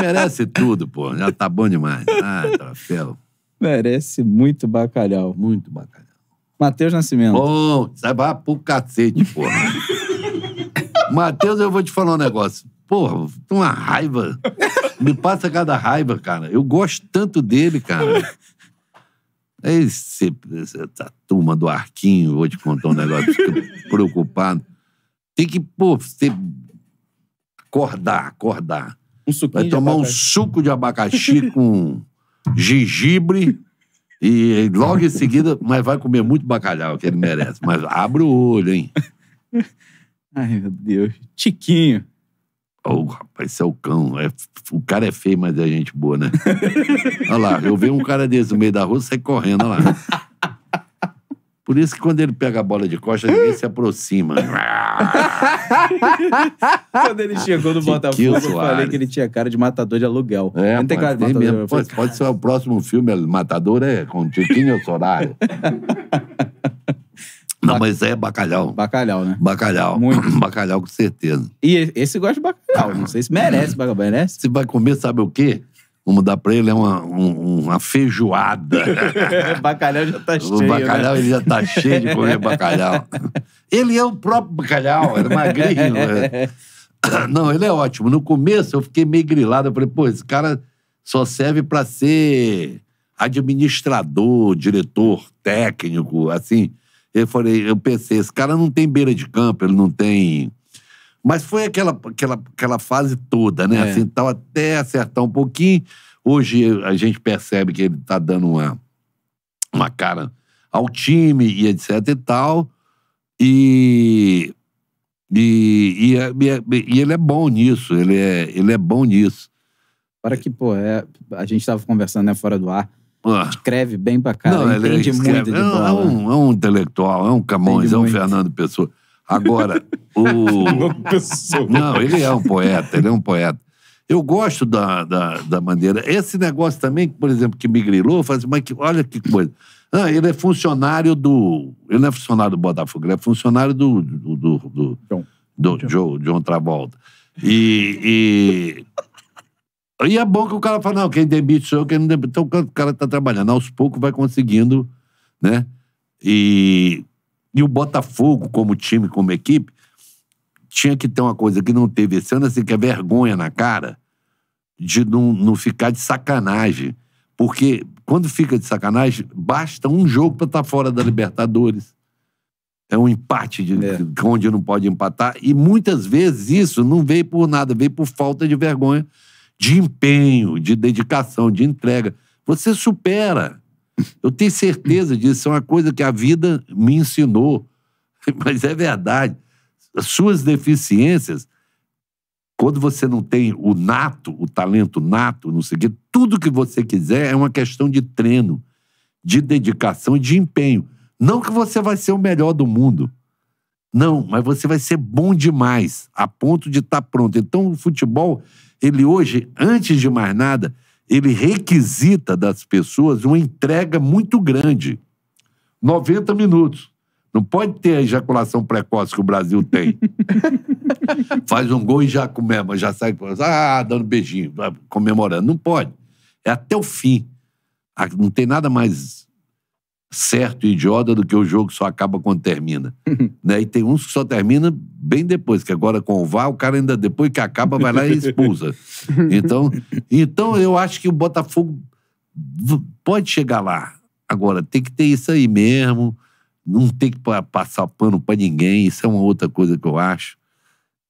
Merece tudo, pô. Já tá bom demais. Ah, troféu. Tá Merece muito bacalhau. Muito bacalhau. Matheus Nascimento. Bom, sai pra pro cacete, porra. Matheus, eu vou te falar um negócio. Porra, é uma raiva. Me passa cada raiva, cara. Eu gosto tanto dele, cara. Esse, essa tá, turma do arquinho, vou te contar um negócio, fica preocupado. Tem que, pô, ter, acordar, acordar. Um suquinho Vai tomar um suco de abacaxi com gengibre. E logo em seguida, mas vai comer muito bacalhau, que ele merece. Mas abre o olho, hein? Ai, meu Deus. Tiquinho. Oh, rapaz, esse é o cão. É, o cara é feio, mas é gente boa, né? olha lá, eu vejo um cara desse no meio da rua, sai correndo, olha lá. Por isso que quando ele pega a bola de costa, ele se aproxima. quando ele chegou no Botafogo, eu falei que ele tinha cara de matador de aluguel. É, não tem cara de mesmo. Pode, pode ser o próximo filme, é Matador é com Tiquinho Soraya. Não, Bac... mas é bacalhau. Bacalhau, né? Bacalhau. Muito. Bacalhau, com certeza. E esse gosta de bacalhau. Não sei se merece bacalhau. Merece? Se vai comer, sabe o quê? Vamos dar pra ele é uma, uma feijoada. bacalhau já tá cheio. O né? bacalhau né? ele já tá cheio de comer bacalhau. Ele é o próprio bacalhau, é magrinho. Né? Não, ele é ótimo. No começo eu fiquei meio grilado. Eu falei, pô, esse cara só serve para ser administrador, diretor técnico, assim. Eu falei, eu pensei, esse cara não tem beira de campo, ele não tem. Mas foi aquela, aquela, aquela fase toda, né? É. Assim, tal, até acertar um pouquinho. Hoje a gente percebe que ele está dando uma, uma cara ao time e etc e tal. E, e, e, é, é, e ele é bom nisso, ele é, ele é bom nisso. Para que, pô, é, a gente estava conversando né, fora do ar ah. Escreve bem pra cara, não, entende muito de é bola. É um, é um intelectual, é um Camões, é um muito. Fernando Pessoa. Agora, o... Não, ele é um poeta, ele é um poeta. Eu gosto da, da, da maneira. Esse negócio também, por exemplo, que me grilou, faz, mas que, olha que coisa. Ah, ele é funcionário do. Ele não é funcionário do Botafogo, ele é funcionário do. do, do, do John. Do John, John Travolta. E, e e é bom que o cara fala, não, quem demite sou eu, quem não demite. Então o cara tá trabalhando. Aos poucos vai conseguindo, né? E, e o Botafogo, como time, como equipe, tinha que ter uma coisa que não teve esse ano, assim, que é vergonha na cara de não, não ficar de sacanagem. Porque quando fica de sacanagem, basta um jogo para estar tá fora da Libertadores. É um empate de, é. onde não pode empatar. E muitas vezes isso não veio por nada, veio por falta de vergonha de empenho, de dedicação, de entrega. Você supera. Eu tenho certeza disso. É uma coisa que a vida me ensinou. Mas é verdade. As suas deficiências, quando você não tem o nato, o talento nato, não sei o quê, tudo que você quiser é uma questão de treino, de dedicação e de empenho. Não que você vai ser o melhor do mundo. Não, mas você vai ser bom demais, a ponto de estar tá pronto. Então, o futebol ele hoje, antes de mais nada, ele requisita das pessoas uma entrega muito grande. 90 minutos. Não pode ter a ejaculação precoce que o Brasil tem. Faz um gol e já comemora, já sai ah, dando beijinho, comemorando. Não pode. É até o fim. Ah, não tem nada mais certo e idiota do que o jogo só acaba quando termina. né? E tem uns que só termina bem depois, que agora com o VAR, o cara ainda depois que acaba vai lá e expulsa. Então, então eu acho que o Botafogo pode chegar lá. Agora, tem que ter isso aí mesmo, não tem que passar pano para ninguém, isso é uma outra coisa que eu acho.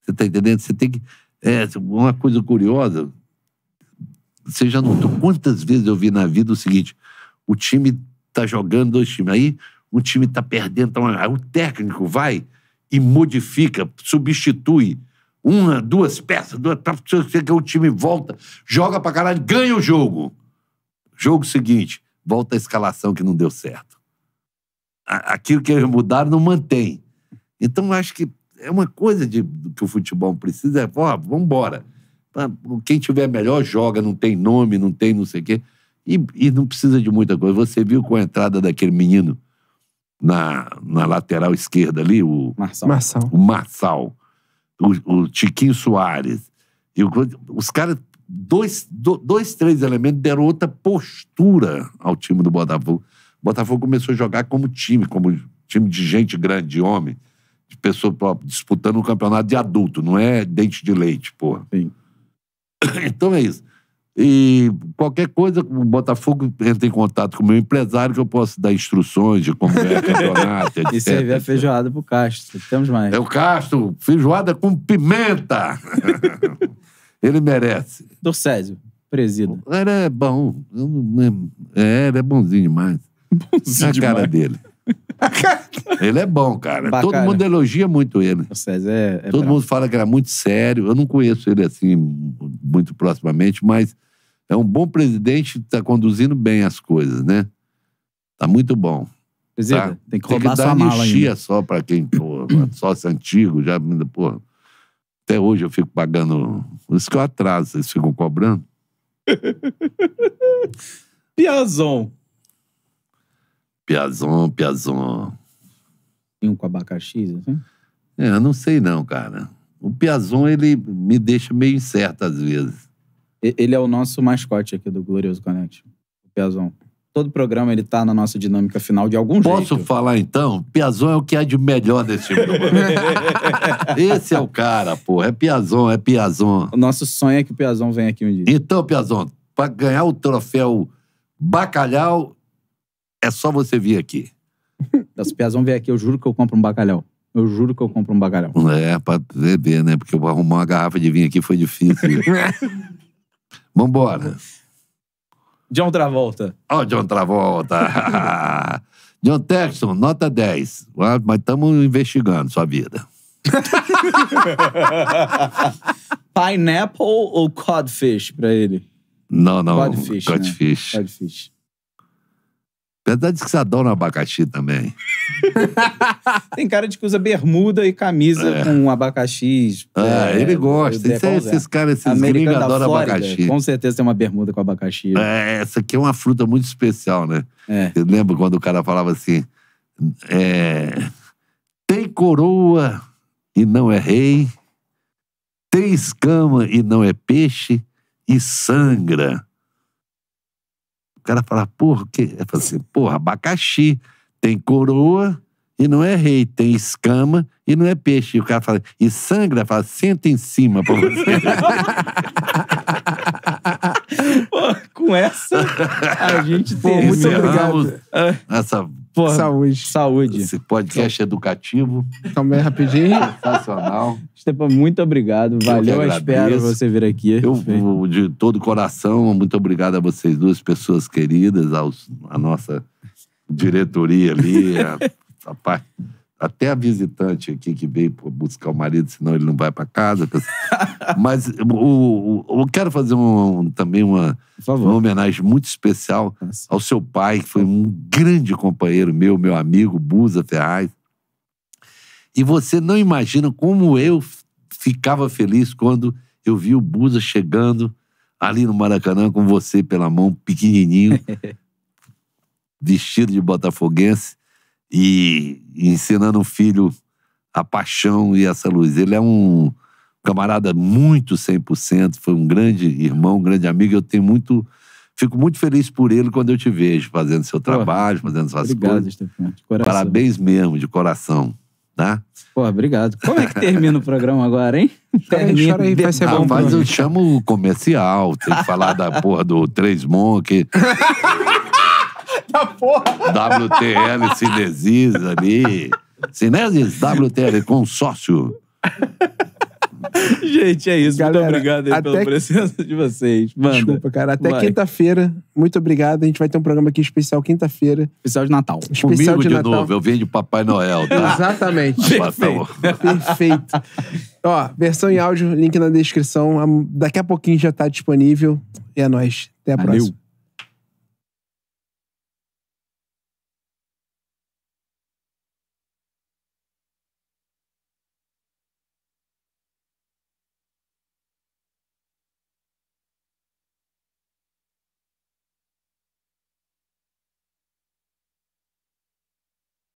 Você tá entendendo? Você tem que. É, uma coisa curiosa, você já notou quantas vezes eu vi na vida o seguinte: o time tá jogando dois times. Aí um time tá perdendo, tá... aí o técnico vai e modifica, substitui uma, duas peças, duas, tá, que o time volta, joga pra caralho, ganha o jogo. Jogo seguinte, volta a escalação que não deu certo. Aquilo que eles mudaram não mantém. Então, acho que é uma coisa de, que o futebol precisa, é, ó, vamos embora. Quem tiver melhor joga, não tem nome, não tem não sei o quê. E, e não precisa de muita coisa. Você viu com a entrada daquele menino na, na lateral esquerda ali, o Marçal. Marçal. O Marçal. O, o Tiquinho Soares. E o, os caras, dois, dois, três elementos deram outra postura ao time do Botafogo. O Botafogo começou a jogar como time, como time de gente grande, de homem, de pessoa disputando um campeonato de adulto, não é dente de leite, porra. Sim. Então é isso. E qualquer coisa, o Botafogo entra em contato com o meu empresário que eu posso dar instruções de como é campeonato, etc. E servir a feijoada pro Castro. Temos mais. É o Castro, feijoada com pimenta. Ele merece. Dorcésio, presido Era é bom. É, ele é bonzinho demais. Bonzinho a demais. cara dele. ele é bom, cara. Todo mundo elogia muito ele. César é, é Todo bravo. mundo fala que era muito sério. Eu não conheço ele assim muito proximamente, mas é um bom presidente que está conduzindo bem as coisas, né? Tá muito bom. Tá? Tem que roubar tem que dar sua mala só para quem, sócio antigo, já, pô. Até hoje eu fico pagando. Por isso que eu atraso, vocês ficam cobrando. Piazon. Piazon, Piazon. Tem um com abacaxi, assim? É, eu não sei não, cara. O Piazon, ele me deixa meio incerto às vezes. Ele é o nosso mascote aqui do Glorioso Connect, o Piazon. Todo programa ele tá na nossa dinâmica final de algum Posso jeito. Posso falar então? Piazon é o que há é de melhor desse programa. Esse é o cara, pô. É Piazon, é Piazon. O nosso sonho é que o Piazon venha aqui um dia. Então, Piazon, para ganhar o troféu bacalhau, é só você vir aqui. Se o Piazon vier aqui, eu juro que eu compro um bacalhau. Eu juro que eu compro um bacalhau. É, pra beber, né? Porque arrumar uma garrafa de vinho aqui foi difícil. Vambora. John Travolta. Ó, oh, John Travolta. John Texton, nota 10. Ah, mas estamos investigando sua vida. Pineapple ou codfish pra ele? Não, não. Codfish. Codfish. Né? codfish. Verdade que você adora um abacaxi também. Tem cara de que usa bermuda e camisa é. com abacaxi. Ah, é, ele é, gosta. É, Esse, é esses caras, esses gringos adoram abacaxi. Com certeza tem uma bermuda com abacaxi. É, essa aqui é uma fruta muito especial, né? É. Eu lembro quando o cara falava assim: tem coroa e não é rei, tem escama e não é peixe, e sangra cara fala, porra, o quê? Eu falo assim, porra, abacaxi. Tem coroa e não é rei, tem escama e não é peixe. E o cara fala, e sangra? Fala, senta em cima pra você. Pô, com essa, a gente tem. Muito obrigado. Essa é. Porra, saúde. Saúde. Esse podcast educativo. Também rapidinho. Sensacional. Estepan, muito obrigado. Valeu, eu espero você vir aqui. Eu, vou de todo o coração, muito obrigado a vocês duas, pessoas queridas, aos, a nossa diretoria ali, a, a parte até a visitante aqui que veio buscar o marido, senão ele não vai para casa. Mas o, o, eu quero fazer um, também uma, uma homenagem muito especial ao seu pai, que foi um grande companheiro meu, meu amigo, Busa Ferraz. E você não imagina como eu ficava feliz quando eu vi o Busa chegando ali no Maracanã com você pela mão, pequenininho, vestido de botafoguense e, ensinando o filho a paixão e essa luz. Ele é um camarada muito 100%, foi um grande irmão, um grande amigo. Eu tenho muito. Fico muito feliz por ele quando eu te vejo fazendo seu trabalho, Porra, fazendo suas obrigado, coisas. Estefano, Parabéns mesmo, de coração. Tá? Pô, obrigado. Como é que termina o programa agora, hein? É, termina. Chora aí, vai ser bom. Mas eu chamo o comercial, tem que falar da porra do Três Monk. que... da porra. WTL Cinesis ali. Cinesis WTL Consórcio. Gente, é isso. Galera, muito obrigado aí pela presença de vocês. Manda. Desculpa, cara. Até quinta-feira. Muito obrigado. A gente vai ter um programa aqui especial quinta-feira. Especial de Natal. Especial Comigo de, de Natal. novo. Eu venho de Papai Noel, tá? Exatamente. Perfeito. Perfeito. Ó, versão em áudio, link na descrição. Daqui a pouquinho já tá disponível. E é nóis. Até a Valeu. próxima.